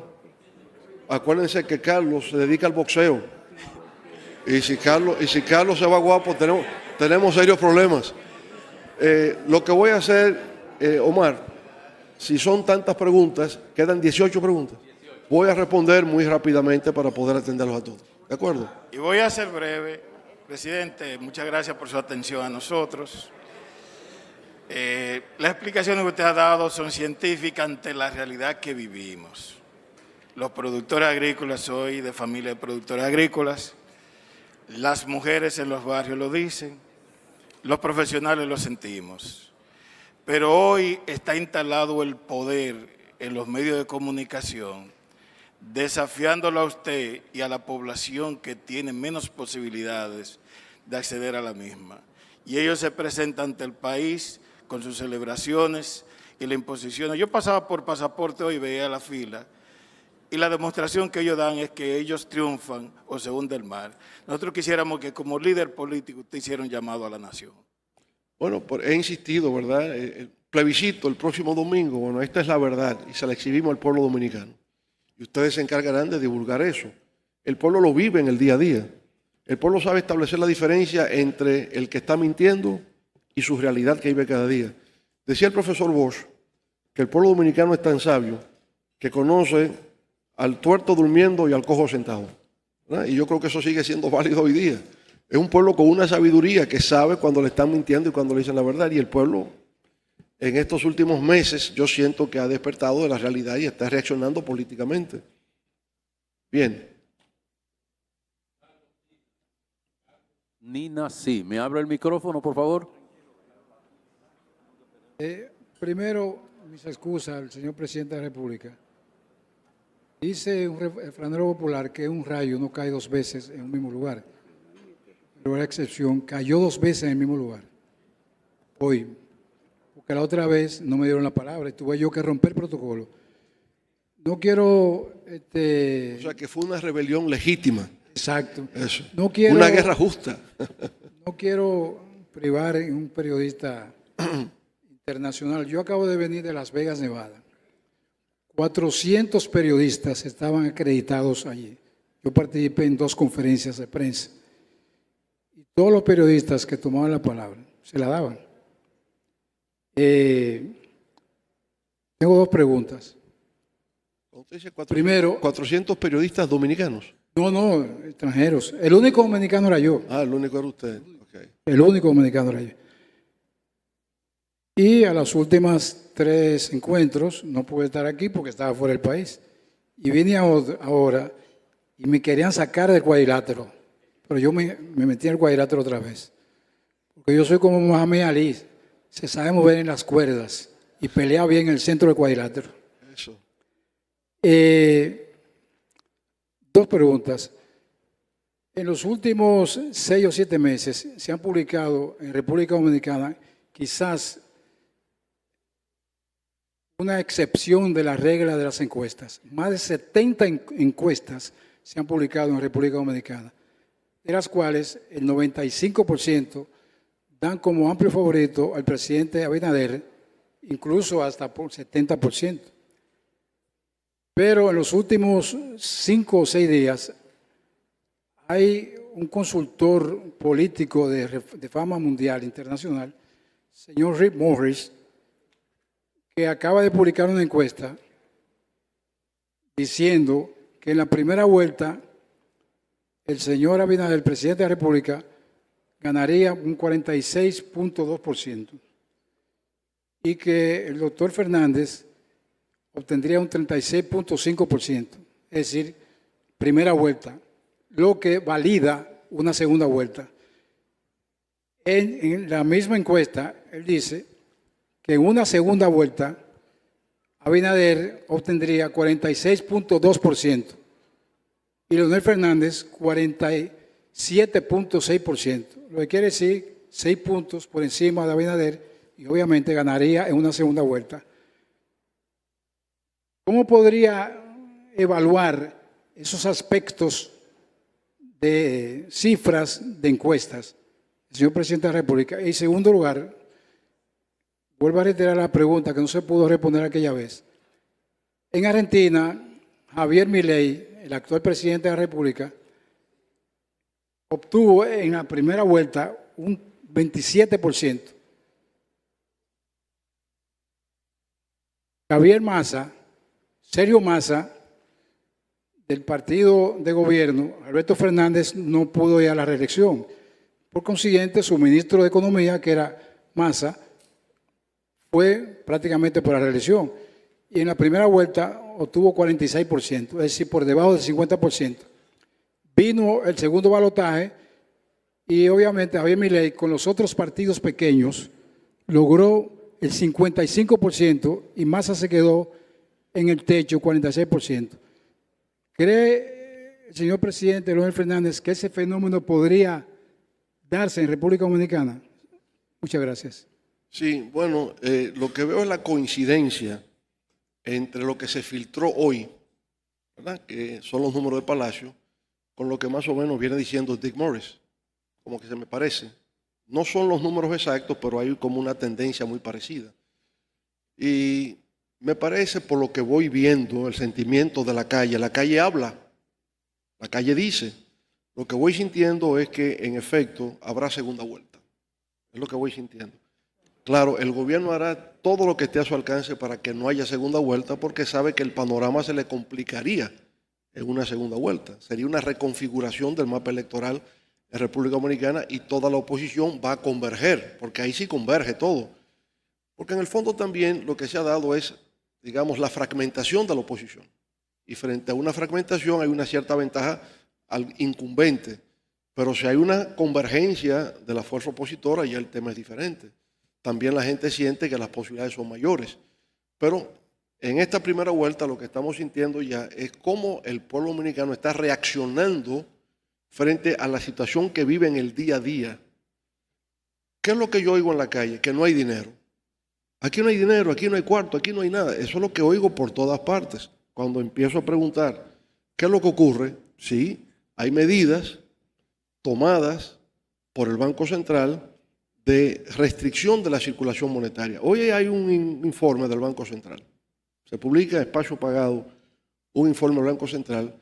Acuérdense que Carlos se dedica al boxeo. Y si Carlos, se va guapo, tenemos, tenemos serios problemas. Eh, lo que voy a hacer, eh, Omar, si son tantas preguntas, quedan 18 preguntas. Voy a responder muy rápidamente para poder atenderlos a todos. ¿De acuerdo? Y voy a ser breve. Presidente, muchas gracias por su atención a nosotros. Eh, las explicaciones que usted ha dado son científicas ante la realidad que vivimos. Los productores agrícolas, hoy, de familia de productores agrícolas, las mujeres en los barrios lo dicen, los profesionales lo sentimos. Pero hoy está instalado el poder en los medios de comunicación, desafiándolo a usted y a la población que tiene menos posibilidades de acceder a la misma. Y ellos se presentan ante el país con sus celebraciones y la imposición. Yo pasaba por pasaporte hoy veía la fila. Y la demostración que ellos dan es que ellos triunfan o se hunde el mar. Nosotros quisiéramos que como líder político usted hiciera llamado a la nación. Bueno, he insistido, ¿verdad? El eh, eh, plebiscito el próximo domingo, bueno, esta es la verdad y se la exhibimos al pueblo dominicano. Y ustedes se encargarán de divulgar eso. El pueblo lo vive en el día a día. El pueblo sabe establecer la diferencia entre el que está mintiendo y su realidad que vive cada día. Decía el profesor Bosch que el pueblo dominicano es tan sabio que conoce al tuerto durmiendo y al cojo sentado. Y yo creo que eso sigue siendo válido hoy día. Es un pueblo con una sabiduría que sabe cuando le están mintiendo y cuando le dicen la verdad. Y el pueblo en estos últimos meses yo siento que ha despertado de la realidad y está reaccionando políticamente. Bien. Nina, sí, me abre el micrófono, por favor. Eh, primero, mis excusas al señor presidente de la República. Dice un refranero popular que un rayo no cae dos veces en un mismo lugar. Pero la excepción, cayó dos veces en el mismo lugar. Hoy, porque la otra vez no me dieron la palabra y tuve yo que romper el protocolo. No quiero... Este, o sea, que fue una rebelión legítima. Exacto. una guerra justa. <laughs> no quiero privar a un periodista <clears throat> internacional. Yo acabo de venir de Las Vegas, Nevada. 400 periodistas estaban acreditados allí. Yo participé en dos conferencias de prensa. Y todos los periodistas que tomaban la palabra se la daban. Eh, tengo dos preguntas. Primero, 400 periodistas dominicanos. No, no, extranjeros. El único dominicano era yo. Ah, el único era usted. El único dominicano era yo. Y a los últimos tres encuentros no pude estar aquí porque estaba fuera del país. Y vine ahora y me querían sacar del cuadrilátero. Pero yo me, metí en el cuadrilátero otra vez. Porque yo soy como Mohamed Ali. Se sabe mover en las cuerdas y pelea bien en el centro del cuadrilátero. Eso. Eh, dos preguntas. En los últimos seis o siete meses se han publicado en República Dominicana quizás una excepción de la regla de las encuestas. Más de 70 encuestas se han publicado en República Dominicana, de las cuales el 95% dan como amplio favorito al presidente Abinader, incluso hasta por 70%. Pero en los últimos cinco o seis días hay un consultor político de, de fama mundial internacional, señor Rick Morris, que acaba de publicar una encuesta diciendo que en la primera vuelta el señor Abinader, presidente de la República, ganaría un 46.2% y que el doctor Fernández obtendría un 36.5%, es decir, primera vuelta, lo que valida una segunda vuelta. En, en la misma encuesta, él dice que en una segunda vuelta Abinader obtendría 46.2% y Leonel Fernández 47.6%, lo que quiere decir 6 puntos por encima de Abinader y obviamente ganaría en una segunda vuelta. ¿Cómo podría evaluar esos aspectos de cifras de encuestas, señor presidente de la República? Y en segundo lugar, Vuelvo a reiterar la pregunta que no se pudo responder aquella vez. En Argentina, Javier Milei, el actual presidente de la República, obtuvo en la primera vuelta un 27%. Javier Massa, Sergio Massa, del partido de gobierno, Alberto Fernández, no pudo ir a la reelección. Por consiguiente, su ministro de Economía, que era Massa, fue prácticamente por la reelección. Y en la primera vuelta obtuvo 46%, es decir, por debajo del 50%. Vino el segundo balotaje y obviamente Javier Milei con los otros partidos pequeños logró el 55% y Massa se quedó en el techo 46%. ¿Cree señor presidente López Fernández que ese fenómeno podría darse en República Dominicana? Muchas gracias. Sí, bueno, eh, lo que veo es la coincidencia entre lo que se filtró hoy, que son los números de Palacio, con lo que más o menos viene diciendo Dick Morris, como que se me parece. No son los números exactos, pero hay como una tendencia muy parecida. Y me parece, por lo que voy viendo, el sentimiento de la calle. La calle habla, la calle dice. Lo que voy sintiendo es que, en efecto, habrá segunda vuelta. Es lo que voy sintiendo. Claro, el gobierno hará todo lo que esté a su alcance para que no haya segunda vuelta porque sabe que el panorama se le complicaría en una segunda vuelta. Sería una reconfiguración del mapa electoral en República Dominicana y toda la oposición va a converger, porque ahí sí converge todo. Porque en el fondo también lo que se ha dado es, digamos, la fragmentación de la oposición. Y frente a una fragmentación hay una cierta ventaja al incumbente. Pero si hay una convergencia de la fuerza opositora ya el tema es diferente también la gente siente que las posibilidades son mayores. Pero en esta primera vuelta lo que estamos sintiendo ya es cómo el pueblo dominicano está reaccionando frente a la situación que vive en el día a día. ¿Qué es lo que yo oigo en la calle? Que no hay dinero. Aquí no hay dinero, aquí no hay cuarto, aquí no hay nada. Eso es lo que oigo por todas partes. Cuando empiezo a preguntar, ¿qué es lo que ocurre? Sí, hay medidas tomadas por el Banco Central de restricción de la circulación monetaria. Hoy hay un informe del Banco Central. Se publica en espacio pagado un informe del Banco Central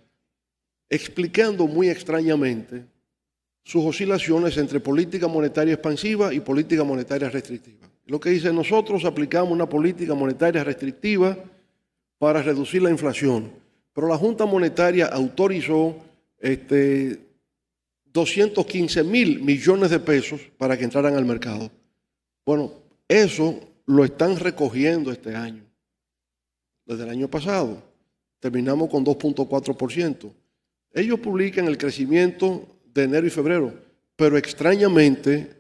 explicando muy extrañamente sus oscilaciones entre política monetaria expansiva y política monetaria restrictiva. Lo que dice, nosotros aplicamos una política monetaria restrictiva para reducir la inflación, pero la Junta Monetaria autorizó este, 215 mil millones de pesos para que entraran al mercado. Bueno, eso lo están recogiendo este año, desde el año pasado. Terminamos con 2.4%. Ellos publican el crecimiento de enero y febrero, pero extrañamente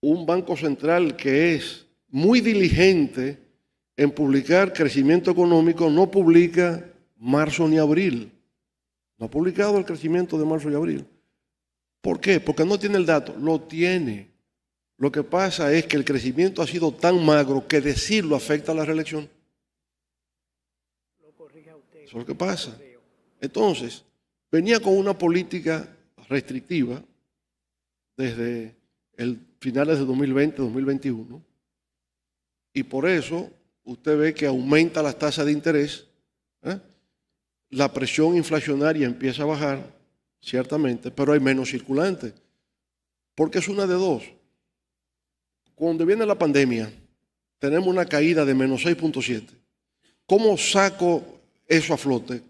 un banco central que es muy diligente en publicar crecimiento económico no publica marzo ni abril. No ha publicado el crecimiento de marzo y abril. ¿Por qué? Porque no tiene el dato, lo tiene. Lo que pasa es que el crecimiento ha sido tan magro que decirlo afecta a la reelección. Eso es lo que pasa. Entonces, venía con una política restrictiva desde el finales de 2020-2021 y por eso usted ve que aumenta las tasas de interés, ¿eh? la presión inflacionaria empieza a bajar ciertamente, pero hay menos circulante. Porque es una de dos. Cuando viene la pandemia, tenemos una caída de menos 6.7. ¿Cómo saco eso a flote?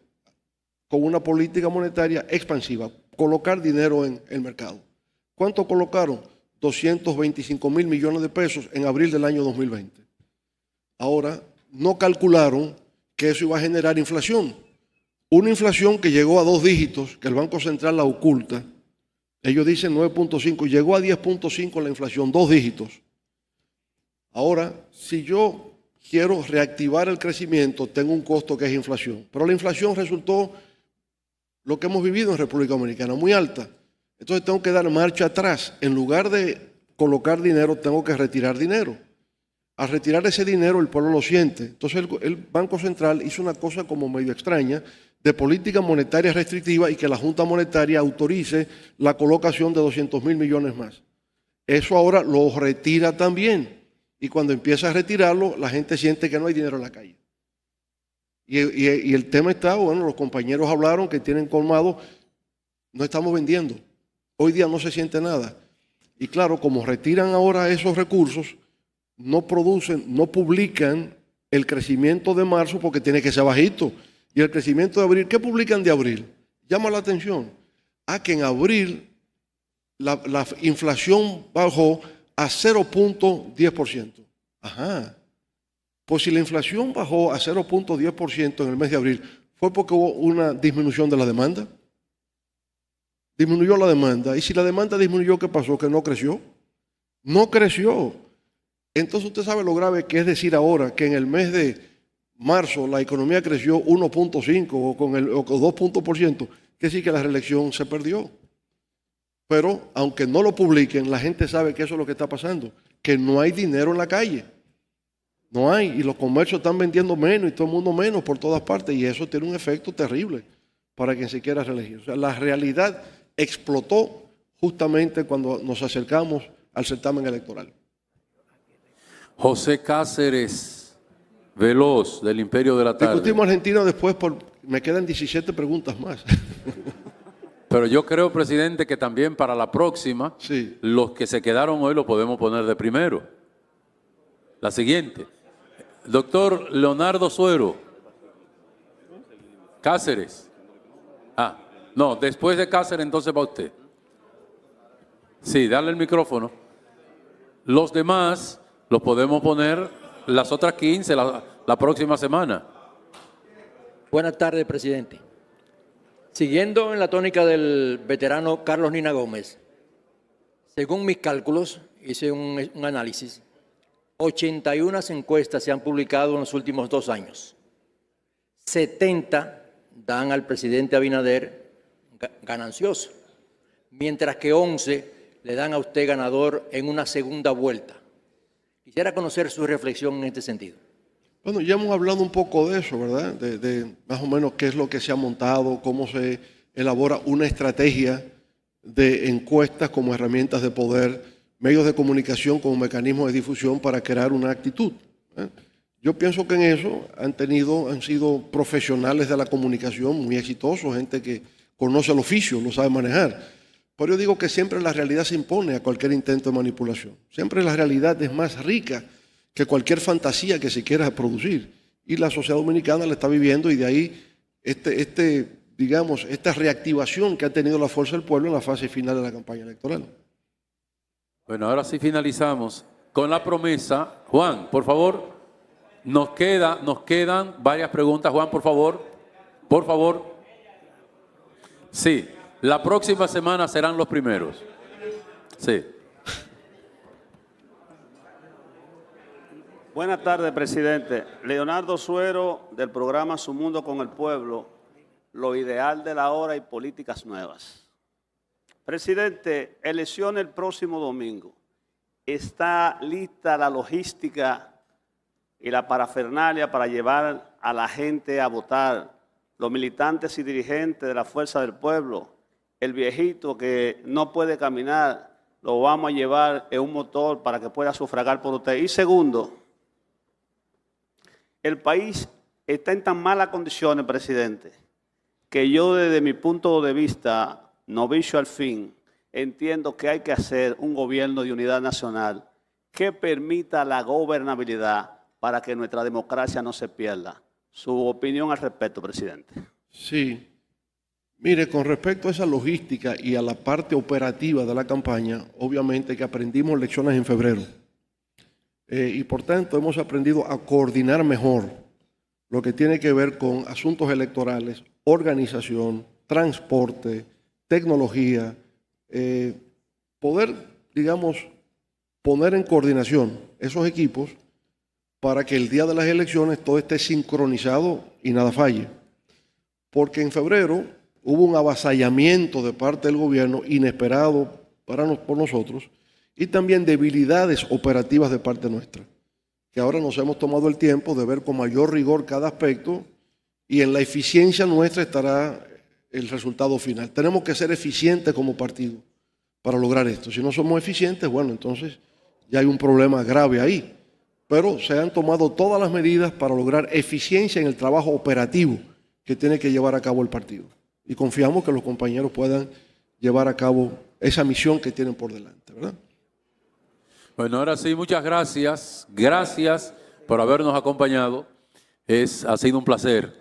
Con una política monetaria expansiva, colocar dinero en el mercado. ¿Cuánto colocaron? 225 mil millones de pesos en abril del año 2020. Ahora, no calcularon que eso iba a generar inflación. Una inflación que llegó a dos dígitos, que el Banco Central la oculta, ellos dicen 9.5, llegó a 10.5 la inflación, dos dígitos. Ahora, si yo quiero reactivar el crecimiento, tengo un costo que es inflación. Pero la inflación resultó lo que hemos vivido en República Dominicana, muy alta. Entonces tengo que dar marcha atrás. En lugar de colocar dinero, tengo que retirar dinero. Al retirar ese dinero, el pueblo lo siente. Entonces el, el Banco Central hizo una cosa como medio extraña, de política monetaria restrictiva y que la Junta Monetaria autorice la colocación de 200 mil millones más. Eso ahora lo retira también. Y cuando empieza a retirarlo, la gente siente que no hay dinero en la calle. Y, y el tema está, bueno, los compañeros hablaron que tienen colmado, no estamos vendiendo. Hoy día no se siente nada. Y claro, como retiran ahora esos recursos, no producen, no publican el crecimiento de marzo porque tiene que ser bajito y el crecimiento de abril, ¿qué publican de abril? Llama la atención. a ah, que en abril la, la inflación bajó a 0.10%. Ajá. Pues si la inflación bajó a 0.10% en el mes de abril, ¿fue porque hubo una disminución de la demanda? Disminuyó la demanda. Y si la demanda disminuyó, ¿qué pasó? Que no creció. No creció. Entonces usted sabe lo grave que es decir ahora que en el mes de marzo la economía creció 1.5 o con el o 2 que sí que la reelección se perdió. Pero aunque no lo publiquen, la gente sabe que eso es lo que está pasando, que no hay dinero en la calle. No hay, y los comercios están vendiendo menos y todo el mundo menos por todas partes, y eso tiene un efecto terrible para quien se quiera reelegir. O sea, la realidad explotó justamente cuando nos acercamos al certamen electoral. José Cáceres. Veloz, del Imperio de la Tarde. Discutimos Argentina después, por, me quedan 17 preguntas más. <laughs> Pero yo creo, presidente, que también para la próxima, los que se quedaron hoy lo podemos poner de primero. La siguiente. Doctor Leonardo Suero. Cáceres. Ah, no, después de Cáceres entonces va usted. Sí, dale el micrófono. Los demás los podemos poner, las otras 15, las, la próxima semana. Buenas tardes, presidente. Siguiendo en la tónica del veterano Carlos Nina Gómez, según mis cálculos, hice un, un análisis, 81 encuestas se han publicado en los últimos dos años. 70 dan al presidente Abinader ganancioso, mientras que 11 le dan a usted ganador en una segunda vuelta. Quisiera conocer su reflexión en este sentido. Bueno, ya hemos hablado un poco de eso, ¿verdad? De, más o menos qué es lo que se ha montado, cómo se elabora una estrategia de encuestas como herramientas de poder, medios de comunicación como mecanismo de difusión para crear una actitud. ¿eh? Yo pienso que en eso han tenido, han sido profesionales de la comunicación muy exitosos, gente que conoce el oficio, lo sabe manejar. Pero yo digo que siempre la realidad se impone a cualquier intento de manipulación. Siempre la realidad es más rica que cualquier fantasía que se quiera producir. Y la sociedad dominicana la está viviendo y de ahí este, este, digamos, esta reactivación que ha tenido la fuerza del pueblo en la fase final de la campaña electoral. Bueno, ahora sí finalizamos con la promesa. Juan, por favor, nos, queda, nos quedan varias preguntas. Juan, por favor, por favor. Sí, la próxima semana serán los primeros. Sí. Buenas tardes, presidente. Leonardo Suero, del programa Su Mundo con el Pueblo, lo ideal de la hora y políticas nuevas. Presidente, elección el próximo domingo. ¿Está lista la logística y la parafernalia para llevar a la gente a votar? Los militantes y dirigentes de la Fuerza del Pueblo, el viejito que no puede caminar, lo vamos a llevar en un motor para que pueda sufragar por usted. Y segundo, el país está en tan malas condiciones, presidente, que yo desde mi punto de vista, novicio al fin, entiendo que hay que hacer un gobierno de unidad nacional que permita la gobernabilidad para que nuestra democracia no se pierda. Su opinión al respecto, presidente. Sí. Mire, con respecto a esa logística y a la parte operativa de la campaña, obviamente que aprendimos lecciones en febrero. Eh, y por tanto hemos aprendido a coordinar mejor lo que tiene que ver con asuntos electorales, organización, transporte, tecnología, eh, poder, digamos, poner en coordinación esos equipos para que el día de las elecciones todo esté sincronizado y nada falle. Porque en febrero hubo un avasallamiento de parte del gobierno inesperado para por nosotros y también debilidades operativas de parte nuestra, que ahora nos hemos tomado el tiempo de ver con mayor rigor cada aspecto y en la eficiencia nuestra estará el resultado final. Tenemos que ser eficientes como partido para lograr esto. Si no somos eficientes, bueno, entonces ya hay un problema grave ahí. Pero se han tomado todas las medidas para lograr eficiencia en el trabajo operativo que tiene que llevar a cabo el partido. Y confiamos que los compañeros puedan llevar a cabo esa misión que tienen por delante, ¿verdad? Bueno, ahora sí, muchas gracias. Gracias por habernos acompañado. Es, ha sido un placer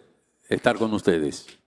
estar con ustedes.